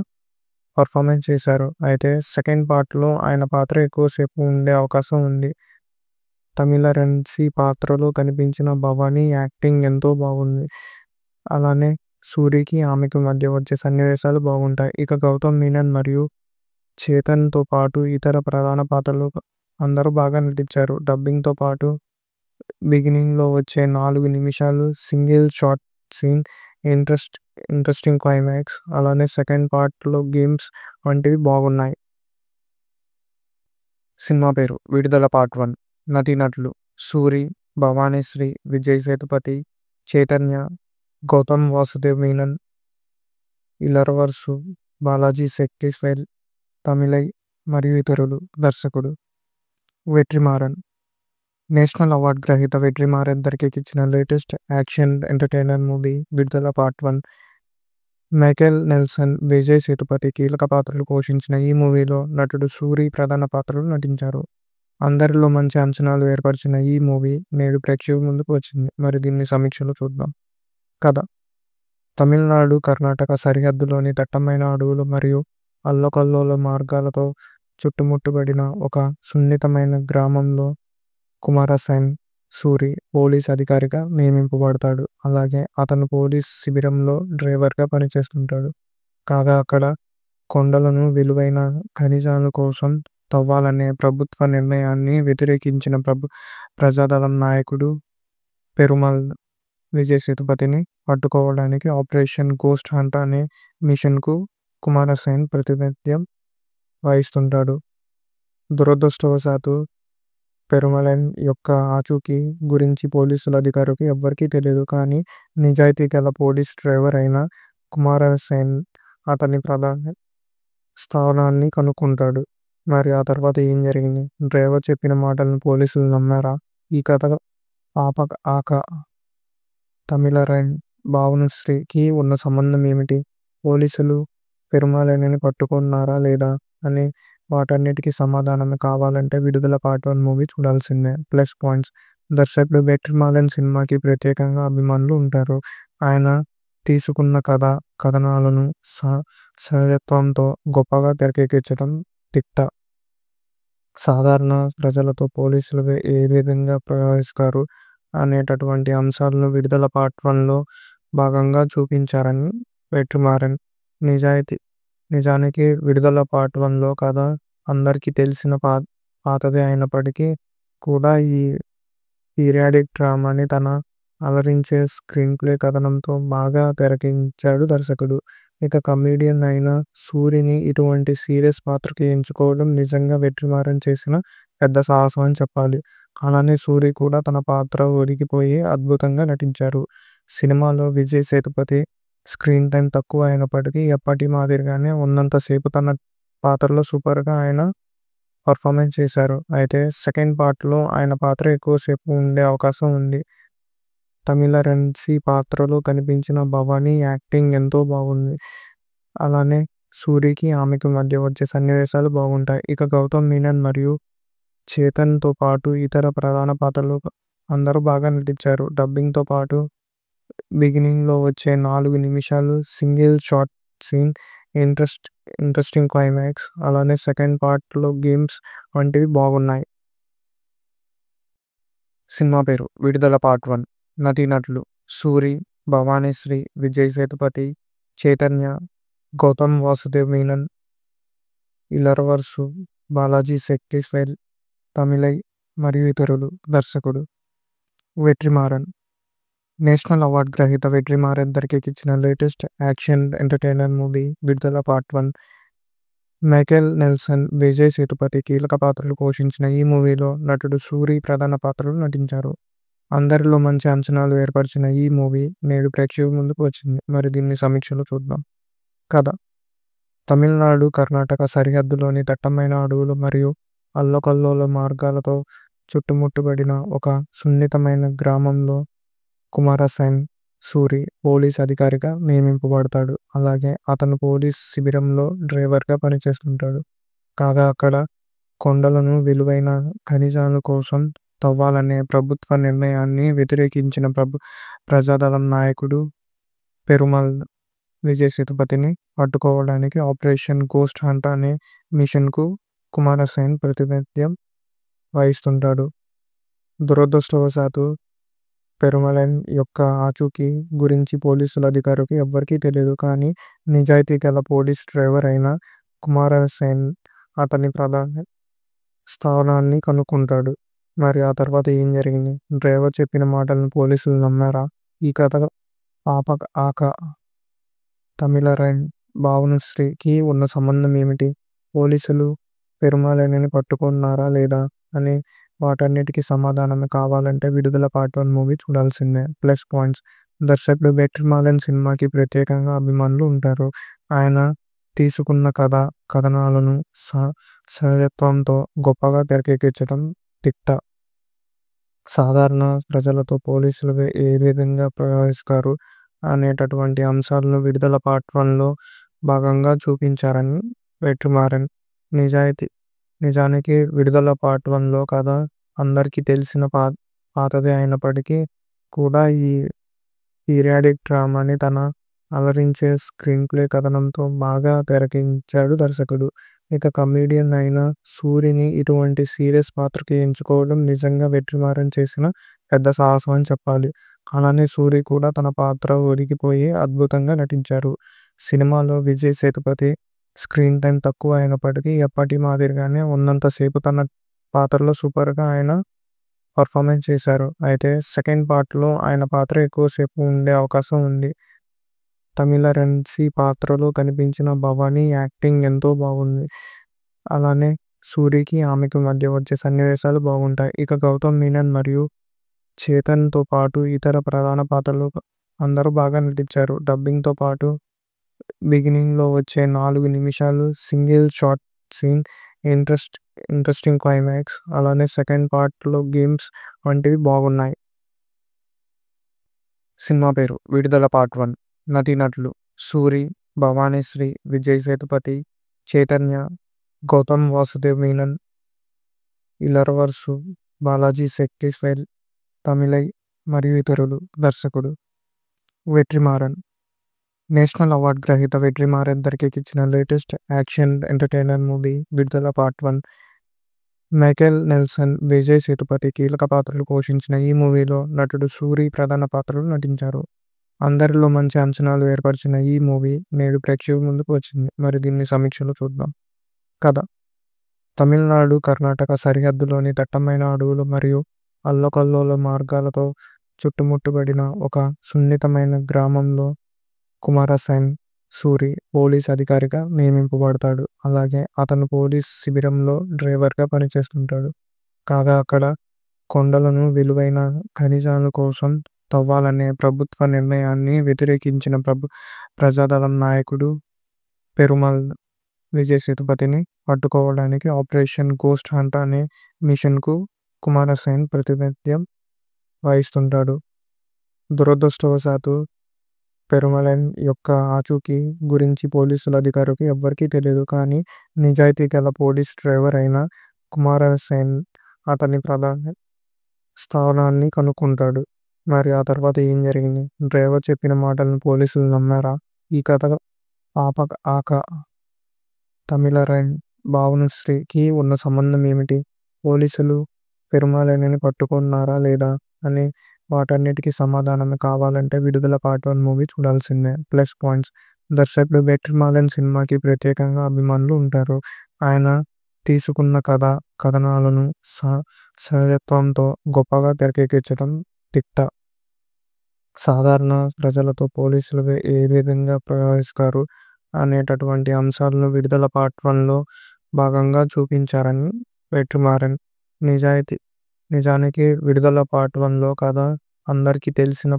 పర్ఫార్మెన్స్ చేశారు అయితే సెకండ్ పార్ట్లో ఆయన పాత్ర ఎక్కువసేపు ఉండే అవకాశం ఉంది తమిళ రెన్సీ పాత్రలో కనిపించిన భవానీ యాక్టింగ్ ఎంతో బాగుంది అలానే సూరికి ఆమెకు మధ్య వచ్చే సన్నివేశాలు బాగుంటాయి ఇక గౌతమ్ మీనన్ మరియు చేతన్తో పాటు ఇతర ప్రధాన పాత్రలు అందరూ బాగా నటించారు డబ్బింగ్తో పాటు బిగినింగ్ లో వచ్చే నాలుగు నిమిషాలు single shot scene interest interesting climax అలానే సెకండ్ పార్ట్ లో గేమ్స్ వంటివి బాగున్నాయి సినిమా పేరు విడుదల పార్ట్ వన్ నటీనటులు సూరి భవానీశ్రీ విజయ్ సేతుపతి చైతన్య గౌతమ్ వాసుదేవ్ మీనన్ ఇలర్వర్సు బాలాజీ శక్తి తమిళై మరియు ఇతరులు దర్శకుడు వెట్రిమారన్ నేషనల్ అవార్డ్ గ్రహీత వెట్రిమారన్ ఇచ్చిన latest action entertainer movie Vidudala part one Michael Nelson Vijay Sethupathi కీలక పాత్రలు పోషించిన ఈ మూవీలో నటుడు సూరి ప్రధాన పాత్రలు నటించారు అందరిలో మంచి అంచనాలు ఏర్పరిచిన ఈ మూవీ నేడు ప్రేక్షకుల ముందుకు వచ్చింది మరి దీన్ని సమీక్షలు చూద్దాం కథ తమిళనాడు కర్ణాటక సరిహద్దులోని దట్టమైన అడవులు మరియు అల్లకల్లోల మార్గాలతో చుట్టుముట్టబడిన ఒక సున్నితమైన గ్రామంలో కుమారసేన్ సూరి పోలీస్ అధికారిగా నియమింపబడతాడు. అలాగే అతను పోలీస్ శిబిరంలో డ్రైవర్గా పనిచేస్తుంటాడు. కాగా అక్కడ కొండలను విలువైన ఖనిజాల కోసం తవ్వాలనే ప్రభుత్వ నిర్ణయాన్ని వ్యతిరేకించిన ప్రభు ప్రజాదళం నాయకుడు పెరుమల్ విజయ్ సేతుపతిని పట్టుకోవడానికి ఆపరేషన్ గోస్ట్ హంట్ అనే మిషన్కు కుమారసేన్ ప్రాతినిధ్యం వహిస్తుంటాడు. దురదృష్టవశాత్తు పెరుమలైన్ యొక్క ఆచూకీ గురించి పోలీసుల అధికారికి ఎవ్వరికీ తెలియదు. కానీ నిజాయితీ గల పోలీస్ డ్రైవర్ అయిన కుమారసేన్ అతని ప్రధాన స్థానాన్ని కనుక్కుంటాడు. మరి ఆ తర్వాత ఏం జరిగింది? డ్రైవర్ చెప్పిన మాటలను పోలీసులు నమ్మారా? ఈ కథ 'పాప తమిళరైన్ శ్రీకి ఉన్న సంబంధం ఏమిటి? పోలీసులు పెరుమలైన్ని పట్టుకున్నారా లేదా అని వాటన్నిటికి సమాధానం కావాలంటే విడుదల పార్ట్ మూవీ చూడాల్సిందే ప్లస్ పాయింట్స్ దర్శకుడు బెటర్ మాలన్ సినిమాకి ప్రత్యేకంగా అభిమానులు ఉంటారు ఆయన తీసుకున్న కథ కథనాలను సహజత్వంతో గొప్పగా తెరకెక్కించడం తిట్ట సాధారణ ప్రజలతో పోలీసులు ఏ విధంగా ప్రవహిస్తారు అనేటటువంటి అంశాలను విడుదల పార్ట్ వన్లో భాగంగా చూపించారని వెట్రిమారన్ నిజాయితీ నిజానికి విడుదల పార్ట్ లో కథ అందరికీ తెలిసిన పాతది అయినప్పటికీ కూడా ఈ పీరియాడిక్ డ్రామాని తన అలరించే స్క్రీన్ ప్లే కథనంతో బాగా తెరకించాడు దర్శకుడు. ఇక కమెడియన్ అయిన సూరిని ఇటువంటి సీరియస్ పాత్రకి ఎంచుకోవడం నిజంగా వెట్రిమారన్ చేసిన పెద్ద సాహసం అని చెప్పాలి. అలానే సూరి కూడా తన పాత్ర ఒరిగిపోయి అద్భుతంగా నటించారు. సినిమాలో విజయ్ సేతుపతి స్క్రీన్ టైం తక్కువ అయినప్పటికీ ఎప్పటి మాదిరిగానే ఉన్నంతసేపు తన పాత్రలో సూపర్గా ఆయన పర్ఫార్మెన్స్ చేశారు అయితే సెకండ్ పార్ట్లో ఆయన పాత్ర ఎక్కువసేపు ఉండే అవకాశం ఉంది తమిళ రెన్సీ పాత్రలో కనిపించిన భవానీ యాక్టింగ్ ఎంతో బాగుంది అలానే సూరికి ఆమెకు మధ్య వచ్చే సన్నివేశాలు బాగుంటాయి ఇక గౌతమ్ మీనన్ మరియు చేతన్తో పాటు ఇతర ప్రధాన పాత్రలు అందరూ బాగా నటించారు డబ్బింగ్తో పాటు బిగినింగ్ లో వచ్చే నాలుగు నిమిషాలు single shot scene interesting climax అలానే సెకండ్ పార్ట్ లో గేమ్స్ వంటివి బాగున్నాయి. సినిమా పేరు విడుదల పార్ట్ వన్ నటీనటులు సూరి, భవానీశ్రీ, విజయ్ సేతుపతి, చైతన్య, గౌతమ్ వాసుదేవ్ మీనన్, ఇలర్వర్సు బాలాజీ, శక్తి, తమిళై మరియు ఇతరులు. దర్శకుడు వెట్రిమారన్. నేషనల్ అవార్డ్ గ్రహీత వెట్రిమారన్ ఇచ్చిన latest action entertainer movie Vidudala part one Michael Nelson Vijay Sethupathi కీలక పాత్రలు పోషించిన ఈ మూవీలో నటుడు సూరి ప్రధాన పాత్రలు నటించారు అందరిలో మంచి అంచనాలు ఏర్పరిచిన ఈ మూవీ నేడు ప్రేక్షకుల ముందుకు వచ్చింది మరి దీన్ని సమీక్షలు చూద్దాం కథ తమిళనాడు కర్ణాటక సరిహద్దులోని దట్టమైన అడవులు మరియు అల్లకల్లోల మార్గాలతో చుట్టుముట్టబడిన ఒక సున్నితమైన గ్రామంలో కుమారస్వామి సూరి పోలీస్ అధికారిగా నియమింపబడతాడు. అలాగే అతను పోలీస్ శిబిరంలో డ్రైవర్గా పనిచేస్తుంటాడు. కాగా అక్కడ కొండలను విలువైన ఖనిజాల కోసం తవ్వాలనే ప్రభుత్వ నిర్ణయాన్ని వ్యతిరేకించిన ప్రభు ప్రజాదళం నాయకుడు పెరుమల్ విజయ సేతుపతిని పట్టుకోవడానికి ఆపరేషన్ గోస్ట్ హంట్ అనే మిషన్కు కుమారస్వామి ప్రాతినిధ్యం వహిస్తుంటాడు. దురదృష్టవశాత్తు పెరుమలైన్ యొక్క ఆచూకీ గురించి పోలీసుల అధికారికి ఎవ్వరికీ తెలియదు. కానీ నిజాయితీ గల పోలీస్ డ్రైవర్ అయిన కుమారసేన్ అతని ప్రధాన స్థానాన్ని కనుక్కుంటాడు. మరి ఆ తర్వాత ఏం జరిగింది? డ్రైవర్ చెప్పిన మాటలను పోలీసులు నమ్మారా? ఈ కథ పాప–ఆక తమిళరైన్, భావనుశ్రీ కి ఉన్న సంబంధం ఏమిటి? పోలీసులు పెరుమలైన్ని పట్టుకున్నారా లేదా అని వాటన్నిటికి సమాధానం కావాలంటే విడుదల పార్ట్ వన్ మూవీ చూడాల్సిందే ప్లస్ పాయింట్స్ దర్శకుడు బెటర్ మాలన్ సినిమాకి ప్రత్యేకంగా అభిమానులు ఉంటారు ఆయన తీసుకున్న కథ కథనాలను సహజత్వంతో గొప్పగా తెరకెక్కించడం తిట్ట సాధారణ ప్రజలతో పోలీసులు ఏ విధంగా ప్రవహిస్తారు అనేటటువంటి అంశాలను విడుదల పార్ట్ వన్లో భాగంగా చూపించారని వెట్రిమారన్ నిజాయితీ నిజానికి విడుదల పార్ట్ వన్లో కథ అందరికీ తెలిసిన పాతది అయినప్పటికీ కూడా ఈ పీరియాడిక్ డ్రామాని తన అలరించే స్క్రీన్ ప్లే కథనంతో బాగా తెరకించాడు దర్శకుడు. ఇక కమెడియన్ అయిన సూరిని ఇటువంటి సీరియస్ పాత్రకి ఎంచుకోవడం నిజంగా వెట్టిమారం చేసిన పెద్ద సాహసం అని చెప్పాలి. అలానే సూరి కూడా తన పాత్ర ఒరిగిపోయి అద్భుతంగా నటించారు. సినిమాలో విజయ్ సేతుపతి స్క్రీన్ టైం తక్కువ అయినప్పటికీ ఎప్పటి మాదిరిగానే ఉన్నంతసేపు తన పాత్రలో సూపర్గా ఆయన పర్ఫార్మెన్స్ చేశారు అయితే సెకండ్ పార్ట్లో ఆయన పాత్ర ఎక్కువసేపు ఉండే అవకాశం ఉంది తమిళ రెన్సీ పాత్రలో కనిపించిన భవానీ యాక్టింగ్ ఎంతో బాగుంది అలానే సూరికి ఆమెకు మధ్య వచ్చే సన్నివేశాలు బాగుంటాయి ఇక గౌతమ్ మీనన్ మరియు చేతన్తో పాటు ఇతర ప్రధాన పాత్రలు అందరూ బాగా నటించారు డబ్బింగ్తో పాటు బిగినింగ్లో వచ్చే నాలుగు నిమిషాలు single shot scene interest interesting climax అలానే సెకండ్ పార్ట్లో గేమ్స్ వంటివి బాగున్నాయి సినిమా పేరు విడుదల పార్ట్ వన్ నటీనటులు సూరి భవానీశ్రీ విజయ్ సేతుపతి చైతన్య గౌతమ్ వాసుదేవ్ మీనన్ ఇలర్వర్సు బాలాజీ శక్తి స్వైల్ తమిళై మరియు ఇతరులు దర్శకుడు వెట్రిమారన్ నేషనల్ అవార్డ్ గ్రహీత వెట్రిమారన్ ఇచ్చిన latest action entertainer movie Vidudala part one Michael Nelson Vijay Sethupathi కీలక పాత్రలు పోషించిన ఈ మూవీలో నటుడు సూరి ప్రధాన పాత్రలు నటించారు అందరిలో మంచి అంచనాలు ఏర్పరిచిన ఈ మూవీ నేడు ప్రేక్షకుల ముందుకు వచ్చింది మరి దీన్ని సమీక్షలు చూద్దాం కథ తమిళనాడు కర్ణాటక సరిహద్దులోని దట్టమైన అడవులు మరియు అల్లకల్లోల మార్గాలతో చుట్టుముట్టబడిన ఒక సున్నితమైన గ్రామంలో కుమారస్వామి సూరి పోలీస్ అధికారిగా నియమింపబడతాడు. అలాగే అతను పోలీస్ శిబిరంలో డ్రైవర్గా పనిచేస్తుంటాడు. కాగా అక్కడ కొండలను విలువైన ఖనిజాల కోసం తవ్వాలనే ప్రభుత్వ నిర్ణయాన్ని వ్యతిరేకించిన ప్రభు ప్రజాదళం నాయకుడు పెరుమల్ విజయ సేతుపతిని పట్టుకోవడానికి ఆపరేషన్ గోస్ట్ హంట్ అనే మిషన్కు కుమారస్వామి ప్రాతినిధ్యం వహిస్తుంటాడు. దురదృష్టవశాత్తు పెరుమలైన్ యొక్క ఆచూకీ గురించి పోలీసుల అధికారికి ఎవ్వరికీ తెలియదు. కానీ నిజాయితీ గల పోలీస్ డ్రైవర్ అయిన కుమారసేన్ అతని ప్రధాన స్థానాన్ని కనుక్కుంటాడు. మరి ఆ తర్వాత ఏం జరిగింది? డ్రైవర్ చెప్పిన మాటలను పోలీసులు నమ్మారా? ఈ కథ ఆక తమిళ 'పాప'ఆక 'తమిళరైన్ శ్రీకి ఉన్న సంబంధం ఏమిటి? పోలీసులు పెరుమలైన్ని పట్టుకున్నారా లేదా అని వాటన్నిటికి సమాధానం కావాలంటే విడుదల పార్ట్ వన్ మూవీ చూడాల్సిందే ప్లస్ పాయింట్స్ దర్శకుడు బెటర్ మాలన్ సినిమాకి ప్రత్యేకంగా అభిమానులు ఉంటారు ఆయన తీసుకున్న కథ కథనాలను సహజత్వంతో గొప్పగా తెరకెక్కించడం తిట్ట సాధారణ ప్రజలతో పోలీసులు ఏ విధంగా ప్రవహిస్తారు అనేటటువంటి అంశాలను విడుదల పార్ట్ వన్లో భాగంగా చూపించారని వెట్రిమారన్ నిజాయితీ నిజానికి విడుదల పార్ట్ వన్లో కథ అందరికీ తెలిసిన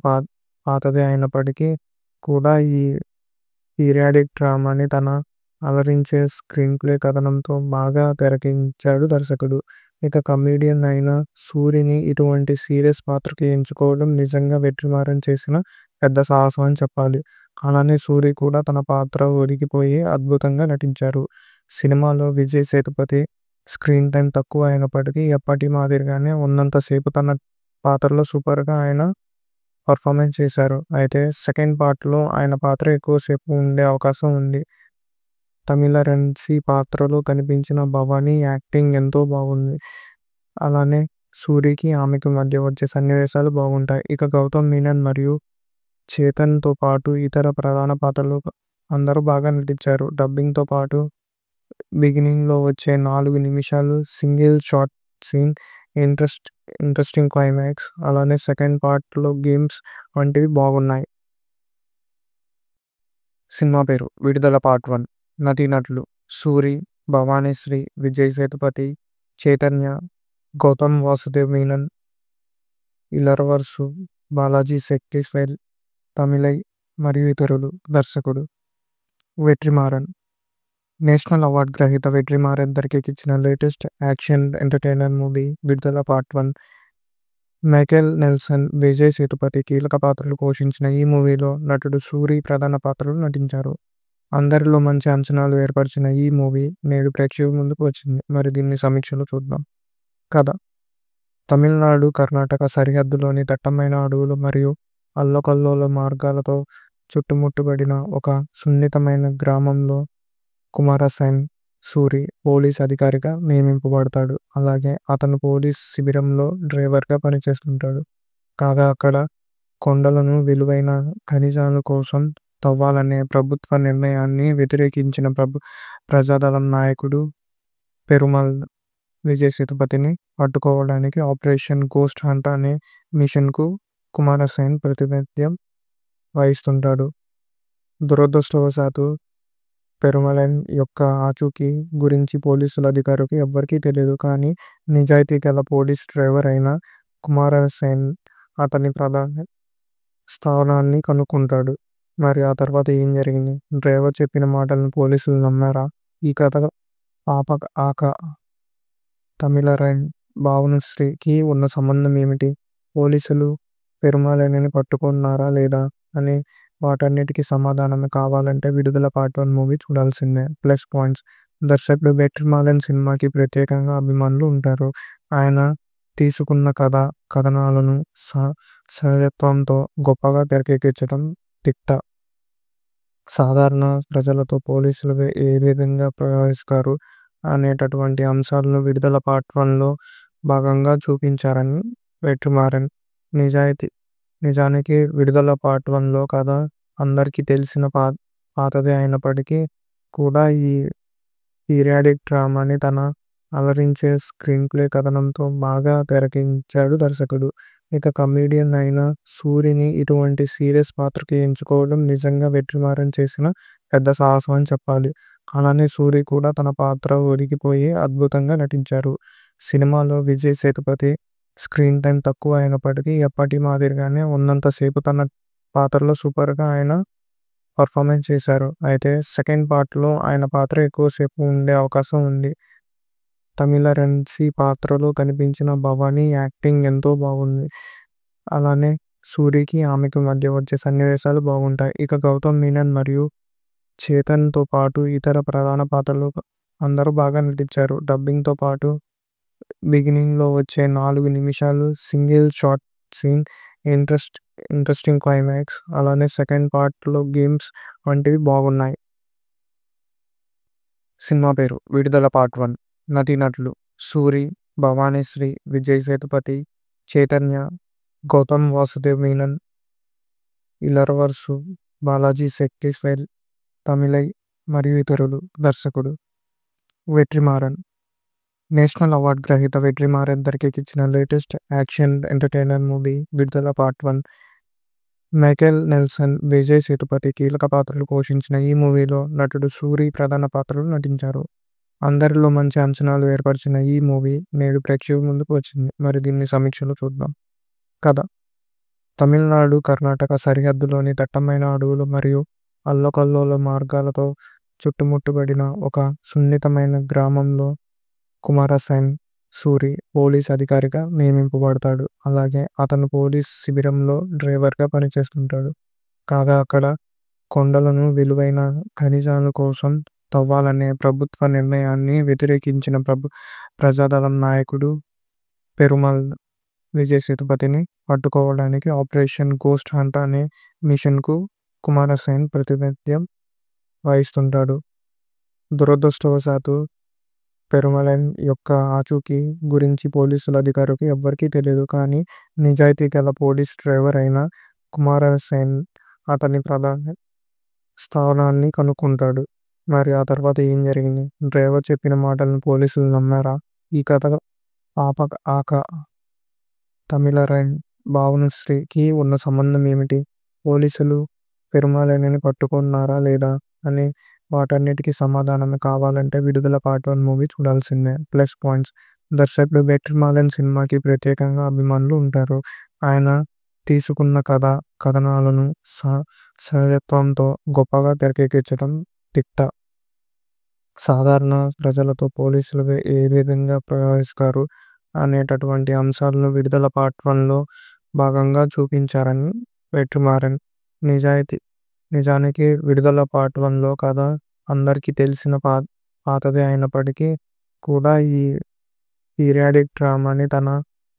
పాతది అయినప్పటికీ కూడా ఈ పీరియాడిక్ డ్రామాని తన అలరించే స్క్రీన్ ప్లే కథనంతో బాగా తెరకించాడు దర్శకుడు. ఇక కమెడియన్ అయిన సూరిని ఇటువంటి సీరియస్ పాత్రకి ఎంచుకోవడం నిజంగా వెట్రిమారన్ చేసిన పెద్ద సాహసం అని చెప్పాలి. అలానే సూరి కూడా తన పాత్ర ఒరిగిపోయి అద్భుతంగా నటించారు. సినిమాలో విజయ్ సేతుపతి స్క్రీన్ టైం తక్కువ అయినప్పటికీ ఎప్పటి మాదిరిగానే ఉన్నంతసేపు తన పాత్రలో సూపర్గా ఆయన పర్ఫార్మెన్స్ చేశారు అయితే సెకండ్ పార్ట్లో ఆయన పాత్ర ఎక్కువసేపు ఉండే అవకాశం ఉంది తమిళ రెన్సీ పాత్రలో కనిపించిన భవానీ యాక్టింగ్ ఎంతో బాగుంది అలానే సూరికి ఆమెకు మధ్య వచ్చే సన్నివేశాలు బాగుంటాయి ఇక గౌతమ్ మీనన్ మరియు చేతన్తో పాటు ఇతర ప్రధాన పాత్రలు అందరూ బాగా నటించారు డబ్బింగ్తో పాటు బిగినింగ్లో వచ్చే నాలుగు నిమిషాలు single shot scene interest interesting climax అలానే సెకండ్ పార్ట్లో గేమ్స్ వంటివి బాగున్నాయి సినిమా పేరు విడుదల పార్ట్ వన్ నటీనటులు సూరి భవానీశ్రీ విజయ్ సేతుపతి చైతన్య గౌతమ్ వాసుదేవ్ మీనన్ ఇలర్వర్సు బాలాజీ శక్తిస్వేల్ తమిళై మరియు ఇతరులు దర్శకుడు వెట్రిమారన్ నేషనల్ అవార్డ్ గ్రహీత వెట్రిమారన్ ఇచ్చిన latest action entertainer movie Vidudala part one Michael Nelson Vijay Sethupathi కీలక పాత్రలు పోషించిన ఈ మూవీలో నటుడు సూరి ప్రధాన పాత్రలు నటించారు అందరిలో మంచి అంచనాలు ఏర్పరిచిన ఈ మూవీ నేడు ప్రేక్షకుల ముందుకు వచ్చింది మరి దీన్ని సమీక్షలు చూద్దాం కథ తమిళనాడు కర్ణాటక సరిహద్దులోని దట్టమైన అడవులు మరియు అల్లకల్లోల మార్గాలతో చుట్టుముట్టబడిన ఒక సున్నితమైన గ్రామంలో కుమారస్వామి సూరి పోలీస్ అధికారిగా నియమింపబడతాడు. అలాగే అతను పోలీస్ శిబిరంలో డ్రైవర్గా పనిచేస్తుంటాడు. కాగా అక్కడ కొండలను విలువైన ఖనిజాల కోసం తవ్వాలనే ప్రభుత్వ నిర్ణయాన్ని వ్యతిరేకించిన ప్రభు ప్రజాదళం నాయకుడు పెరుమల్ విజయ్ సేతుపతిని పట్టుకోవడానికి ఆపరేషన్ గోస్ట్ హంట్ అనే మిషన్కు కుమారస్వామి ప్రాతినిధ్యం వహిస్తుంటాడు. దురదృష్టవశాత్తు పెరుమలైన్ యొక్క ఆచూకీ గురించి పోలీసుల అధికారికి ఎవ్వరికీ తెలియదు. కానీ నిజాయితీ గల పోలీస్ డ్రైవర్ అయిన కుమారసేన్ అతని ప్రధాన స్థానాన్ని కనుక్కుంటాడు. మరి ఆ తర్వాత ఏం జరిగింది? డ్రైవర్ చెప్పిన మాటలను పోలీసులు నమ్మారా? ఈ కథ పాప ఆక తమిళరైన్, భావనుశ్రీకి ఉన్న సంబంధం ఏమిటి? పోలీసులు పెరుమలైన్ని పట్టుకున్నారా లేదా అని వాటన్నిటికి సమాధానం కావాలంటే విడుదల పార్ట్ వన్ మూవీ చూడాల్సిందే ప్లస్ పాయింట్స్ దర్శకుడు బెటర్ మాలన్ సినిమాకి ప్రత్యేకంగా అభిమానులు ఉంటారు ఆయన తీసుకున్న కథ కథనాలను సహజత్వంతో గొప్పగా తెరకెక్కించడం తిట్ట సాధారణ ప్రజలతో పోలీసులు ఏ విధంగా ప్రవహిస్తారు అనేటటువంటి అంశాలను విడుదల పార్ట్ వన్లో భాగంగా చూపించారని వెట్రిమారన్ నిజాయితీ నిజానికి విడుదల పార్ట్ లో కథ అందరికీ తెలిసిన పాతది అయినప్పటికీ కూడా ఈ పీరియాడిక్ డ్రామాని తన అలరించే స్క్రీన్ ప్లే కథనంతో బాగా తెరకించాడు దర్శకుడు. ఇక కమెడియన్ అయిన సూరిని ఇటువంటి సీరియస్ పాత్రకి ఎంచుకోవడం నిజంగా వెట్రిమారన్ చేసిన పెద్ద సాహసం అని చెప్పాలి. అలానే సూరి కూడా తన పాత్ర ఒరిగిపోయి అద్భుతంగా నటించారు. సినిమాలో విజయ్ సేతుపతి స్క్రీన్ టైం తక్కువ అయినప్పటికీ ఎప్పటి మాదిరిగానే ఉన్నంతసేపు తన పాత్రలో సూపర్గా ఆయన పర్ఫార్మెన్స్ చేశారు అయితే సెకండ్ పార్ట్లో ఆయన పాత్ర ఎక్కువసేపు ఉండే అవకాశం ఉంది తమిళ రెన్సీ పాత్రలో కనిపించిన భవానీ యాక్టింగ్ ఎంతో బాగుంది అలానే సూరికి ఆమెకు మధ్య వచ్చే సన్నివేశాలు బాగుంటాయి ఇక గౌతమ్ మీనన్ మరియు చేతన్తో పాటు ఇతర ప్రధాన పాత్రలు అందరూ బాగా నటించారు డబ్బింగ్తో పాటు బిగినింగ్ లో వచ్చే నాలుగు నిమిషాలు single shot scene interest interesting climax అలానే సెకండ్ పార్ట్ లో గేమ్స్ వంటివి బాగున్నాయి సినిమా పేరు విడుదల పార్ట్ వన్ నటీనటులు సూరి భవానీశ్రీ విజయ్ సేతుపతి చైతన్య గౌతమ్ వాసుదేవ్ మీనన్ ఇలరవర్సు బాలాజీ శక్తి తమిళై మరియు ఇతరులు దర్శకుడు వెట్రిమారన్ నేషనల్ అవార్డ్ గ్రహీత వెట్రిమారన్ ఇచ్చిన latest action entertainer movie Vidudala part one Michael Nelson Vijay Sethupathi కీలక పాత్రలు పోషించిన ఈ మూవీలో నటుడు సూరి ప్రధాన పాత్రలు నటించారు అందరిలో మంచి అంచనాలు ఏర్పరిచిన ఈ మూవీ నేడు ప్రేక్షకుల ముందుకు వచ్చింది మరి దీన్ని సమీక్షలు చూద్దాం కథ తమిళనాడు కర్ణాటక సరిహద్దులోని దట్టమైన అడవులు మరియు అల్లకల్లోల మార్గాలతో చుట్టుముట్టబడిన ఒక సున్నితమైన గ్రామంలో కుమారస్వామి సూరి పోలీస్ అధికారిగా నియమింపబడతాడు. అలాగే అతను పోలీస్ శిబిరంలో డ్రైవర్గా పనిచేస్తుంటాడు. కాగా అక్కడ కొండలను విలువైన ఖనిజాల కోసం తవ్వాలనే ప్రభుత్వ నిర్ణయాన్ని వ్యతిరేకించిన ప్రభు ప్రజాదళం నాయకుడు పెరుమల్ విజయ్ సేతుపతిని పట్టుకోవడానికి ఆపరేషన్ గోస్ట్ హంట్ అనే మిషన్కు కుమారస్వామి ప్రాతినిధ్యం వహిస్తుంటాడు. దురదృష్టవశాత్తు పెరుమలైన్ యొక్క ఆచూకీ గురించి పోలీసుల అధికారికి ఎవ్వరికీ తెలియదు. కానీ నిజాయితీ గల పోలీస్ డ్రైవర్ అయిన కుమారసేన్ అతని ప్రధాన స్థానాన్ని కనుక్కుంటాడు. మరి ఆ తర్వాత ఏం జరిగింది? డ్రైవర్ చెప్పిన మాటలను పోలీసులు నమ్మారా? ఈ కథ ఆక తమిళ 'ఆపఆక తమిళరైన్ శ్రీకి ఉన్న సంబంధం ఏమిటి? పోలీసులు పెరుమలైన్ని పట్టుకున్నారా లేదా అని వాటన్నిటికి సమాధానం కావాలంటే విడుదల పార్ట్ వన్ మూవీ చూడాల్సిందే ప్లస్ పాయింట్స్ దర్శకుడు బెటర్ మాలన్ సినిమాకి ప్రత్యేకంగా అభిమానులు ఉంటారు ఆయన తీసుకున్న కథ కథనాలను సహజత్వంతో గొప్పగా తెరకెక్కించడం తిట్ట సాధారణ ప్రజలతో పోలీసులు ఏ విధంగా ప్రవహిస్తారు అనేటటువంటి అంశాలను విడుదల పార్ట్ వన్లో భాగంగా చూపించారని వెట్రిమారన్ నిజాయితీ నిజానికి విడుదల పార్ట్ వన్లో కథ అందరికీ తెలిసిన పాతదే అయినప్పటికీ కూడా ఈ పీరియాడిక్ డ్రామాని తన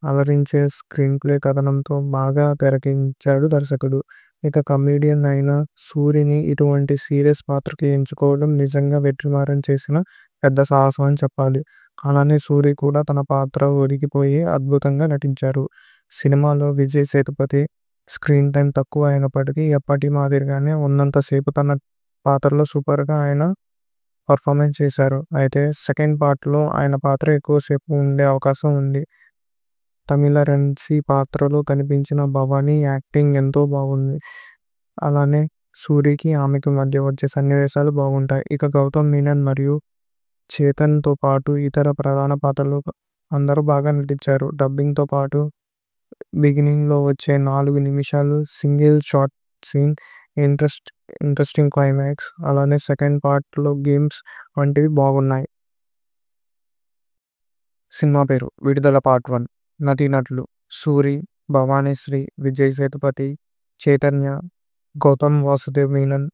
అలరించే స్క్రీన్ ప్లే కథనంతో బాగా తెరకించాడు దర్శకుడు. ఇక కమెడియన్ అయిన సూరిని ఇటువంటి సీరియస్ పాత్రకి ఎంచుకోవడం నిజంగా వెట్రిమారన్ చేసిన పెద్ద సాహసం అని చెప్పాలి. అలానే సూరి కూడా తన పాత్ర ఒరిగిపోయి అద్భుతంగా నటించారు. సినిమాలో విజయ్ సేతుపతి స్క్రీన్ టైం తక్కువ అయినప్పటికీ ఎప్పటి మాదిరిగానే ఉన్నంతసేపు తన పాత్రలో సూపర్గా ఆయన పర్ఫార్మెన్స్ చేశారు అయితే సెకండ్ పార్ట్లో ఆయన పాత్ర ఎక్కువసేపు ఉండే అవకాశం ఉంది తమిళ రెన్సీ పాత్రలో కనిపించిన భవానీ యాక్టింగ్ ఎంతో బాగుంది అలానే సూరికి ఆమెకు మధ్య వచ్చే సన్నివేశాలు బాగుంటాయి ఇక గౌతమ్ మీనన్ మరియు చేతన్తో పాటు ఇతర ప్రధాన పాత్రలు అందరూ బాగా నటించారు డబ్బింగ్తో పాటు బిగినింగ్లో వచ్చే నాలుగు నిమిషాలు single shot scene interest interesting climax అలానే సెకండ్ పార్ట్లో గేమ్స్ వంటివి బాగున్నాయి సినిమా పేరు విడుదల పార్ట్ వన్ నటీనటులు సూరి భవానీశ్రీ విజయ్ సేతుపతి చైతన్య గౌతమ్ వాసుదేవ్ మీనన్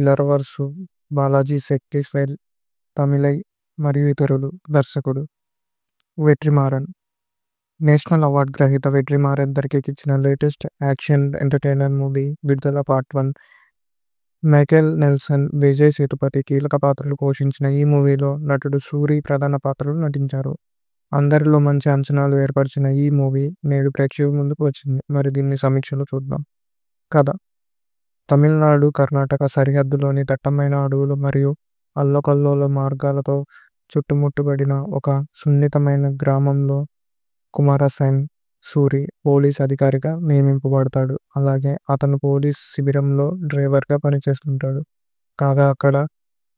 ఇలర్వర్సు బాలాజీ శక్తి తమిళై మరియు ఇతరులు దర్శకుడు వెట్రిమారన్ నేషనల్ అవార్డ్ గ్రహీత వెట్రిమారన్ ఇచ్చిన latest action entertainer movie Vidudala part one Michael Nelson Vijay Sethupathi కీలక పాత్రలు పోషించిన ఈ మూవీలో నటుడు సూరి ప్రధాన పాత్రలు నటించారు అందరిలో మంచి అంచనాలు ఏర్పరిచిన ఈ మూవీ నేడు ప్రేక్షకుల ముందుకు వచ్చింది మరి దీన్ని సమీక్షలు చూద్దాం కథ తమిళనాడు కర్ణాటక సరిహద్దులోని దట్టమైన అడవులు మరియు అల్లకల్లోల మార్గాలతో చుట్టుముట్టబడిన ఒక సున్నితమైన గ్రామంలో కుమారసేన్ సూరి పోలీస్ అధికారిగా నియమింపబడతాడు. అలాగే అతను పోలీస్ శిబిరంలో డ్రైవర్గా పనిచేస్తుంటాడు. కాగా అక్కడ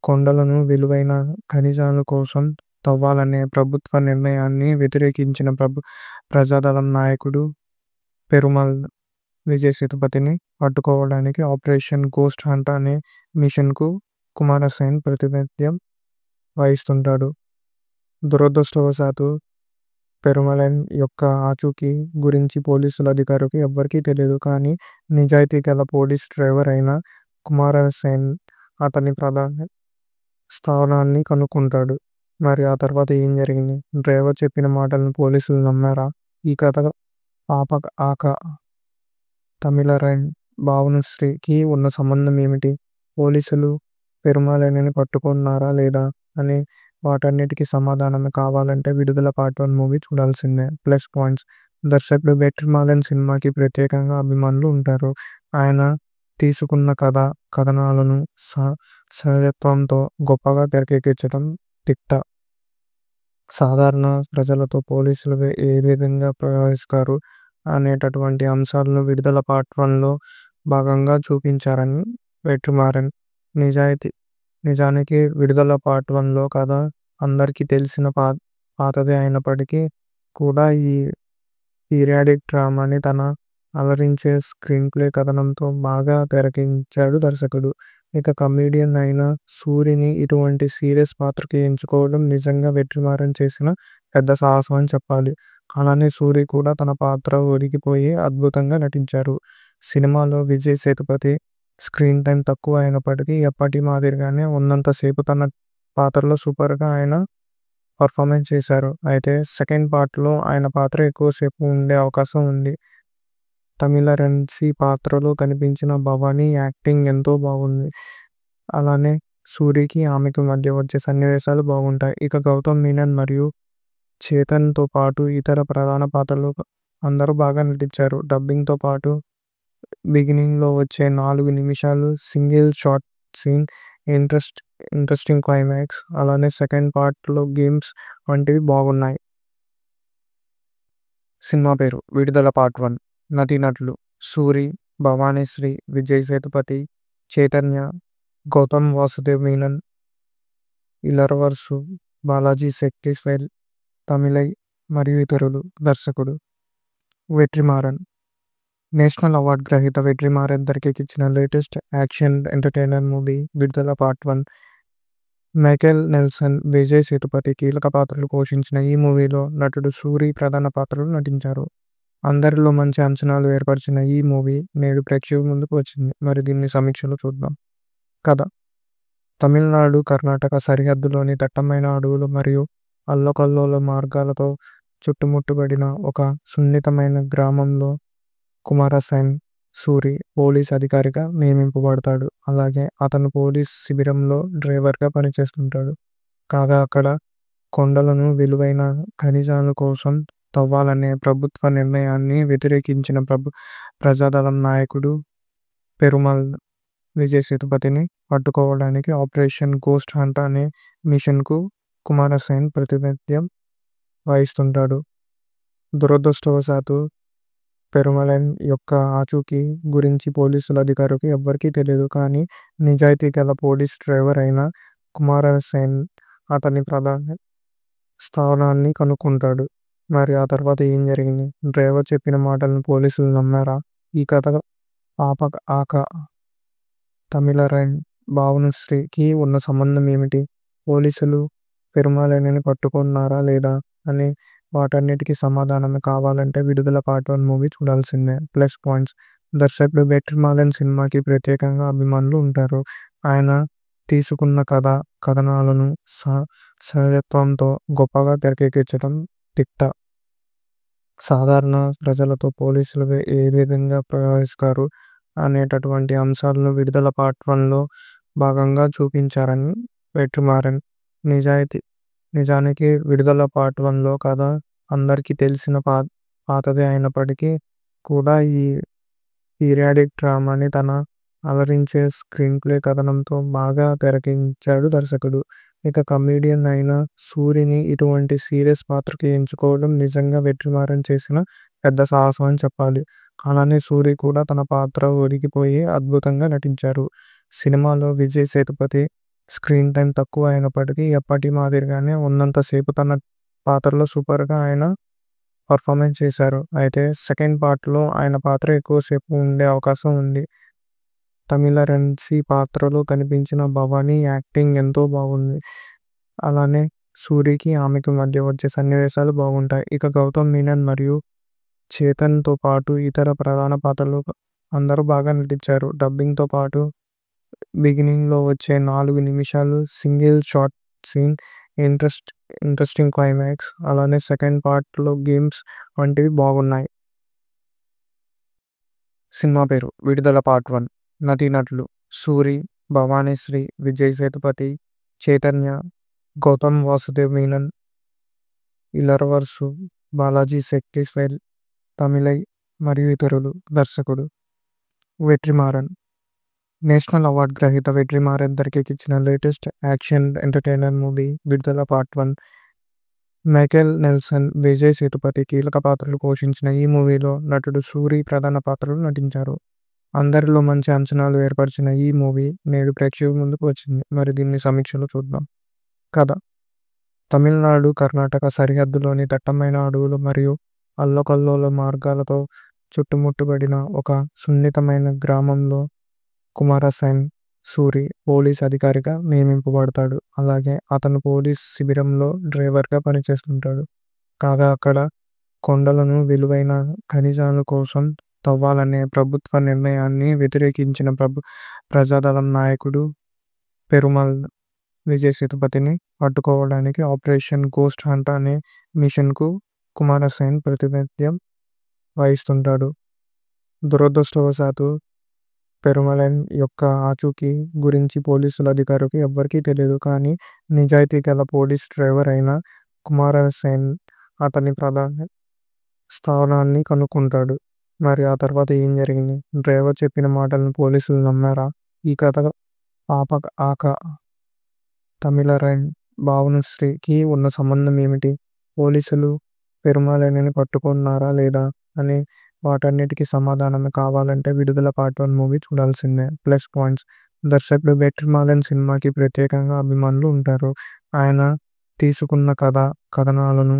కొండలను విలువైన ఖనిజాల కోసం తవ్వాలనే ప్రభుత్వ నిర్ణయాన్ని వ్యతిరేకించిన ప్రభు ప్రజాదళం నాయకుడు పెరుమల్ విజయ సేతుపతిని పట్టుకోవడానికి ఆపరేషన్ గోస్ట్ హంట్ అనే మిషన్కు కుమారసేన్ ప్రాతినిధ్యం వహిస్తుంటాడు. దురదృష్టవశాత్తు పెరుమలైన్ యొక్క ఆచూకీ గురించి పోలీసుల అధికారికి ఎవ్వరికీ తెలియదు. కానీ నిజాయితీ గల పోలీస్ డ్రైవర్ అయిన కుమారసేన్ అతని ప్రధాన స్థానాన్ని కనుక్కుంటాడు. మరి ఆ తర్వాత ఏం జరిగింది? డ్రైవర్ చెప్పిన మాటలను పోలీసులు నమ్మారా? ఈ కథ పాప తమిళరైన్, భావనుశ్రీకి ఉన్న సంబంధం ఏమిటి? పోలీసులు పెరుమలైన్ని పట్టుకున్నారా లేదా అని వాటన్నిటికి సమాధానం కావాలంటే విడుదల పార్ట్ వన్ మూవీ చూడాల్సిందే ప్లస్ పాయింట్స్ దర్శకుడు బెటర్ మాలన్ సినిమాకి ప్రత్యేకంగా అభిమానులు ఉంటారు ఆయన తీసుకున్న కథ కథనాలను సహజత్వంతో గొప్పగా తెరకెక్కించడం తిట్ట సాధారణ ప్రజలతో పోలీసులు ఏ విధంగా ప్రవహిస్తారు అనేటటువంటి అంశాలను విడుదల పార్ట్ వన్లో భాగంగా చూపించారని వెట్రిమారన్ నిజాయితీ నిజానికి విడుదల పార్ట్ లో కథ అందరికీ తెలిసిన పాతది అయినప్పటికీ కూడా ఈ పీరియాడిక్ డ్రామాని తన అలరించే స్క్రీన్ ప్లే కథనంతో బాగా తెరకించాడు దర్శకుడు. ఇక కమెడియన్ అయిన సూరిని ఇటువంటి సీరియస్ పాత్రకి ఎంచుకోవడం నిజంగా వెట్రిమారన్ చేసిన పెద్ద సాహసం అని చెప్పాలి. అలానే సూరి కూడా తన పాత్ర ఒరిగిపోయి అద్భుతంగా నటించారు. సినిమాలో విజయ్ సేతుపతి స్క్రీన్ టైం తక్కువ అయినప్పటికీ ఎప్పటి మాదిరిగానే ఉన్నంతసేపు తన పాత్రలో సూపర్గా ఆయన పర్ఫార్మెన్స్ చేశారు అయితే సెకండ్ పార్ట్లో ఆయన పాత్ర ఎక్కువసేపు ఉండే అవకాశం ఉంది తమిళ రెన్సీ పాత్రలో కనిపించిన భవానీ యాక్టింగ్ ఎంతో బాగుంది అలానే సూరికి ఆమెకు మధ్య వచ్చే సన్నివేశాలు బాగుంటాయి ఇక గౌతమ్ మీనన్ మరియు చేతన్తో పాటు ఇతర ప్రధాన పాత్రలు అందరూ బాగా నటించారు డబ్బింగ్తో పాటు బిగినింగ్లో వచ్చే నాలుగు నిమిషాలు single shot scene interest interesting climax అలానే సెకండ్ పార్ట్లో గేమ్స్ వంటివి బాగున్నాయి సినిమా పేరు విడుదల పార్ట్ వన్ నటీనటులు సూరి భవానీశ్రీ విజయ్ సేతుపతి చైతన్య గౌతమ్ వాసుదేవ్ మీనన్ ఇలరవర్సు బాలాజీ శక్తి స్వైల్ తమిళై మరియు ఇతరులు దర్శకుడు వెట్రిమారన్ నేషనల్ అవార్డ్ గ్రహీత వెట్రిమారన్ ఇచ్చిన latest action entertainer movie Vidudala part one Michael Nelson Vijay Sethupathi కీలక పాత్రలు పోషించిన ఈ మూవీలో నటుడు సూరి ప్రధాన పాత్రలు నటించారు అందరిలో మంచి అంచనాలు ఏర్పరిచిన ఈ మూవీ నేడు ప్రేక్షకుల ముందుకు వచ్చింది మరి దీన్ని సమీక్షలు చూద్దాం కథ తమిళనాడు కర్ణాటక సరిహద్దులోని దట్టమైన అడవులు మరియు అల్లకల్లోల మార్గాలతో చుట్టుముట్టబడిన ఒక సున్నితమైన గ్రామంలో కుమారస్వామి సూరి పోలీస్ అధికారిగా నియమింపబడతాడు. అలాగే అతను పోలీస్ శిబిరంలో డ్రైవర్గా పనిచేస్తుంటాడు. కాగా అక్కడ కొండలను విలువైన ఖనిజాల కోసం తవ్వాలనే ప్రభుత్వ నిర్ణయాన్ని వ్యతిరేకించిన ప్రభు ప్రజాదళం నాయకుడు పెరుమల్ విజయ సేతుపతిని పట్టుకోవడానికి ఆపరేషన్ గోస్ట్ హంట్ అనే మిషన్కు కుమారస్వామి ప్రాతినిధ్యం వహిస్తుంటాడు. దురదృష్టవశాత్తు పెరుమలైన్ యొక్క ఆచూకీ గురించి పోలీసుల అధికారికి ఎవ్వరికీ తెలియదు. కానీ నిజాయితీ గల పోలీస్ డ్రైవర్ అయిన కుమారసేన్ అతని ప్రధాన స్థానాన్ని కనుక్కుంటాడు. మరి ఆ తర్వాత ఏం జరిగింది? డ్రైవర్ చెప్పిన మాటలను పోలీసులు నమ్మారా? ఈ కథ ఆక తమిళ 'ఆపఆక తమిళరైన్ శ్రీకి ఉన్న సంబంధం ఏమిటి? పోలీసులు పెరుమలైన్ని పట్టుకున్నారా లేదా అని వాటన్నిటికి సమాధానం కావాలంటే విడుదల పార్ట్ వన్ మూవీ చూడాల్సిందే ప్లస్ పాయింట్స్ దర్శకుడు బెటర్ మాలన్ సినిమాకి ప్రత్యేకంగా అభిమానులు ఉంటారు ఆయన తీసుకున్న కథ కథనాలను సహజత్వంతో గొప్పగా తెరకెక్కించడం తిట్ట సాధారణ ప్రజలతో పోలీసులు ఏ విధంగా ప్రవహిస్తారు అనేటటువంటి అంశాలను విడుదల పార్ట్ వన్లో భాగంగా చూపించారని వెట్రిమారన్ నిజాయితీ నిజానికి విడుదల పార్ట్ లో కథ అందరికీ తెలిసిన పాతదే అయినప్పటికీ కూడా ఈ పీరియాడిక్ డ్రామాని తన అలరించే స్క్రీన్ ప్లే కథనంతో బాగా తెరకించాడు దర్శకుడు. ఇక కమెడియన్ అయిన సూరిని ఇటువంటి సీరియస్ పాత్రకి ఎంచుకోవడం నిజంగా వెట్రిమారన్ చేసిన పెద్ద సాహసం అని చెప్పాలి. అలానే సూరి కూడా తన పాత్ర ఒరిగిపోయి అద్భుతంగా నటించారు. సినిమాలో విజయ్ సేతుపతి స్క్రీన్ టైం తక్కువ అయినప్పటికీ ఎప్పటి మాదిరిగానే ఉన్నంతసేపు తన పాత్రలో సూపర్గా ఆయన పర్ఫార్మెన్స్ చేశారు అయితే సెకండ్ పార్ట్లో ఆయన పాత్ర ఎక్కువసేపు ఉండే అవకాశం ఉంది తమిళ రెన్సీ పాత్రలో కనిపించిన భవానీ యాక్టింగ్ ఎంతో బాగుంది అలానే సూరికి ఆమెకు మధ్య వచ్చే సన్నివేశాలు బాగుంటాయి ఇక గౌతమ్ మీనన్ మరియు చేతన్తో పాటు ఇతర ప్రధాన పాత్రలు అందరూ బాగా నటించారు డబ్బింగ్తో పాటు బిగినింగ్లో వచ్చే నాలుగు నిమిషాలు single shot scene interest interesting climax అలానే సెకండ్ పార్ట్లో గేమ్స్ వంటివి బాగున్నాయి సినిమా పేరు విడుదల పార్ట్ వన్ నటీనటులు సూరి భవానీశ్రీ విజయ్ సేతుపతి చైతన్య గౌతమ్ వాసుదేవ్ మీనన్ ఇలర్వర్సు బాలాజీ శక్తి స్వెల్, తమిళై మరియు ఇతరులు దర్శకుడు వెట్రిమారన్ నేషనల్ అవార్డ్ గ్రహీత వెట్రిమారన్ ఇచ్చిన latest action entertainer movie Vidudala part one Michael Nelson Vijay Sethupathi కీలక పాత్రలు పోషించిన ఈ మూవీలో నటుడు సూరి ప్రధాన పాత్రలు నటించారు అందరిలో మంచి అంచనాలు ఏర్పరిచిన ఈ మూవీ నేడు ప్రేక్షకుల ముందుకు వచ్చింది మరి దీన్ని సమీక్షలు చూద్దాం కథ తమిళనాడు కర్ణాటక సరిహద్దులోని దట్టమైన అడవులు మరియు అల్లకల్లోల మార్గాలతో చుట్టుముట్టబడిన ఒక సున్నితమైన గ్రామంలో కుమారస్వామి సూరి పోలీస్ అధికారిగా నియమింపబడతాడు. అలాగే అతను పోలీస్ శిబిరంలో డ్రైవర్గా పనిచేస్తుంటాడు. కాగా అక్కడ కొండలను విలువైన ఖనిజాల కోసం తవ్వాలనే ప్రభుత్వ నిర్ణయాన్ని వ్యతిరేకించిన ప్రభు ప్రజాదళం నాయకుడు పెరుమల్ విజయ సేతుపతిని పట్టుకోవడానికి ఆపరేషన్ గోస్ట్ హంట్ అనే మిషన్కు కుమారస్వామి ప్రాతినిధ్యం వహిస్తుంటాడు. దురదృష్టవశాత్తు పెరుమలైన్ యొక్క ఆచూకీ గురించి పోలీసుల అధికారికి ఎవ్వరికీ తెలియదు. కానీ నిజాయితీ గల పోలీస్ డ్రైవర్ అయిన కుమారసేన్ అతని ప్రధాన స్థానాన్ని కనుక్కుంటాడు. మరి ఆ తర్వాత ఏం జరిగింది? డ్రైవర్ చెప్పిన మాటలను పోలీసులు నమ్మారా? ఈ కథ 'పాప తమిళరైన్ భావనుశ్రీ'కి ఉన్న సంబంధం ఏమిటి? పోలీసులు పెరుమలైన్ని పట్టుకున్నారా లేదా అని వాటన్నిటికి సమాధానం కావాలంటే విడుదల పార్ట్ వన్ మూవీ చూడాల్సిందే ప్లస్ పాయింట్స్ దర్శకుడు బెటర్ మాలన్ సినిమాకి ప్రత్యేకంగా అభిమానులు ఉంటారు ఆయన తీసుకున్న కథ కథనాలను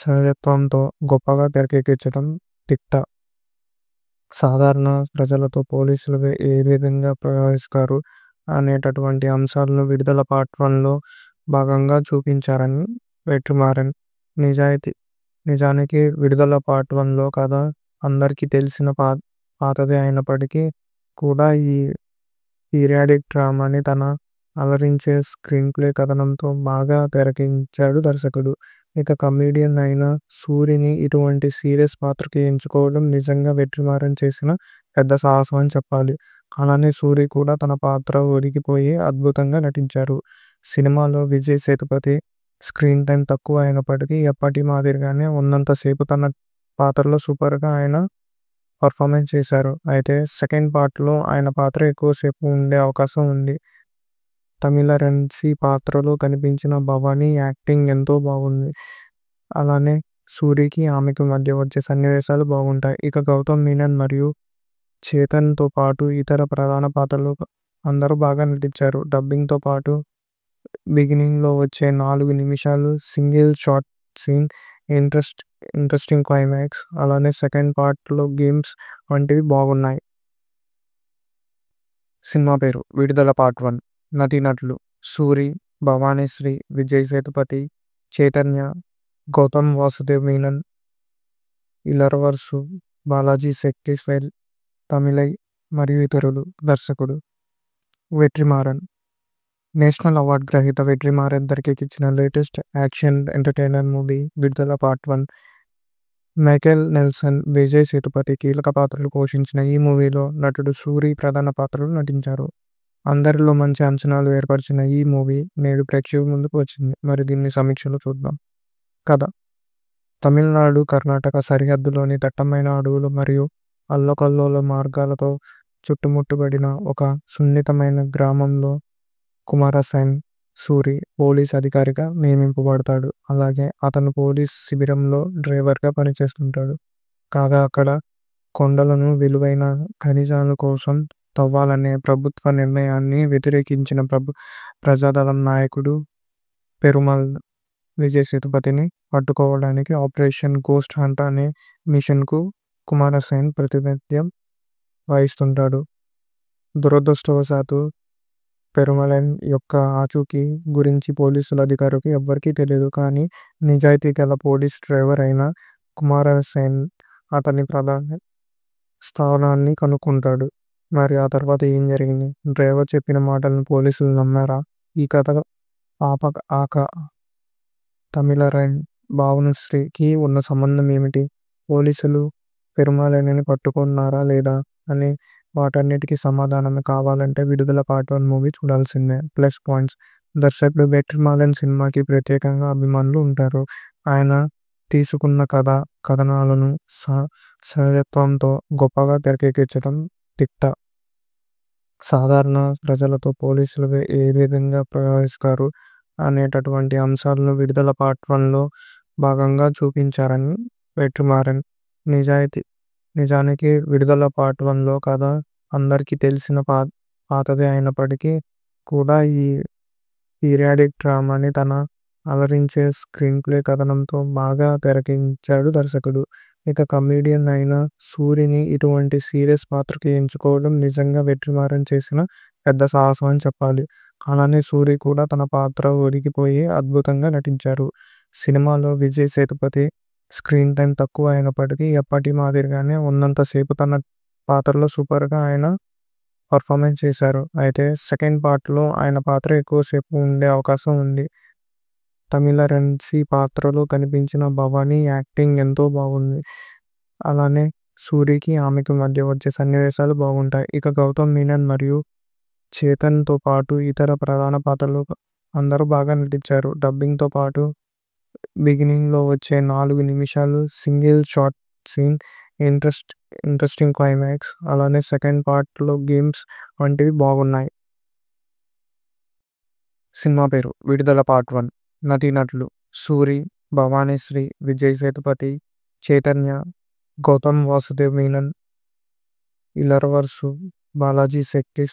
సహజత్వంతో గొప్పగా తెరకెక్కించడం తిట్ట సాధారణ ప్రజలతో పోలీసులు ఏ విధంగా ప్రవహిస్తారు అనేటటువంటి అంశాలను విడుదల పార్ట్ వన్లో భాగంగా చూపించారని వెట్రిమారన్ నిజాయితీ నిజానికి విడుదల పార్ట్ లో కథ అందరికీ తెలిసిన పాతది అయినప్పటికీ కూడా ఈ పీరియాడిక్ డ్రామాని తన అలరించే స్క్రీన్ ప్లే కథనంతో బాగా తెరకించాడు దర్శకుడు. ఇక కమెడియన్ అయిన సూరిని ఇటువంటి సీరియస్ పాత్రకి ఎంచుకోవడం నిజంగా వెట్రిమారన్ చేసిన పెద్ద సాహసం అని చెప్పాలి. అలానే సూరి కూడా తన పాత్ర ఒరిగిపోయి అద్భుతంగా నటించారు. సినిమాలో విజయ్ సేతుపతి స్క్రీన్ టైం తక్కువ అయినప్పటికీ ఎప్పటి మాదిరిగానే ఉన్నంతసేపు తన పాత్రలో సూపర్గా ఆయన పర్ఫార్మెన్స్ చేశారు అయితే సెకండ్ పార్ట్లో ఆయన పాత్ర ఎక్కువసేపు ఉండే అవకాశం ఉంది తమిళ రెన్సీ పాత్రలో కనిపించిన భవానీ యాక్టింగ్ ఎంతో బాగుంది అలానే సూరికి ఆమెకు మధ్య వచ్చే సన్నివేశాలు బాగుంటాయి ఇక గౌతమ్ మీనన్ మరియు చేతన్తో పాటు ఇతర ప్రధాన పాత్రలు అందరూ బాగా నటించారు డబ్బింగ్తో పాటు బిగినింగ్ లో వచ్చే నాలుగు నిమిషాలు single shot scene interest interesting climax అలానే సెకండ్ పార్ట్ లో గేమ్స్ వంటివి బాగున్నాయి సినిమా పేరు విడుదల పార్ట్ వన్ నటీనటులు సూరి భవానీశ్రీ విజయ్ సేతుపతి చైతన్య గౌతమ్ వాసుదేవ్ మీనన్ ఇలర్వర్సు బాలాజీ శక్తి స్వైల్ తమిళై మరియు ఇతరులు దర్శకుడు వెట్రిమారన్ నేషనల్ అవార్డ్ గ్రహీత వెట్రిమారన్ ఇచ్చిన latest action entertainer movie Vidudala part one Michael Nelson Vijay Sethupathi కీలక పాత్రలు పోషించిన ఈ మూవీలో నటుడు సూరి ప్రధాన పాత్రలు నటించారు అందరిలో మంచి అంచనాలు ఏర్పరిచిన ఈ మూవీ నేడు ప్రేక్షకుల ముందుకు వచ్చింది మరి దీన్ని సమీక్షలు చూద్దాం కథ తమిళనాడు కర్ణాటక సరిహద్దులోని దట్టమైన అడవులు మరియు అల్లకల్లోల మార్గాలతో చుట్టుముట్టబడిన ఒక సున్నితమైన గ్రామంలో కుమారసేన్ సూరి పోలీస్ అధికారిగా నియమింపబడతాడు. అలాగే అతను పోలీస్ శిబిరంలో డ్రైవర్గా పనిచేస్తుంటాడు. కాగా అక్కడ కొండలను విలువైన ఖనిజాల కోసం తవ్వాలనే ప్రభుత్వ నిర్ణయాన్ని వ్యతిరేకించిన ప్రభు ప్రజాదళం నాయకుడు పెరుమల్ విజయ్ సేతుపతిని పట్టుకోవడానికి ఆపరేషన్ గోస్ట్ హంట్ అనే మిషన్కు కుమారసేన్ ప్రాతినిధ్యం వహిస్తుంటాడు. దురదృష్టవశాత్తు పెరుమలైన్ యొక్క ఆచూకీ గురించి పోలీసుల అధికారుకి ఎవ్వరికీ తెలియదు. కానీ నిజాయితీ గల పోలీస్ డ్రైవర్ అయిన కుమారసేన్ అతని ప్రధాన స్థానాన్ని కనుక్కుంటాడు. మరి ఆ తర్వాత ఏం జరిగింది? డ్రైవర్ చెప్పిన మాటలను పోలీసులు నమ్మారా? ఈ కథ ఆక తమిళ 'ఆపఆక తమిళరైన్ శ్రీకి ఉన్న సంబంధం ఏమిటి? పోలీసులు పెరుమలైన్ని పట్టుకున్నారా లేదా అని వాటన్నిటికి సమాధానం కావాలంటే విడుదల వన్ మూవీ చూడాల్సిందే ప్లస్ పాయింట్స్ దర్శకుడు బెటర్ మాలన్ సినిమాకి ప్రత్యేకంగా అభిమానులు ఉంటారు ఆయన తీసుకున్న కథ కథనాలను సహజత్వంతో గొప్పగా తెరకెక్కించడం తిట్ట సాధారణ ప్రజలతో పోలీసులు ఏ విధంగా ప్రవహిస్తారు అనేటటువంటి అంశాలను విడుదల పార్ట్ వన్లో భాగంగా చూపించారని వెట్రిమారన్ నిజాయితీ నిజానికి విడుదల పార్ట్ లో కథ అందరికీ తెలిసిన పాతదే అయినప్పటికీ కూడా ఈ పీరియాడిక్ డ్రామాని తన అలరించే స్క్రీన్ ప్లే కథనంతో బాగా తెరకించాడు దర్శకుడు. ఇక కమెడియన్ అయిన సూరిని ఇటువంటి సీరియస్ పాత్రకి ఎంచుకోవడం నిజంగా వెట్రిమారన్ చేసిన పెద్ద సాహసం అని చెప్పాలి. అలానే సూరి కూడా తన పాత్ర ఒరిగిపోయి అద్భుతంగా నటించారు. సినిమాలో విజయ్ సేతుపతి స్క్రీన్ టైం తక్కువ అయినప్పటికీ ఎప్పటి మాదిరిగానే ఉన్నంతసేపు తన పాత్రలో సూపర్గా ఆయన పర్ఫార్మెన్స్ చేశారు అయితే సెకండ్ పార్ట్లో ఆయన పాత్ర ఎక్కువసేపు ఉండే అవకాశం ఉంది తమిళ రెన్సీ పాత్రలో కనిపించిన భవానీ యాక్టింగ్ ఎంతో బాగుంది అలానే సూరికి ఆమెకు మధ్య వచ్చే సన్నివేశాలు బాగుంటాయి ఇక గౌతమ్ మీనన్ మరియు చేతన్తో పాటు ఇతర ప్రధాన పాత్రలు అందరూ బాగా నటించారు డబ్బింగ్తో పాటు బిగినింగ్ లో వచ్చే నాలుగు నిమిషాలు single shot scene interesting climax అలానే సెకండ్ పార్ట్ లో గేమ్స్ వంటివి బాగున్నాయి. సినిమా పేరు విడుదల పార్ట్ వన్ నటీనటులు సూరి, భవానీశ్రీ, విజయ్ సేతుపతి, చైతన్య, గౌతమ్ వాసుదేవ్ మీనన్, ఇలర్వర్సు బాలాజీ శెట్టి,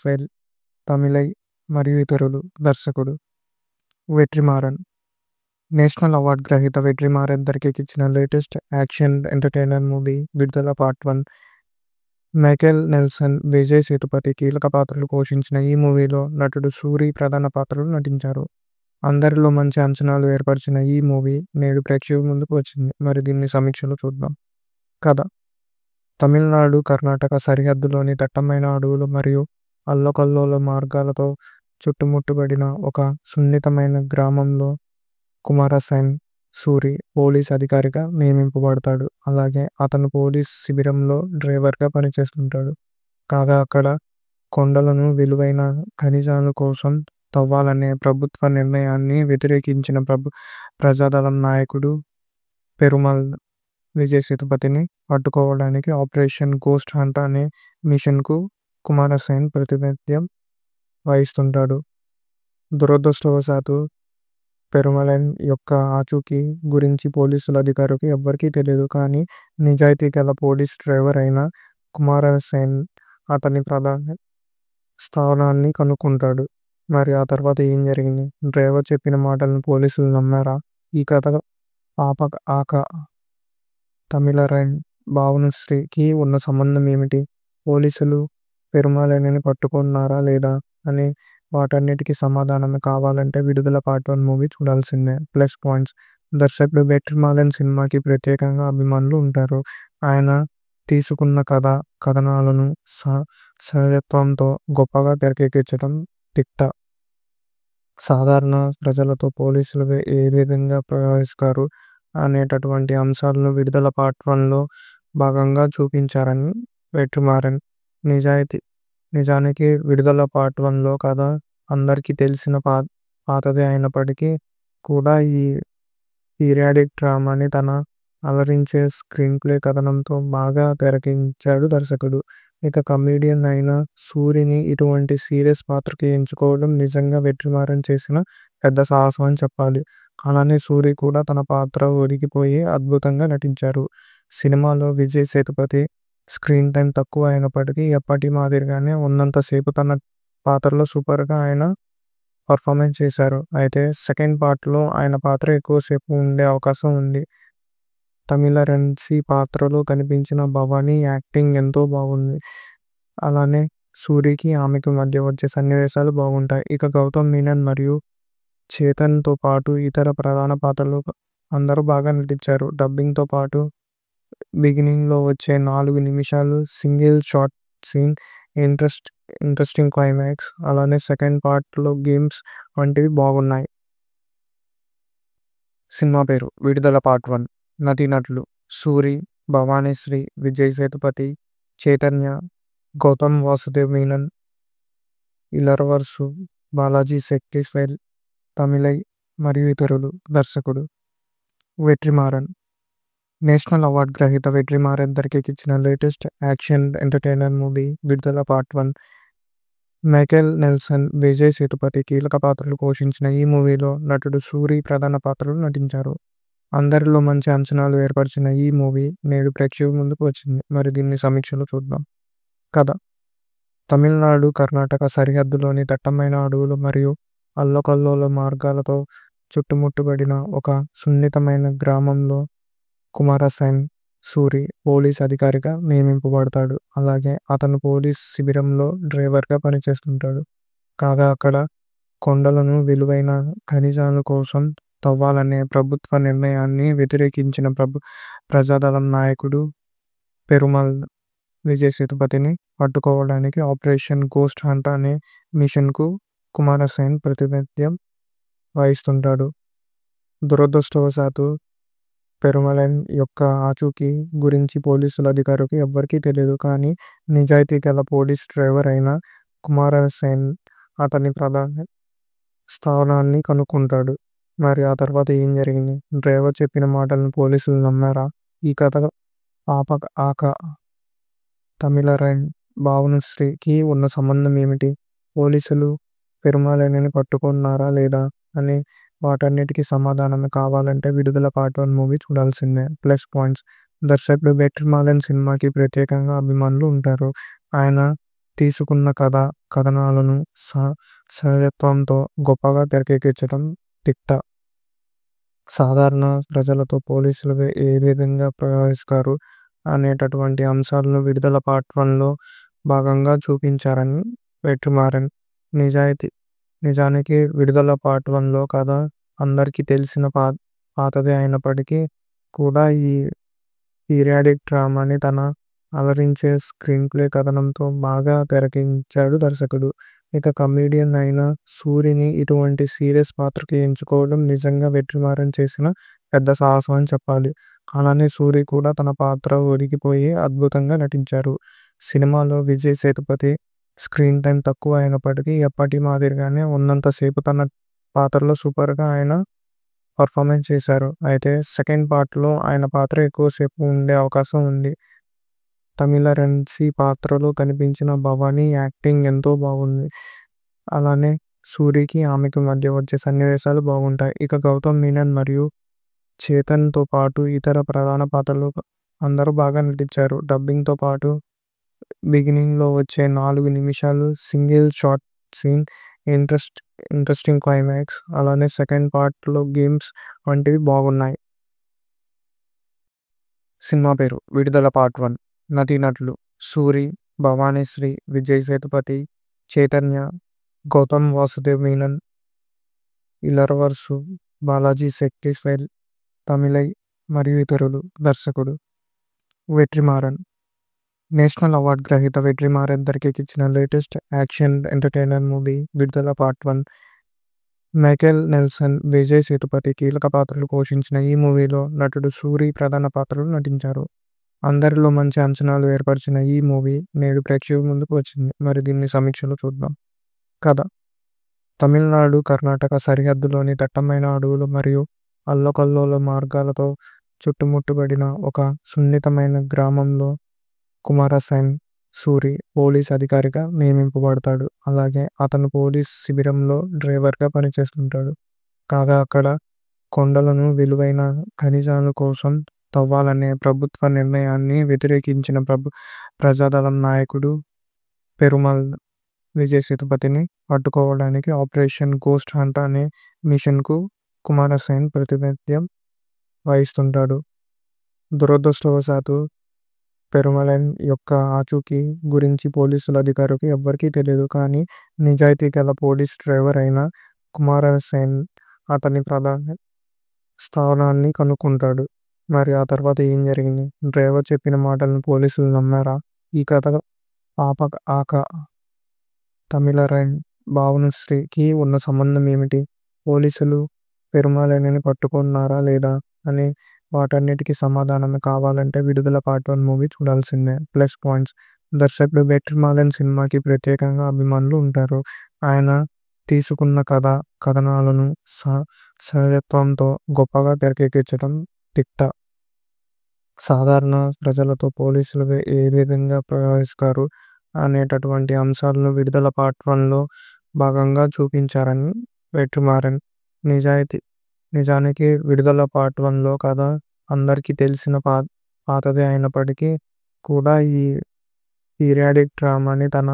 తమిళై మరియు ఇతరులు. దర్శకుడు వెట్రిమారన్. నేషనల్ అవార్డ్ గ్రహీత వెట్రిమారన్ ఇచ్చిన latest action entertainer movie Vidudala part one Michael Nelson Vijay Sethupathi కీలక పాత్రలు పోషించిన ఈ మూవీలో నటుడు సూరి ప్రధాన పాత్రలు నటించారు అందరిలో మంచి అంచనాలు ఏర్పరిచిన ఈ మూవీ నేడు ప్రేక్షకుల ముందుకు వచ్చింది మరి దీన్ని సమీక్షలు చూద్దాం కథ తమిళనాడు కర్ణాటక సరిహద్దులోని దట్టమైన అడవులు మరియు అల్లకల్లోల మార్గాలతో చుట్టుముట్టబడిన ఒక సున్నితమైన గ్రామంలో కుమారసేన్ సూరి పోలీస్ అధికారిగా నియమింపబడతాడు. అలాగే అతను పోలీస్ శిబిరంలో డ్రైవర్గా పనిచేస్తుంటాడు. కాగా అక్కడ కొండలను విలువైన ఖనిజాల కోసం తవ్వాలనే ప్రభుత్వ నిర్ణయాన్ని వ్యతిరేకించిన ప్రభు ప్రజాదళం నాయకుడు పెరుమల్ విజయ సేతుపతిని పట్టుకోవడానికి ఆపరేషన్ గోస్ట్ హంట్ అనే మిషన్కు కుమారసేన్ ప్రాతినిధ్యం వహిస్తుంటాడు. దురదృష్టవశాత్తు పెరుమలైన్ యొక్క ఆచూకీ గురించి పోలీసుల అధికారికి ఎవ్వరికీ తెలియదు. కానీ నిజాయితీ గల పోలీస్ డ్రైవర్ అయిన కుమారసేన్ అతని ప్రధాన స్థానాన్ని కనుక్కుంటాడు. మరి ఆ తర్వాత ఏం జరిగింది? డ్రైవర్ చెప్పిన మాటలను పోలీసులు నమ్మారా? ఈ కథ పాప–ఆక తమిళ తమిళరైన్, భావనుశ్రీ కి ఉన్న సంబంధం ఏమిటి? పోలీసులు పెరుమలైన్ని పట్టుకున్నారా లేదా అని వాటన్నిటికి సమాధానం కావాలంటే విడుదల పార్ట్ వన్ మూవీ చూడాల్సిందే ప్లస్ పాయింట్స్ దర్శకుడు వెట్రి మాలన్ సినిమాకి ప్రత్యేకంగా అభిమానులు ఉంటారు ఆయన తీసుకున్న కథ కథనాలను సహజత్వంతో గొప్పగా తెరకెక్కించడం తిట్ట సాధారణ ప్రజలతో పోలీసులు ఏ విధంగా ప్రవహిస్తారు అనేటటువంటి అంశాలను విడుదల పార్ట్ వన్లో భాగంగా చూపించారని వెట్రిమారన్ నిజాయితీ నిజానికి విడుదల పార్ట్ లో కథ అందరికీ తెలిసిన పాతది అయినప్పటికీ కూడా ఈ పీరియాడిక్ డ్రామాని తన అలరించే స్క్రీన్ ప్లే కథనంతో బాగా తెరకించాడు దర్శకుడు. ఇక కమెడియన్ అయిన సూరిని ఇటువంటి సీరియస్ పాత్రకి ఎంచుకోవడం నిజంగా వెట్రిమారన్ చేసిన పెద్ద సాహసం అని చెప్పాలి. అలానే సూరి కూడా తన పాత్ర ఒరిగిపోయి అద్భుతంగా నటించారు. సినిమాలో విజయ్ సేతుపతి స్క్రీన్ టైం తక్కువ అయినప్పటికీ ఎప్పటి మాదిరిగానే ఉన్నంతసేపు తన పాత్రలో సూపర్గా ఆయన పర్ఫార్మెన్స్ చేశారు అయితే సెకండ్ పార్ట్లో ఆయన పాత్ర ఎక్కువసేపు ఉండే అవకాశం ఉంది తమిళ రెన్సీ పాత్రలో కనిపించిన భవానీ యాక్టింగ్ ఎంతో బాగుంది అలానే సూరికి ఆమెకు మధ్య వచ్చే సన్నివేశాలు బాగుంటాయి ఇక గౌతమ్ మీనన్ మరియు చేతన్తో పాటు ఇతర ప్రధాన పాత్రలు అందరూ బాగా నటించారు డబ్బింగ్తో పాటు బిగినింగ్లో వచ్చే నాలుగు నిమిషాలు single shot scene interest interesting climax అలానే సెకండ్ పార్ట్లో గేమ్స్ వంటివి బాగున్నాయి సినిమా పేరు విడుదల పార్ట్ వన్ నటీనటులు సూరి భవానీశ్రీ విజయ్ సేతుపతి చైతన్య గౌతమ్ వాసుదేవ్ మీనన్ ఇలరవర్సు బాలాజీ శక్తి స్వైల్ తమిళై మరియు ఇతరులు దర్శకుడు వెట్రిమారన్ నేషనల్ అవార్డ్ గ్రహీత వెట్రిమారన్ ఇచ్చిన latest action entertainer movie Vidudala part one Michael Nelson Vijay Sethupathi కీలక పాత్రలు పోషించిన ఈ మూవీలో నటుడు సూరి ప్రధాన పాత్రలు నటించారు అందరిలో మంచి అంచనాలు ఏర్పరిచిన ఈ మూవీ నేడు ప్రేక్షకుల ముందుకు వచ్చింది మరి దీన్ని సమీక్షలు చూద్దాం కథ తమిళనాడు కర్ణాటక సరిహద్దులోని దట్టమైన అడవులు మరియు అల్లకల్లోల మార్గాలతో చుట్టుముట్టబడిన ఒక సున్నితమైన గ్రామంలో కుమారస్వామి సూరి పోలీస్ అధికారిగా నియమింపబడతాడు. అలాగే అతను పోలీస్ శిబిరంలో డ్రైవర్గా పనిచేస్తుంటాడు. కాగా అక్కడ కొండలను విలువైన ఖనిజాల కోసం తవ్వాలనే ప్రభుత్వ నిర్ణయాన్ని వ్యతిరేకించిన ప్రభు ప్రజాదళం నాయకుడు పెరుమల్ విజయ సేతుపతిని పట్టుకోవడానికి ఆపరేషన్ గోస్ట్ హంట్ అనే మిషన్కు కుమారస్వామి ప్రాతినిధ్యం వహిస్తుంటాడు. దురదృష్టవశాత్తు పెరుమలైన్ యొక్క ఆచూకీ గురించి పోలీసుల అధికారుకి ఎవ్వరికీ తెలియదు. కానీ నిజాయితీ గల పోలీస్ డ్రైవర్ అయిన కుమారసేన్ అతని ప్రధాన స్థానాన్ని కనుక్కుంటాడు. మరి ఆ తర్వాత ఏం జరిగింది? డ్రైవర్ చెప్పిన మాటలను పోలీసులు నమ్మారా? ఈ కథ ఆక తమిళ 'ఆపఆక తమిళరైన్ శ్రీకి ఉన్న సంబంధం ఏమిటి? పోలీసులు పెరుమలైన్ని పట్టుకున్నారా లేదా అని వాటన్నిటికి సమాధానం కావాలంటే విడుదల వన్ మూవీ చూడాల్సిందే ప్లస్ పాయింట్స్ దర్శకుడు బెటర్ మాలన్ సినిమాకి ప్రత్యేకంగా అభిమానులు ఉంటారు ఆయన తీసుకున్న కథ కథనాలను సహజత్వంతో గొప్పగా తెరకెక్కించడం తిట్ట సాధారణ ప్రజలతో పోలీసులు ఏ విధంగా ప్రవహిస్తారు అనేటటువంటి అంశాలను విడుదల పార్ట్ వన్లో భాగంగా చూపించారని వెట్రిమారన్ నిజాయితీ నిజానికి విడుదల పార్ట్ వన్లో కథ అందరికీ తెలిసిన పాతదే అయినప్పటికీ కూడా ఈ పీరియాడిక్ డ్రామాని తన అలరించే స్క్రీన్ ప్లే కథనంతో బాగా తెరకించాడు దర్శకుడు. ఇక కమెడియన్ అయిన సూర్యుని ఇటువంటి సీరియస్ పాత్రకి ఎంచుకోవడం నిజంగా వెట్టిమారం చేసిన పెద్ద సాహసం అని చెప్పాలి. అలానే సూరి కూడా తన పాత్ర ఒరిగిపోయి అద్భుతంగా నటించారు. సినిమాలో విజయ్ సేతుపతి స్క్రీన్ టైం తక్కువ అయినప్పటికీ ఎప్పటి మాదిరిగానే ఉన్నంతసేపు తన పాత్రలో సూపర్గా ఆయన పర్ఫార్మెన్స్ చేశారు అయితే సెకండ్ పార్ట్లో ఆయన పాత్ర ఎక్కువసేపు ఉండే అవకాశం ఉంది తమిళ రెన్సీ పాత్రలో కనిపించిన భవానీ యాక్టింగ్ ఎంతో బాగుంది అలానే సూరికి ఆమెకు మధ్య వచ్చే సన్నివేశాలు బాగుంటాయి ఇక గౌతమ్ మీనన్ మరియు చేతన్తో పాటు ఇతర ప్రధాన పాత్రలు అందరూ బాగా నటించారు డబ్బింగ్తో పాటు బిగినింగ్లో వచ్చే నాలుగు నిమిషాలు single shot scene interest interesting climax అలానే సెకండ్ పార్ట్లో గేమ్స్ వంటివి బాగున్నాయి సినిమా పేరు విడుదల పార్ట్ వన్ నటీనటులు సూరి భవానీశ్రీ విజయ్ సేతుపతి చైతన్య గౌతమ్ వాసుదేవ్ మీనన్ ఇలర్వర్సు బాలాజీ శక్తిస్వేల్ తమిళై మరియు ఇతరులు దర్శకుడు వెట్రిమారన్ నేషనల్ అవార్డ్ గ్రహీత వెట్రిమారన్ ఇచ్చిన latest action entertainer movie Vidudala part one Michael Nelson Vijay Sethupathi కీలక పాత్రలు పోషించిన ఈ మూవీలో నటుడు సూరి ప్రధాన పాత్రలు నటించారు అందరిలో మంచి అంచనాలు ఏర్పరిచిన ఈ మూవీ నేడు ప్రేక్షకుల ముందుకు వచ్చింది మరి దీన్ని సమీక్షలు చూద్దాం కథ తమిళనాడు కర్ణాటక సరిహద్దులోని దట్టమైన అడవులు మరియు అల్లకల్లోల మార్గాలతో చుట్టుముట్టబడిన ఒక సున్నితమైన గ్రామంలో కుమారస్వామి సూరి పోలీస్ అధికారిగా నియమింపబడతాడు. అలాగే అతను పోలీస్ శిబిరంలో డ్రైవర్గా పనిచేస్తుంటాడు. కాగా అక్కడ కొండలను విలువైన ఖనిజాల కోసం తవ్వాలనే ప్రభుత్వ నిర్ణయాన్ని వ్యతిరేకించిన ప్రభు ప్రజాదళం నాయకుడు పెరుమల్ విజయ సేతుపతిని పట్టుకోవడానికి ఆపరేషన్ గోస్ట్ హంట్ అనే మిషన్కు కుమారస్వామి ప్రాతినిధ్యం వహిస్తుంటాడు. దురదృష్టవశాత్తు పెరుమలైన్ యొక్క ఆచూకీ గురించి పోలీసుల అధికారికి ఎవ్వరికీ తెలియదు. కానీ నిజాయితీ గల పోలీస్ డ్రైవర్ అయిన కుమారసేన్ అతని ప్రధాన స్థానాన్ని కనుక్కుంటాడు. మరి ఆ తర్వాత ఏం జరిగింది? డ్రైవర్ చెప్పిన మాటలను పోలీసులు నమ్మారా? ఈ కథ పాప తమిళరైన్, భావనుశ్రీకి ఉన్న సంబంధం ఏమిటి? పోలీసులు పెరుమలైన్ని పట్టుకున్నారా లేదా అని వాటన్నిటికి సమాధానం కావాలంటే విడుదల పార్ట్ వన్ మూవీ చూడాల్సిందే ప్లస్ పాయింట్స్ దర్శకుడు బెటర్ మాలన్ సినిమాకి ప్రత్యేకంగా అభిమానులు ఉంటారు ఆయన తీసుకున్న కథ కథనాలను సహజత్వంతో గొప్పగా తెరకెక్కించడం తిట్ట సాధారణ ప్రజలతో పోలీసులు ఏ విధంగా ప్రవహిస్తారు అనేటటువంటి అంశాలను విడుదల పార్ట్ వన్లో భాగంగా చూపించారని వెట్రిమారన్ నిజాయితీ నిజానికి విడుదల పార్ట్ లో కథ అందరికీ తెలిసిన పాతది అయినప్పటికీ కూడా ఈ పీరియాడిక్ డ్రామాని తన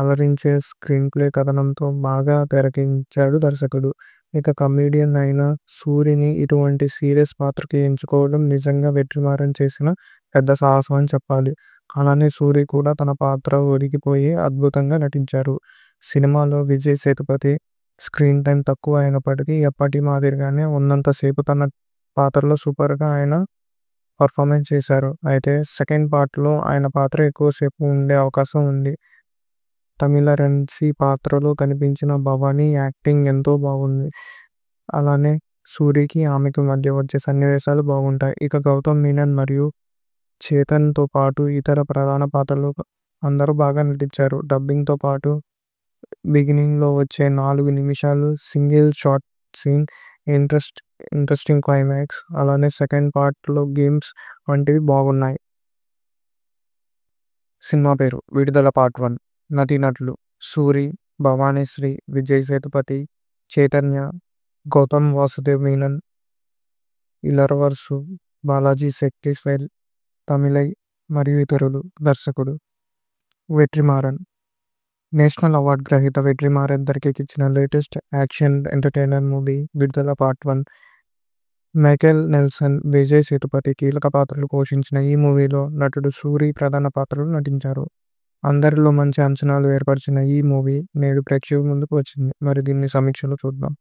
అలరించే స్క్రీన్ ప్లే కథనంతో బాగా తెరకించాడు దర్శకుడు. ఇక కమెడియన్ అయిన సూరిని ఇటువంటి సీరియస్ పాత్రకి ఎంచుకోవడం నిజంగా వెట్రిమారన్ చేసిన పెద్ద సాహసం అని చెప్పాలి. అలానే సూరి కూడా తన పాత్ర ఒరిగిపోయి అద్భుతంగా నటించారు. సినిమాలో విజయ్ సేతుపతి స్క్రీన్ టైం తక్కువ అయినప్పటికీ ఎప్పటి మాదిరిగానే ఉన్నంతసేపు తన పాత్రలో సూపర్గా ఆయన పర్ఫార్మెన్స్ చేశారు అయితే సెకండ్ పార్ట్లో ఆయన పాత్ర ఎక్కువసేపు ఉండే అవకాశం ఉంది తమిళ రెన్సీ పాత్రలో కనిపించిన భవానీ యాక్టింగ్ ఎంతో బాగుంది అలానే సూరికి ఆమెకు మధ్య వచ్చే సన్నివేశాలు బాగుంటాయి ఇక గౌతమ్ మీనన్ మరియు చేతన్తో పాటు ఇతర ప్రధాన పాత్రలు అందరూ బాగా నటించారు డబ్బింగ్తో పాటు బిగినింగ్ లో వచ్చే నాలుగు నిమిషాలు single shot scene interest interesting climax అలానే సెకండ్ పార్ట్ లో గేమ్స్ వంటివి బాగున్నాయి సినిమా పేరు విడుదల పార్ట్ వన్ నటీనటులు సూరి భవానీశ్రీ విజయ్ సేతుపతి చైతన్య గౌతమ్ వాసుదేవ్ మీనన్ ఇలరవర్సు బాలాజీ శక్తి స్వైల్ తమిళై మరియు ఇతరులు దర్శకుడు వెట్రిమారన్ నేషనల్ అవార్డ్ గ్రహీత వెట్రిమారన్ ఇచ్చిన latest action entertainer movie Vidudala part one Michael Nelson Vijay Sethupathi కీలక పాత్రలు పోషించిన ఈ మూవీలో నటుడు సూరి ప్రధాన పాత్రలు నటించారు అందరిలో మంచి అంచనాలు ఏర్పరిచిన ఈ మూవీ నేడు ప్రేక్షకుల ముందుకు వచ్చింది మరి దీన్ని సమీక్షలు చూద్దాం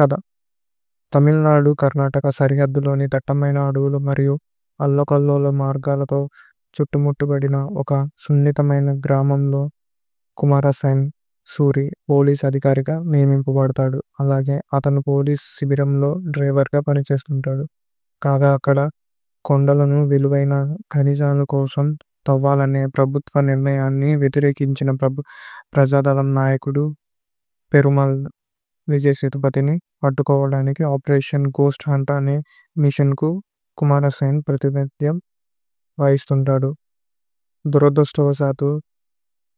కథ తమిళనాడు కర్ణాటక సరిహద్దులోని దట్టమైన అడవులు మరియు అల్లకల్లోల మార్గాలతో చుట్టుముట్టబడిన ఒక సున్నితమైన గ్రామంలో కుమారసేన్ సూరి పోలీస్ అధికారిగా నియమింపబడతాడు. అలాగే అతను పోలీస్ శిబిరంలో డ్రైవర్గా పనిచేస్తుంటాడు. కాగా అక్కడ కొండలను విలువైన ఖనిజాల కోసం తవ్వాలనే ప్రభుత్వ నిర్ణయాన్ని వ్యతిరేకించిన ప్రభు ప్రజాదళం నాయకుడు పెరుమల్ విజయ్ సేతుపతిని పట్టుకోవడానికి ఆపరేషన్ గోస్ట్ హంట్ అనే మిషన్కు కుమారసేన్ ప్రాతినిధ్యం వహిస్తుంటాడు. దురదృష్టవశాత్తు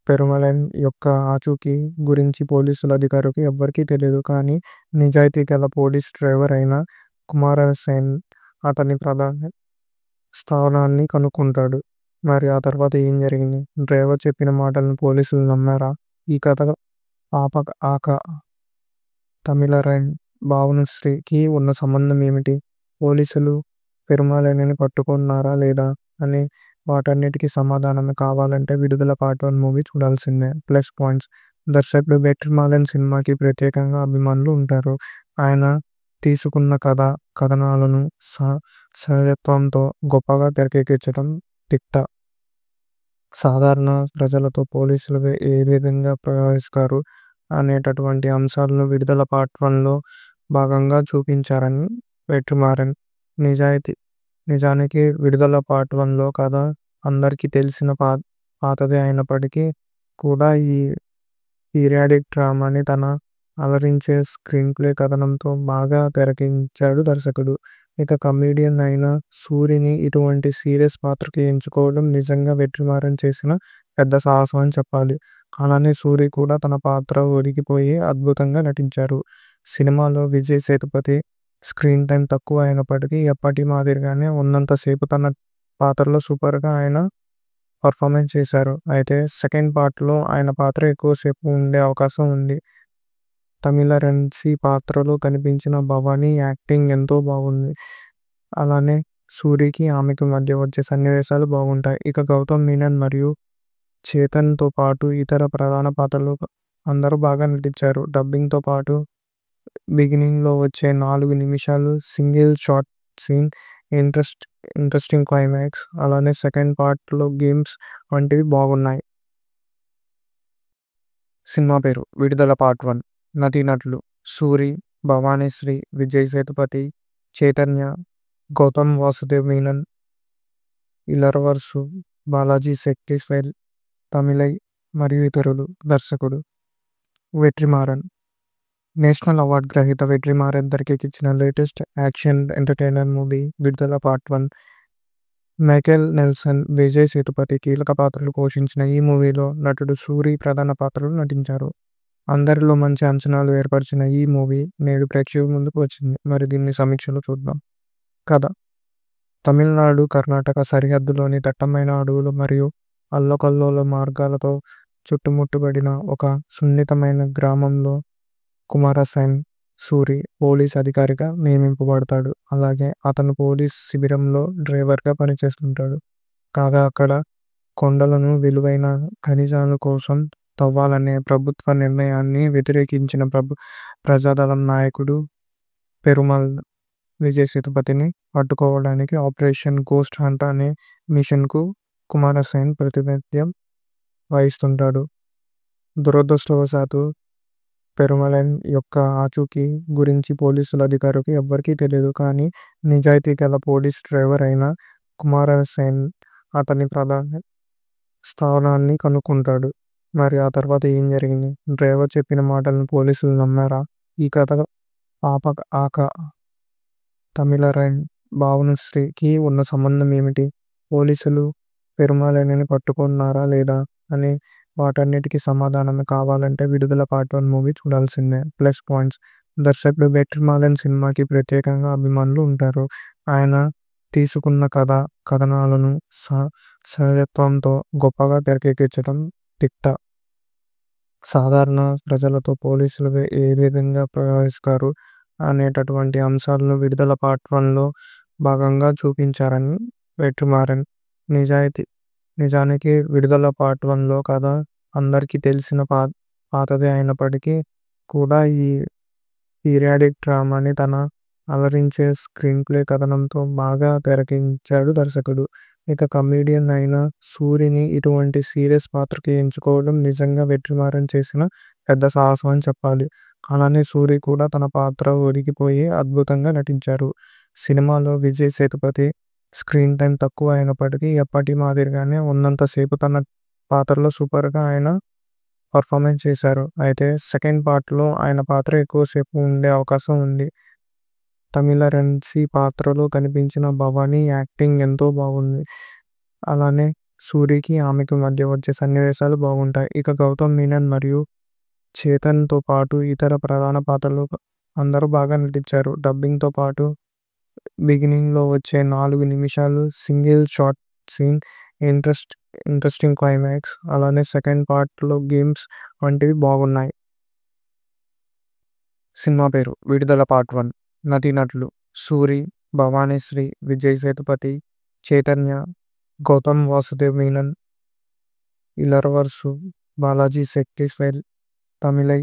పెరుమలైన్ యొక్క ఆచూకీ గురించి పోలీసుల అధికారుకి ఎవ్వరికీ తెలియదు. కానీ నిజాయితీ గల పోలీస్ డ్రైవర్ అయిన కుమారసేన్ అతని ప్రధాన స్థానాన్ని కనుక్కుంటాడు. మరి ఆ తర్వాత ఏం జరిగింది? డ్రైవర్ చెప్పిన మాటలను పోలీసులు నమ్మారా? ఈ కథ 'ఆపక తమిళరైన్ శ్రీకి ఉన్న సంబంధం ఏమిటి? పోలీసులు పెరుమలైన్ని పట్టుకున్నారా లేదా అని వాటన్నిటికి సమాధానం కావాలంటే విడుదల వన్ మూవీ చూడాల్సిందే ప్లస్ పాయింట్స్ దర్శకుడు బెటర్ మాలన్ సినిమాకి ప్రత్యేకంగా అభిమానులు ఉంటారు ఆయన తీసుకున్న కథ కథనాలను సహజత్వంతో గొప్పగా తెరకెక్కించడం తిట్ట సాధారణ ప్రజలతో పోలీసులు ఏ విధంగా ప్రవహిస్తారు అనేటటువంటి అంశాలను విడుదల పార్ట్ వన్లో భాగంగా చూపించారని వెట్రిమారన్ నిజాయితీ నిజానికి విడుదల పార్ట్ వన్లో కథ అందరికీ తెలిసిన పాతదే అయినప్పటికీ కూడా ఈ పీరియాడిక్ డ్రామాని తన అలరించే స్క్రీన్ ప్లే కథనంతో బాగా తెరకించాడు దర్శకుడు. ఇక కమెడియన్ అయిన సూర్యుని ఇటువంటి సీరియస్ పాత్రకు ఎంచుకోవడం నిజంగా వెట్టిమారం చేసిన పెద్ద సాహసం అని చెప్పాలి. అలానే సూరి కూడా తన పాత్ర ఒరిగిపోయి అద్భుతంగా నటించారు. సినిమాలో విజయ్ సేతుపతి స్క్రీన్ టైం తక్కువ అయినప్పటికీ ఎప్పటి మాదిరిగానే ఉన్నంతసేపు తన పాత్రలో సూపర్గా ఆయన పర్ఫార్మెన్స్ చేశారు అయితే సెకండ్ పార్ట్లో ఆయన పాత్ర ఎక్కువసేపు ఉండే అవకాశం ఉంది తమిళ రెన్సీ పాత్రలో కనిపించిన భవానీ యాక్టింగ్ ఎంతో బాగుంది అలానే సూరికి ఆమెకు మధ్య వచ్చే సన్నివేశాలు బాగుంటాయి ఇక గౌతమ్ మీనన్ మరియు చేతన్తో పాటు ఇతర ప్రధాన పాత్రలు అందరూ బాగా నటించారు డబ్బింగ్తో పాటు బిగినింగ్ లో వచ్చే నాలుగు నిమిషాలు single shot scene interesting climax అలానే సెకండ్ పార్ట్ లో గేమ్స్ వంటివి బాగున్నాయి. సినిమా పేరు విడుదల పార్ట్ వన్ నటీనటులు సూరి, భవానీశ్రీ, విజయ్ సేతుపతి, చైతన్య, గౌతమ్ వాసుదేవ్ మీనన్, ఇలర్వర్సు బాలాజీ శక్తిశ్వేల్, తమిళై మరియు ఇతరులు. దర్శకుడు వెట్రిమారన్. నేషనల్ అవార్డ్ గ్రహీత వెట్రిమారన్ ఇచ్చిన latest action entertainer movie Vidudala part one Michael Nelson Vijay Sethupathi కీలక పాత్రలు పోషించిన ఈ మూవీలో నటుడు సూరి ప్రధాన పాత్రలు నటించారు అందరిలో మంచి అంచనాలు ఏర్పరిచిన ఈ మూవీ నేడు ప్రేక్షకుల ముందుకు వచ్చింది మరి దీన్ని సమీక్షలు చూద్దాం కథ తమిళనాడు కర్ణాటక సరిహద్దులోని దట్టమైన అడవులు మరియు అల్లకల్లోల మార్గాలతో చుట్టుముట్టబడిన ఒక సున్నితమైన గ్రామంలో కుమారసేన్ సూరి పోలీస్ అధికారిగా నియమింపబడతాడు. అలాగే అతను పోలీస్ శిబిరంలో డ్రైవర్గా పనిచేస్తుంటాడు. కాగా అక్కడ కొండలను విలువైన ఖనిజాల కోసం తవ్వాలనే ప్రభుత్వ నిర్ణయాన్ని వ్యతిరేకించిన ప్రభు ప్రజాదళం నాయకుడు పెరుమల్ విజయ సేతుపతిని పట్టుకోవడానికి ఆపరేషన్ గోస్ట్ హంట్ అనే మిషన్కు కుమారసేన్ ప్రాతినిధ్యం వహిస్తుంటాడు. దురదృష్టవశాత్తు పెరుమలైన్ యొక్క ఆచూకీ గురించి పోలీసుల అధికారికి ఎవ్వరికీ తెలియదు. కానీ నిజాయితీ గల పోలీస్ డ్రైవర్ అయిన కుమారసేన్ అతని ప్రధాన స్థానాన్ని కనుక్కుంటాడు. మరి ఆ తర్వాత ఏం జరిగింది? డ్రైవర్ చెప్పిన మాటలను పోలీసులు నమ్మారా? ఈ కథ పాప ఆక తమిళ తమిళరైన్, భావనుశ్రీకి ఉన్న సంబంధం ఏమిటి? పోలీసులు పెరుమలైన్ని పట్టుకున్నారా లేదా అని వాటన్నిటికి సమాధానం కావాలంటే విడుదల పార్ట్ వన్ మూవీ చూడాల్సిందే ప్లస్ పాయింట్స్ దర్శకుడు బెటర్ మాలన్ సినిమాకి ప్రత్యేకంగా అభిమానులు ఉంటారు ఆయన తీసుకున్న కథ కథనాలను సహజత్వంతో గొప్పగా తెరకెక్కించడం తిట్ట సాధారణ ప్రజలతో పోలీసులు ఏ విధంగా ప్రవహిస్తారు అనేటటువంటి అంశాలను విడుదల పార్ట్ వన్లో భాగంగా చూపించారని వెట్రిమారన్ నిజాయితీ నిజానికి విడుదల పార్ట్ వన్లో కథ అందరికీ తెలిసిన పాతది అయినప్పటికీ కూడా ఈ పీరియాడిక్ డ్రామాని తన అలరించే స్క్రీన్ ప్లే కథనంతో బాగా తెరకించాడు దర్శకుడు. ఇక కమెడియన్ అయిన సూరిని ఇటువంటి సీరియస్ పాత్రకి ఎంచుకోవడం నిజంగా వెట్రిమారన్ చేసిన పెద్ద సాహసం అని చెప్పాలి. అలానే సూరి కూడా తన పాత్ర ఒరిగిపోయి అద్భుతంగా నటించారు. సినిమాలో విజయ్ సేతుపతి స్క్రీన్ టైం తక్కువ అయినప్పటికీ ఎప్పటి మాదిరిగానే ఉన్నంతసేపు తన పాత్రలో సూపర్గా ఆయన పర్ఫార్మెన్స్ చేశారు అయితే సెకండ్ పార్ట్లో ఆయన పాత్ర ఎక్కువసేపు ఉండే అవకాశం ఉంది తమిళ రెన్సీ పాత్రలో కనిపించిన భవానీ యాక్టింగ్ ఎంతో బాగుంది అలానే సూరికి ఆమెకు మధ్య వచ్చే సన్నివేశాలు బాగుంటాయి ఇక గౌతమ్ మీనన్ మరియు చేతన్తో పాటు ఇతర ప్రధాన పాత్రలు అందరూ బాగా నటించారు డబ్బింగ్తో పాటు బిగినింగ్లో వచ్చే నాలుగు నిమిషాలు single shot scene interest interesting climax అలానే సెకండ్ పార్ట్లో గేమ్స్ వంటివి బాగున్నాయి సినిమా పేరు విడుదల పార్ట్ వన్ నటీనటులు సూరి భవానీశ్రీ విజయ్ సేతుపతి చైతన్య గౌతమ్ వాసుదేవ్ మీనన్ ఇలరవర్సు బాలాజీ శక్తి స్వైల్ తమిళై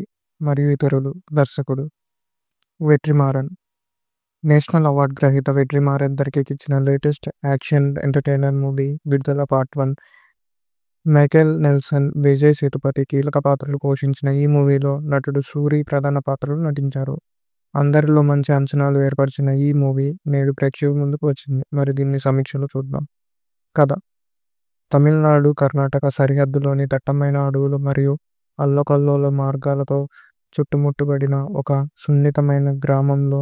మరియు ఇతరులు దర్శకుడు వెట్రిమారన్ నేషనల్ అవార్డ్ గ్రహీత వెట్రిమారన్ ఇచ్చిన latest action entertainer movie Vidudala part one Michael Nelson Vijay Sethupathi కీలక పాత్రలు పోషించిన ఈ మూవీలో నటుడు సూరి ప్రధాన పాత్రలు నటించారు అందరిలో మంచి అంచనాలు ఏర్పరిచిన ఈ మూవీ నేడు ప్రేక్షకుల ముందుకు వచ్చింది మరి దీన్ని సమీక్షలు చూద్దాం కథ తమిళనాడు కర్ణాటక సరిహద్దులోని దట్టమైన అడవులు మరియు అల్లకల్లోల మార్గాలతో చుట్టుముట్టుబడిన ఒక సున్నితమైన గ్రామంలో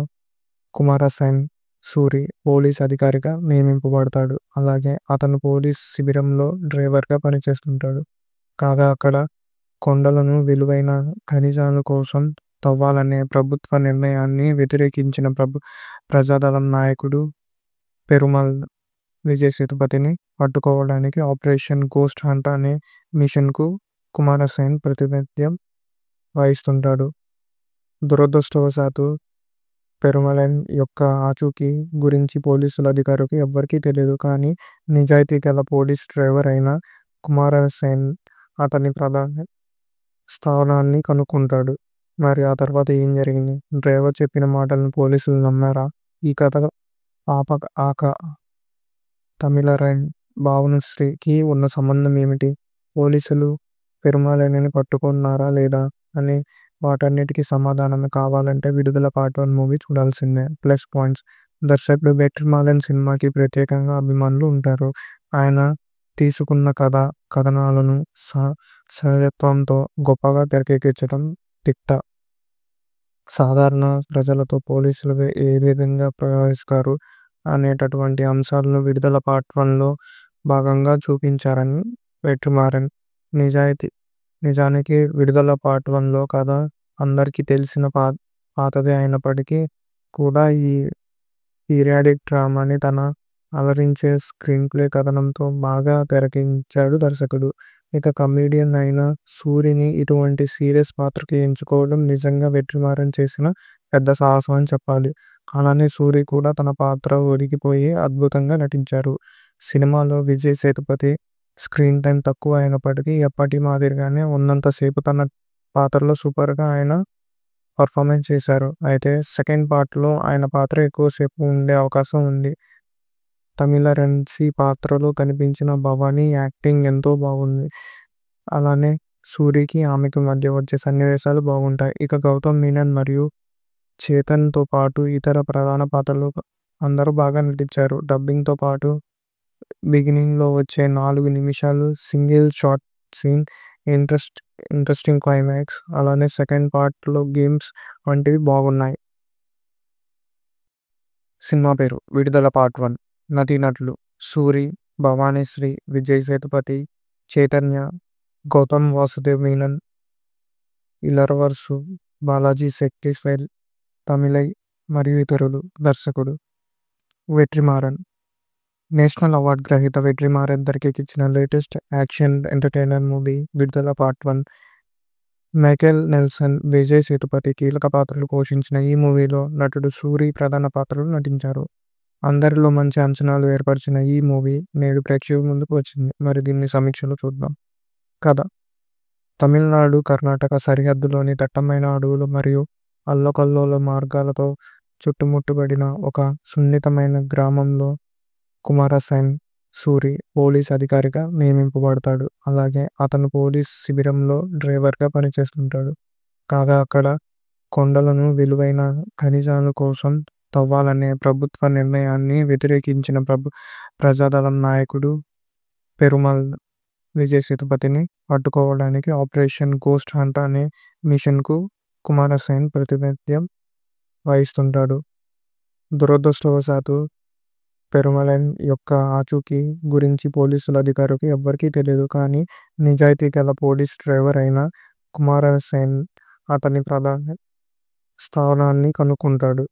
కుమారస్వామి సూరి పోలీస్ అధికారిగా నియమింపబడతాడు. అలాగే అతను పోలీస్ శిబిరంలో డ్రైవర్గా పనిచేస్తుంటాడు. కాగా అక్కడ కొండలను విలువైన ఖనిజాల కోసం తవ్వాలనే ప్రభుత్వ నిర్ణయాన్ని వ్యతిరేకించిన ప్రభు ప్రజాదళం నాయకుడు పెరుమల్ విజయ సేతుపతిని పట్టుకోవడానికి ఆపరేషన్ గోస్ట్ హంట్ అనే మిషన్కు కుమారస్వామి ప్రాతినిధ్యం వహిస్తుంటాడు. దురదృష్టవశాత్తు పెరుమలైన్ యొక్క ఆచూకీ గురించి పోలీసుల అధికారుకి ఎవ్వరికీ తెలియదు. కానీ నిజాయితీ గల పోలీస్ డ్రైవర్ అయిన కుమారసేన్ అతని ప్రధాన స్థానాన్ని కనుక్కుంటాడు. మరి ఆ తర్వాత ఏం జరిగింది? డ్రైవర్ చెప్పిన మాటలను పోలీసులు నమ్మారా? ఈ కథ ఆక తమిళ 'ఆపఆక తమిళరైన్ శ్రీకి ఉన్న సంబంధం ఏమిటి? పోలీసులు పెరుమలైన్ని పట్టుకున్నారా లేదా అని వాటన్నిటికి సమాధానం కావాలంటే విడుదల వన్ మూవీ చూడాల్సిందే ప్లస్ పాయింట్స్ దర్శకుడు బెటర్ మాలన్ సినిమాకి ప్రత్యేకంగా అభిమానులు ఉంటారు. ఆయన తీసుకున్న కథ, కథనాలను సహజత్వంతో గొప్పగా తెరకెక్కించడం తిట్ట సాధారణ ప్రజలతో పోలీసులు ఏ విధంగా ప్రవహిస్తారు అనేటటువంటి అంశాలను విడుదల పార్ట్ వన్లో భాగంగా చూపించారని వెట్రిమారన్ నిజాయితీ నిజానికి విడుదల పార్ట్ వన్లో కథ అందరికీ తెలిసిన పాతదే అయినప్పటికీ కూడా ఈ పీరియాడిక్ డ్రామాని తన అలరించే స్క్రీన్ ప్లే కథనంతో బాగా తెరకించాడు దర్శకుడు. ఇక కమెడియన్ అయిన సూరిని ఇటువంటి సీరియస్ పాత్రకు ఎంచుకోవడం నిజంగా వెట్టిమారం చేసిన పెద్ద సాహసం అని చెప్పాలి. అలానే సూరి కూడా తన పాత్ర ఒరిగిపోయి అద్భుతంగా నటించారు. సినిమాలో విజయ్ సేతుపతి స్క్రీన్ టైం తక్కువ అయినప్పటికీ ఎప్పటి మాదిరిగానే ఉన్నంతసేపు తన పాత్రలో సూపర్గా ఆయన పర్ఫార్మెన్స్ చేశారు అయితే సెకండ్ పార్ట్లో ఆయన పాత్ర ఎక్కువసేపు ఉండే అవకాశం ఉంది తమిళ రెన్సీ పాత్రలో కనిపించిన భవానీ యాక్టింగ్ ఎంతో బాగుంది అలానే సూరికి ఆమెకు మధ్య వచ్చే సన్నివేశాలు బాగుంటాయి ఇక గౌతమ్ మీనన్ మరియు చేతన్తో పాటు ఇతర ప్రధాన పాత్రలు అందరూ బాగా నటించారు డబ్బింగ్తో పాటు బిగినింగ్లో వచ్చే నాలుగు నిమిషాలు single shot scene interest interesting climax అలానే సెకండ్ పార్ట్లో గేమ్స్ వంటివి బాగున్నాయి సినిమా పేరు విడుదల పార్ట్ వన్ నటీనటులు సూరి భవానీశ్రీ విజయ్ సేతుపతి చైతన్య గౌతమ్ వాసుదేవ్ మీనన్ ఇలర్వర్సు బాలాజీ శక్తి తమిళై మరియు ఇతరులు దర్శకుడు వెట్రిమారన్ నేషనల్ అవార్డ్ గ్రహీత వెట్రిమారన్ ఇచ్చిన latest action entertainer movie Vidudala part one Michael Nelson Vijay Sethupathi కీలక పాత్రలు పోషించిన ఈ మూవీలో నటుడు సూరి ప్రధాన పాత్రలు నటించారు అందరిలో మంచి అంచనాలు ఏర్పరిచిన ఈ మూవీ నేడు ప్రేక్షకుల ముందుకు వచ్చింది మరి దీన్ని సమీక్షలు చూద్దాం కథ తమిళనాడు కర్ణాటక సరిహద్దులోని దట్టమైన అడవులు మరియు అల్లకల్లోల మార్గాలతో చుట్టుముట్టబడిన ఒక సున్నితమైన గ్రామంలో కుమారస్వామి సూరి పోలీస్ అధికారిగా నియమింపబడతాడు. అలాగే అతను పోలీస్ శిబిరంలో డ్రైవర్గా పనిచేస్తుంటాడు. కాగా అక్కడ కొండలను విలువైన ఖనిజాల కోసం తవ్వాలనే ప్రభుత్వ నిర్ణయాన్ని వ్యతిరేకించిన ప్రభు ప్రజాదళం నాయకుడు పెరుమల్ విజయ్ సేతుపతిని పట్టుకోవడానికి ఆపరేషన్ గోస్ట్ హంట్ అనే మిషన్కు కుమారస్వామి ప్రాతినిధ్యం వహిస్తుంటాడు. దురదృష్టవశాత్తు పెరుమలైన్ యొక్క ఆచూకీ గురించి పోలీసుల అధికారికి ఎవ్వరికీ తెలియదు. కానీ నిజాయితీ గల పోలీస్ డ్రైవర్ అయిన కుమారసేన్ అతని ప్రధాన స్థానాన్ని కనుక్కుంటాడు.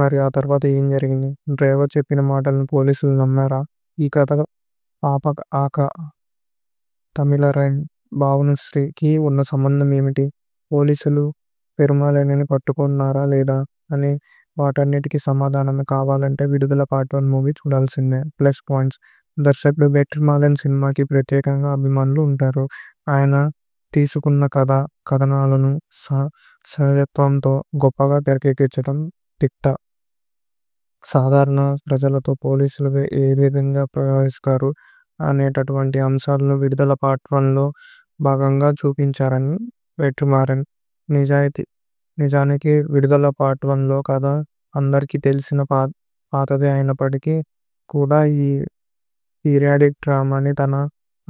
మరి ఆ తర్వాత ఏం జరిగింది? డ్రైవర్ చెప్పిన మాటలను పోలీసులు నమ్మారా? ఈ కథ పాప–ఆక తమిళ తమిళరైన్, భావనుశ్రీ కి ఉన్న సంబంధం ఏమిటి? పోలీసులు పెరుమలైన్ని పట్టుకున్నారా లేదా అని వాటన్నిటికి సమాధానం కావాలంటే విడుదల పార్ట్ వన్ మూవీ చూడాల్సిందే ప్లస్ పాయింట్స్ దర్శకుడు బెటర్ మాలన్ సినిమాకి ప్రత్యేకంగా అభిమానులు ఉంటారు ఆయన తీసుకున్న కథ కథనాలను సహజత్వంతో గొప్పగా తెరకెక్కించడం తిట్ట సాధారణ ప్రజలతో పోలీసులు ఏ విధంగా ప్రవహిస్తారు అనేటటువంటి అంశాలను విడుదల పార్ట్ వన్లో భాగంగా చూపించారని వెట్రిమారన్ నిజాయితీ నిజానికి విడుదల పార్ట్ లో కథ అందరికీ తెలిసిన పాతది అయినప్పటికీ కూడా ఈ పీరియాడిక్ డ్రామాని తన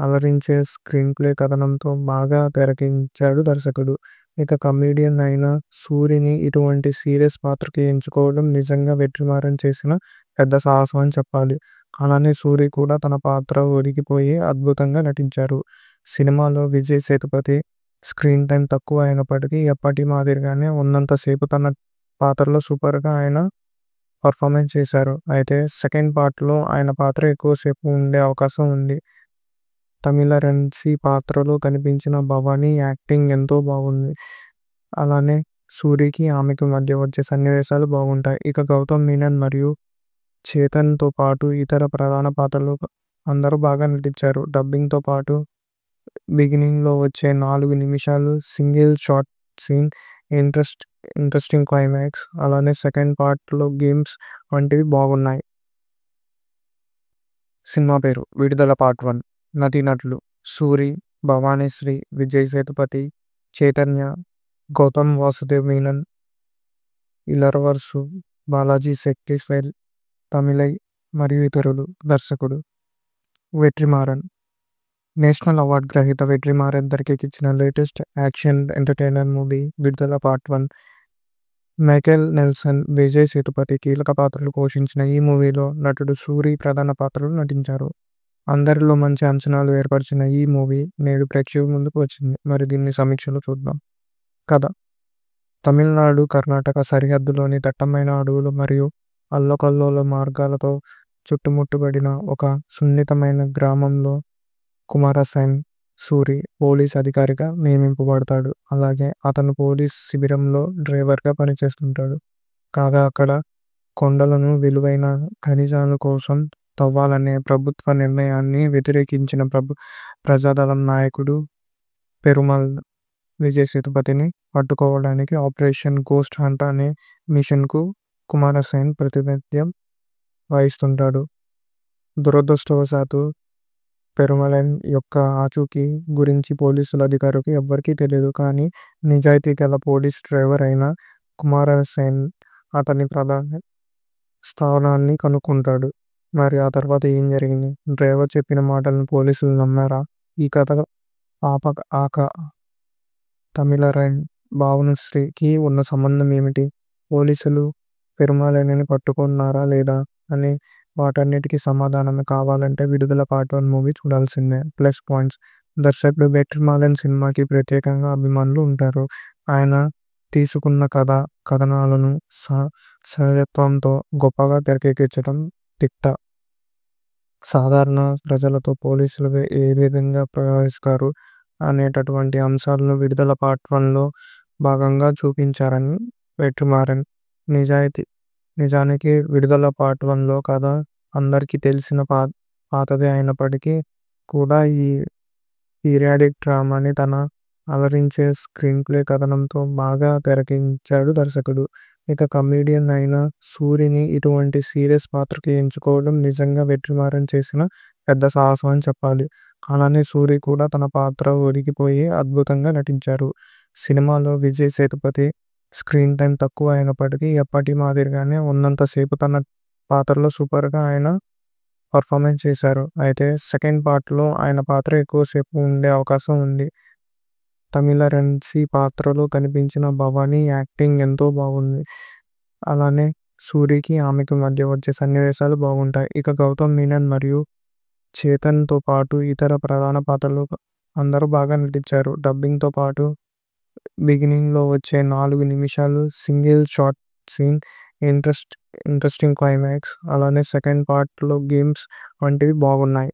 అలరించే స్క్రీన్ ప్లే కథనంతో బాగా తెరకించాడు దర్శకుడు. ఇక కమెడియన్ అయిన సూరిని ఇటువంటి సీరియస్ పాత్రకి ఎంచుకోవడం నిజంగా వెట్రిమారన్ చేసిన పెద్ద సాహసం అని చెప్పాలి. అలానే సూరి కూడా తన పాత్ర ఒరిగిపోయి అద్భుతంగా నటించారు. సినిమాలో విజయ్ సేతుపతి స్క్రీన్ టైం తక్కువ అయినప్పటికీ ఎప్పటి మాదిరిగానే ఉన్నంతసేపు తన పాత్రలో సూపర్గా ఆయన పర్ఫార్మెన్స్ చేశారు అయితే సెకండ్ పార్ట్లో ఆయన పాత్ర ఎక్కువసేపు ఉండే అవకాశం ఉంది తమిళ రెన్సీ పాత్రలో కనిపించిన భవానీ యాక్టింగ్ ఎంతో బాగుంది అలానే సూరికి ఆమెకు మధ్య వచ్చే సన్నివేశాలు బాగుంటాయి ఇక గౌతమ్ మీనన్ మరియు చేతన్తో పాటు ఇతర ప్రధాన పాత్రలు అందరూ బాగా నటించారు డబ్బింగ్తో పాటు బిగినింగ్ లో వచ్చే నాలుగు నిమిషాలు single shot scene interest interesting climax అలానే సెకండ్ పార్ట్ లో గేమ్స్ వంటివి బాగున్నాయి సినిమా పేరు విడుదల పార్ట్ వన్ నటీనటులు సూరి భవానీశ్రీ విజయ్ సేతుపతి చైతన్య గౌతమ్ వాసుదేవ్ మీనన్ ఇలరవర్సు బాలాజీ శక్తి శక్తివేల్ తమిళై మరియు ఇతరులు దర్శకుడు వెట్రిమారన్ నేషనల్ అవార్డ్ గ్రహీత వెట్రిమార్ ఇచ్చిన latest action entertainer movie Vidudala part one Michael Nelson Vijay Sethupathi కీలక పాత్రలు పోషించిన ఈ మూవీలో నటుడు సూరి ప్రధాన పాత్రలు నటించారు అందరిలో మంచి అంచనాలు ఏర్పరిచిన ఈ మూవీ నేడు ప్రేక్షకుల ముందుకు వచ్చింది మరి దీన్ని సమీక్షలు చూద్దాం కథ తమిళనాడు కర్ణాటక సరిహద్దులోని దట్టమైన అడవులు మరియు అల్లకల్లోల మార్గాలతో చుట్టుముట్టబడిన ఒక సున్నితమైన గ్రామంలో కుమారస్వామి సూరి పోలీస్ అధికారిగా నియమింపబడతాడు. అలాగే అతను పోలీస్ శిబిరంలో డ్రైవర్గా పనిచేస్తుంటాడు. కాగా అక్కడ కొండలను విలువైన ఖనిజాల కోసం తవ్వాలనే ప్రభుత్వ నిర్ణయాన్ని వ్యతిరేకించిన ప్రభు ప్రజాదళం నాయకుడు పెరుమల్ విజయ్ సేతుపతిని పట్టుకోవడానికి ఆపరేషన్ గోస్ట్ హంట్ అనే మిషన్కు కుమారస్వామి ప్రాతినిధ్యం వహిస్తుంటాడు. దురదృష్టవశాత్తు పెరుమలైన్ యొక్క ఆచూకీ గురించి పోలీసుల అధికారుకి ఎవ్వరికీ తెలియదు. కానీ నిజాయితీ గల పోలీస్ డ్రైవర్ అయిన కుమారసేన్ అతని ప్రధాన స్థానాన్ని కనుక్కుంటాడు. మరి ఆ తర్వాత ఏం జరిగింది? డ్రైవర్ చెప్పిన మాటలను పోలీసులు నమ్మారా? ఈ కథ ఆక 'ఆపఆక తమిళరైన్ భావనుశ్రీ'కి ఉన్న సంబంధం ఏమిటి? పోలీసులు పెరుమలైన్ని పట్టుకున్నారా లేదా అని వాటన్నిటికి సమాధానం కావాలంటే విడుదల వన్ మూవీ చూడాల్సిందే ప్లస్ పాయింట్స్ దర్శకుడు బెటర్ మాలన్ సినిమాకి ప్రత్యేకంగా అభిమానులు ఉంటారు. ఆయన తీసుకున్న కథ, కథనాలను సహజత్వంతో గొప్పగా తెరకెక్కించడం తిట్ట సాధారణ ప్రజలతో పోలీసులు ఏ విధంగా ప్రవహిస్తారు అనేటటువంటి అంశాలను విడుదల పార్ట్ వన్లో భాగంగా చూపించారని వెట్రిమారన్ నిజాయితీ నిజానికి విడుదల పార్ట్ వన్లో కథ అందరికీ తెలిసిన పాతదే అయినప్పటికీ కూడా ఈ పీరియాడిక్ డ్రామాని తన అలరించే స్క్రీన్ ప్లే కథనంతో బాగా తెరకించాడు దర్శకుడు. ఇక కమెడియన్ అయిన సూరిని ఇటువంటి సీరియస్ పాత్రకు ఎంచుకోవడం నిజంగా వెట్టిమారం చేసిన పెద్ద సాహసం అని చెప్పాలి. అలానే సూరి కూడా తన పాత్ర ఒరిగిపోయి అద్భుతంగా నటించారు. సినిమాలో విజయ్ సేతుపతి స్క్రీన్ టైం తక్కువ అయినప్పటికీ ఎప్పటి మాదిరిగానే ఉన్నంతసేపు తన పాత్రలో సూపర్గా ఆయన పర్ఫార్మెన్స్ చేశారు అయితే సెకండ్ పార్ట్లో ఆయన పాత్ర ఎక్కువసేపు ఉండే అవకాశం ఉంది తమిళ రెన్సీ పాత్రలో కనిపించిన భవానీ యాక్టింగ్ ఎంతో బాగుంది అలానే సూరికి ఆమెకు మధ్య వచ్చే సన్నివేశాలు బాగుంటాయి ఇక గౌతమ్ మీనన్ మరియు చేతన్తో పాటు ఇతర ప్రధాన పాత్రలు అందరూ బాగా నటించారు డబ్బింగ్తో పాటు బిగినింగ్ లో వచ్చే నాలుగు నిమిషాలు single shot scene interesting climax అలానే సెకండ్ పార్ట్ లో గేమ్స్ వంటివి బాగున్నాయి.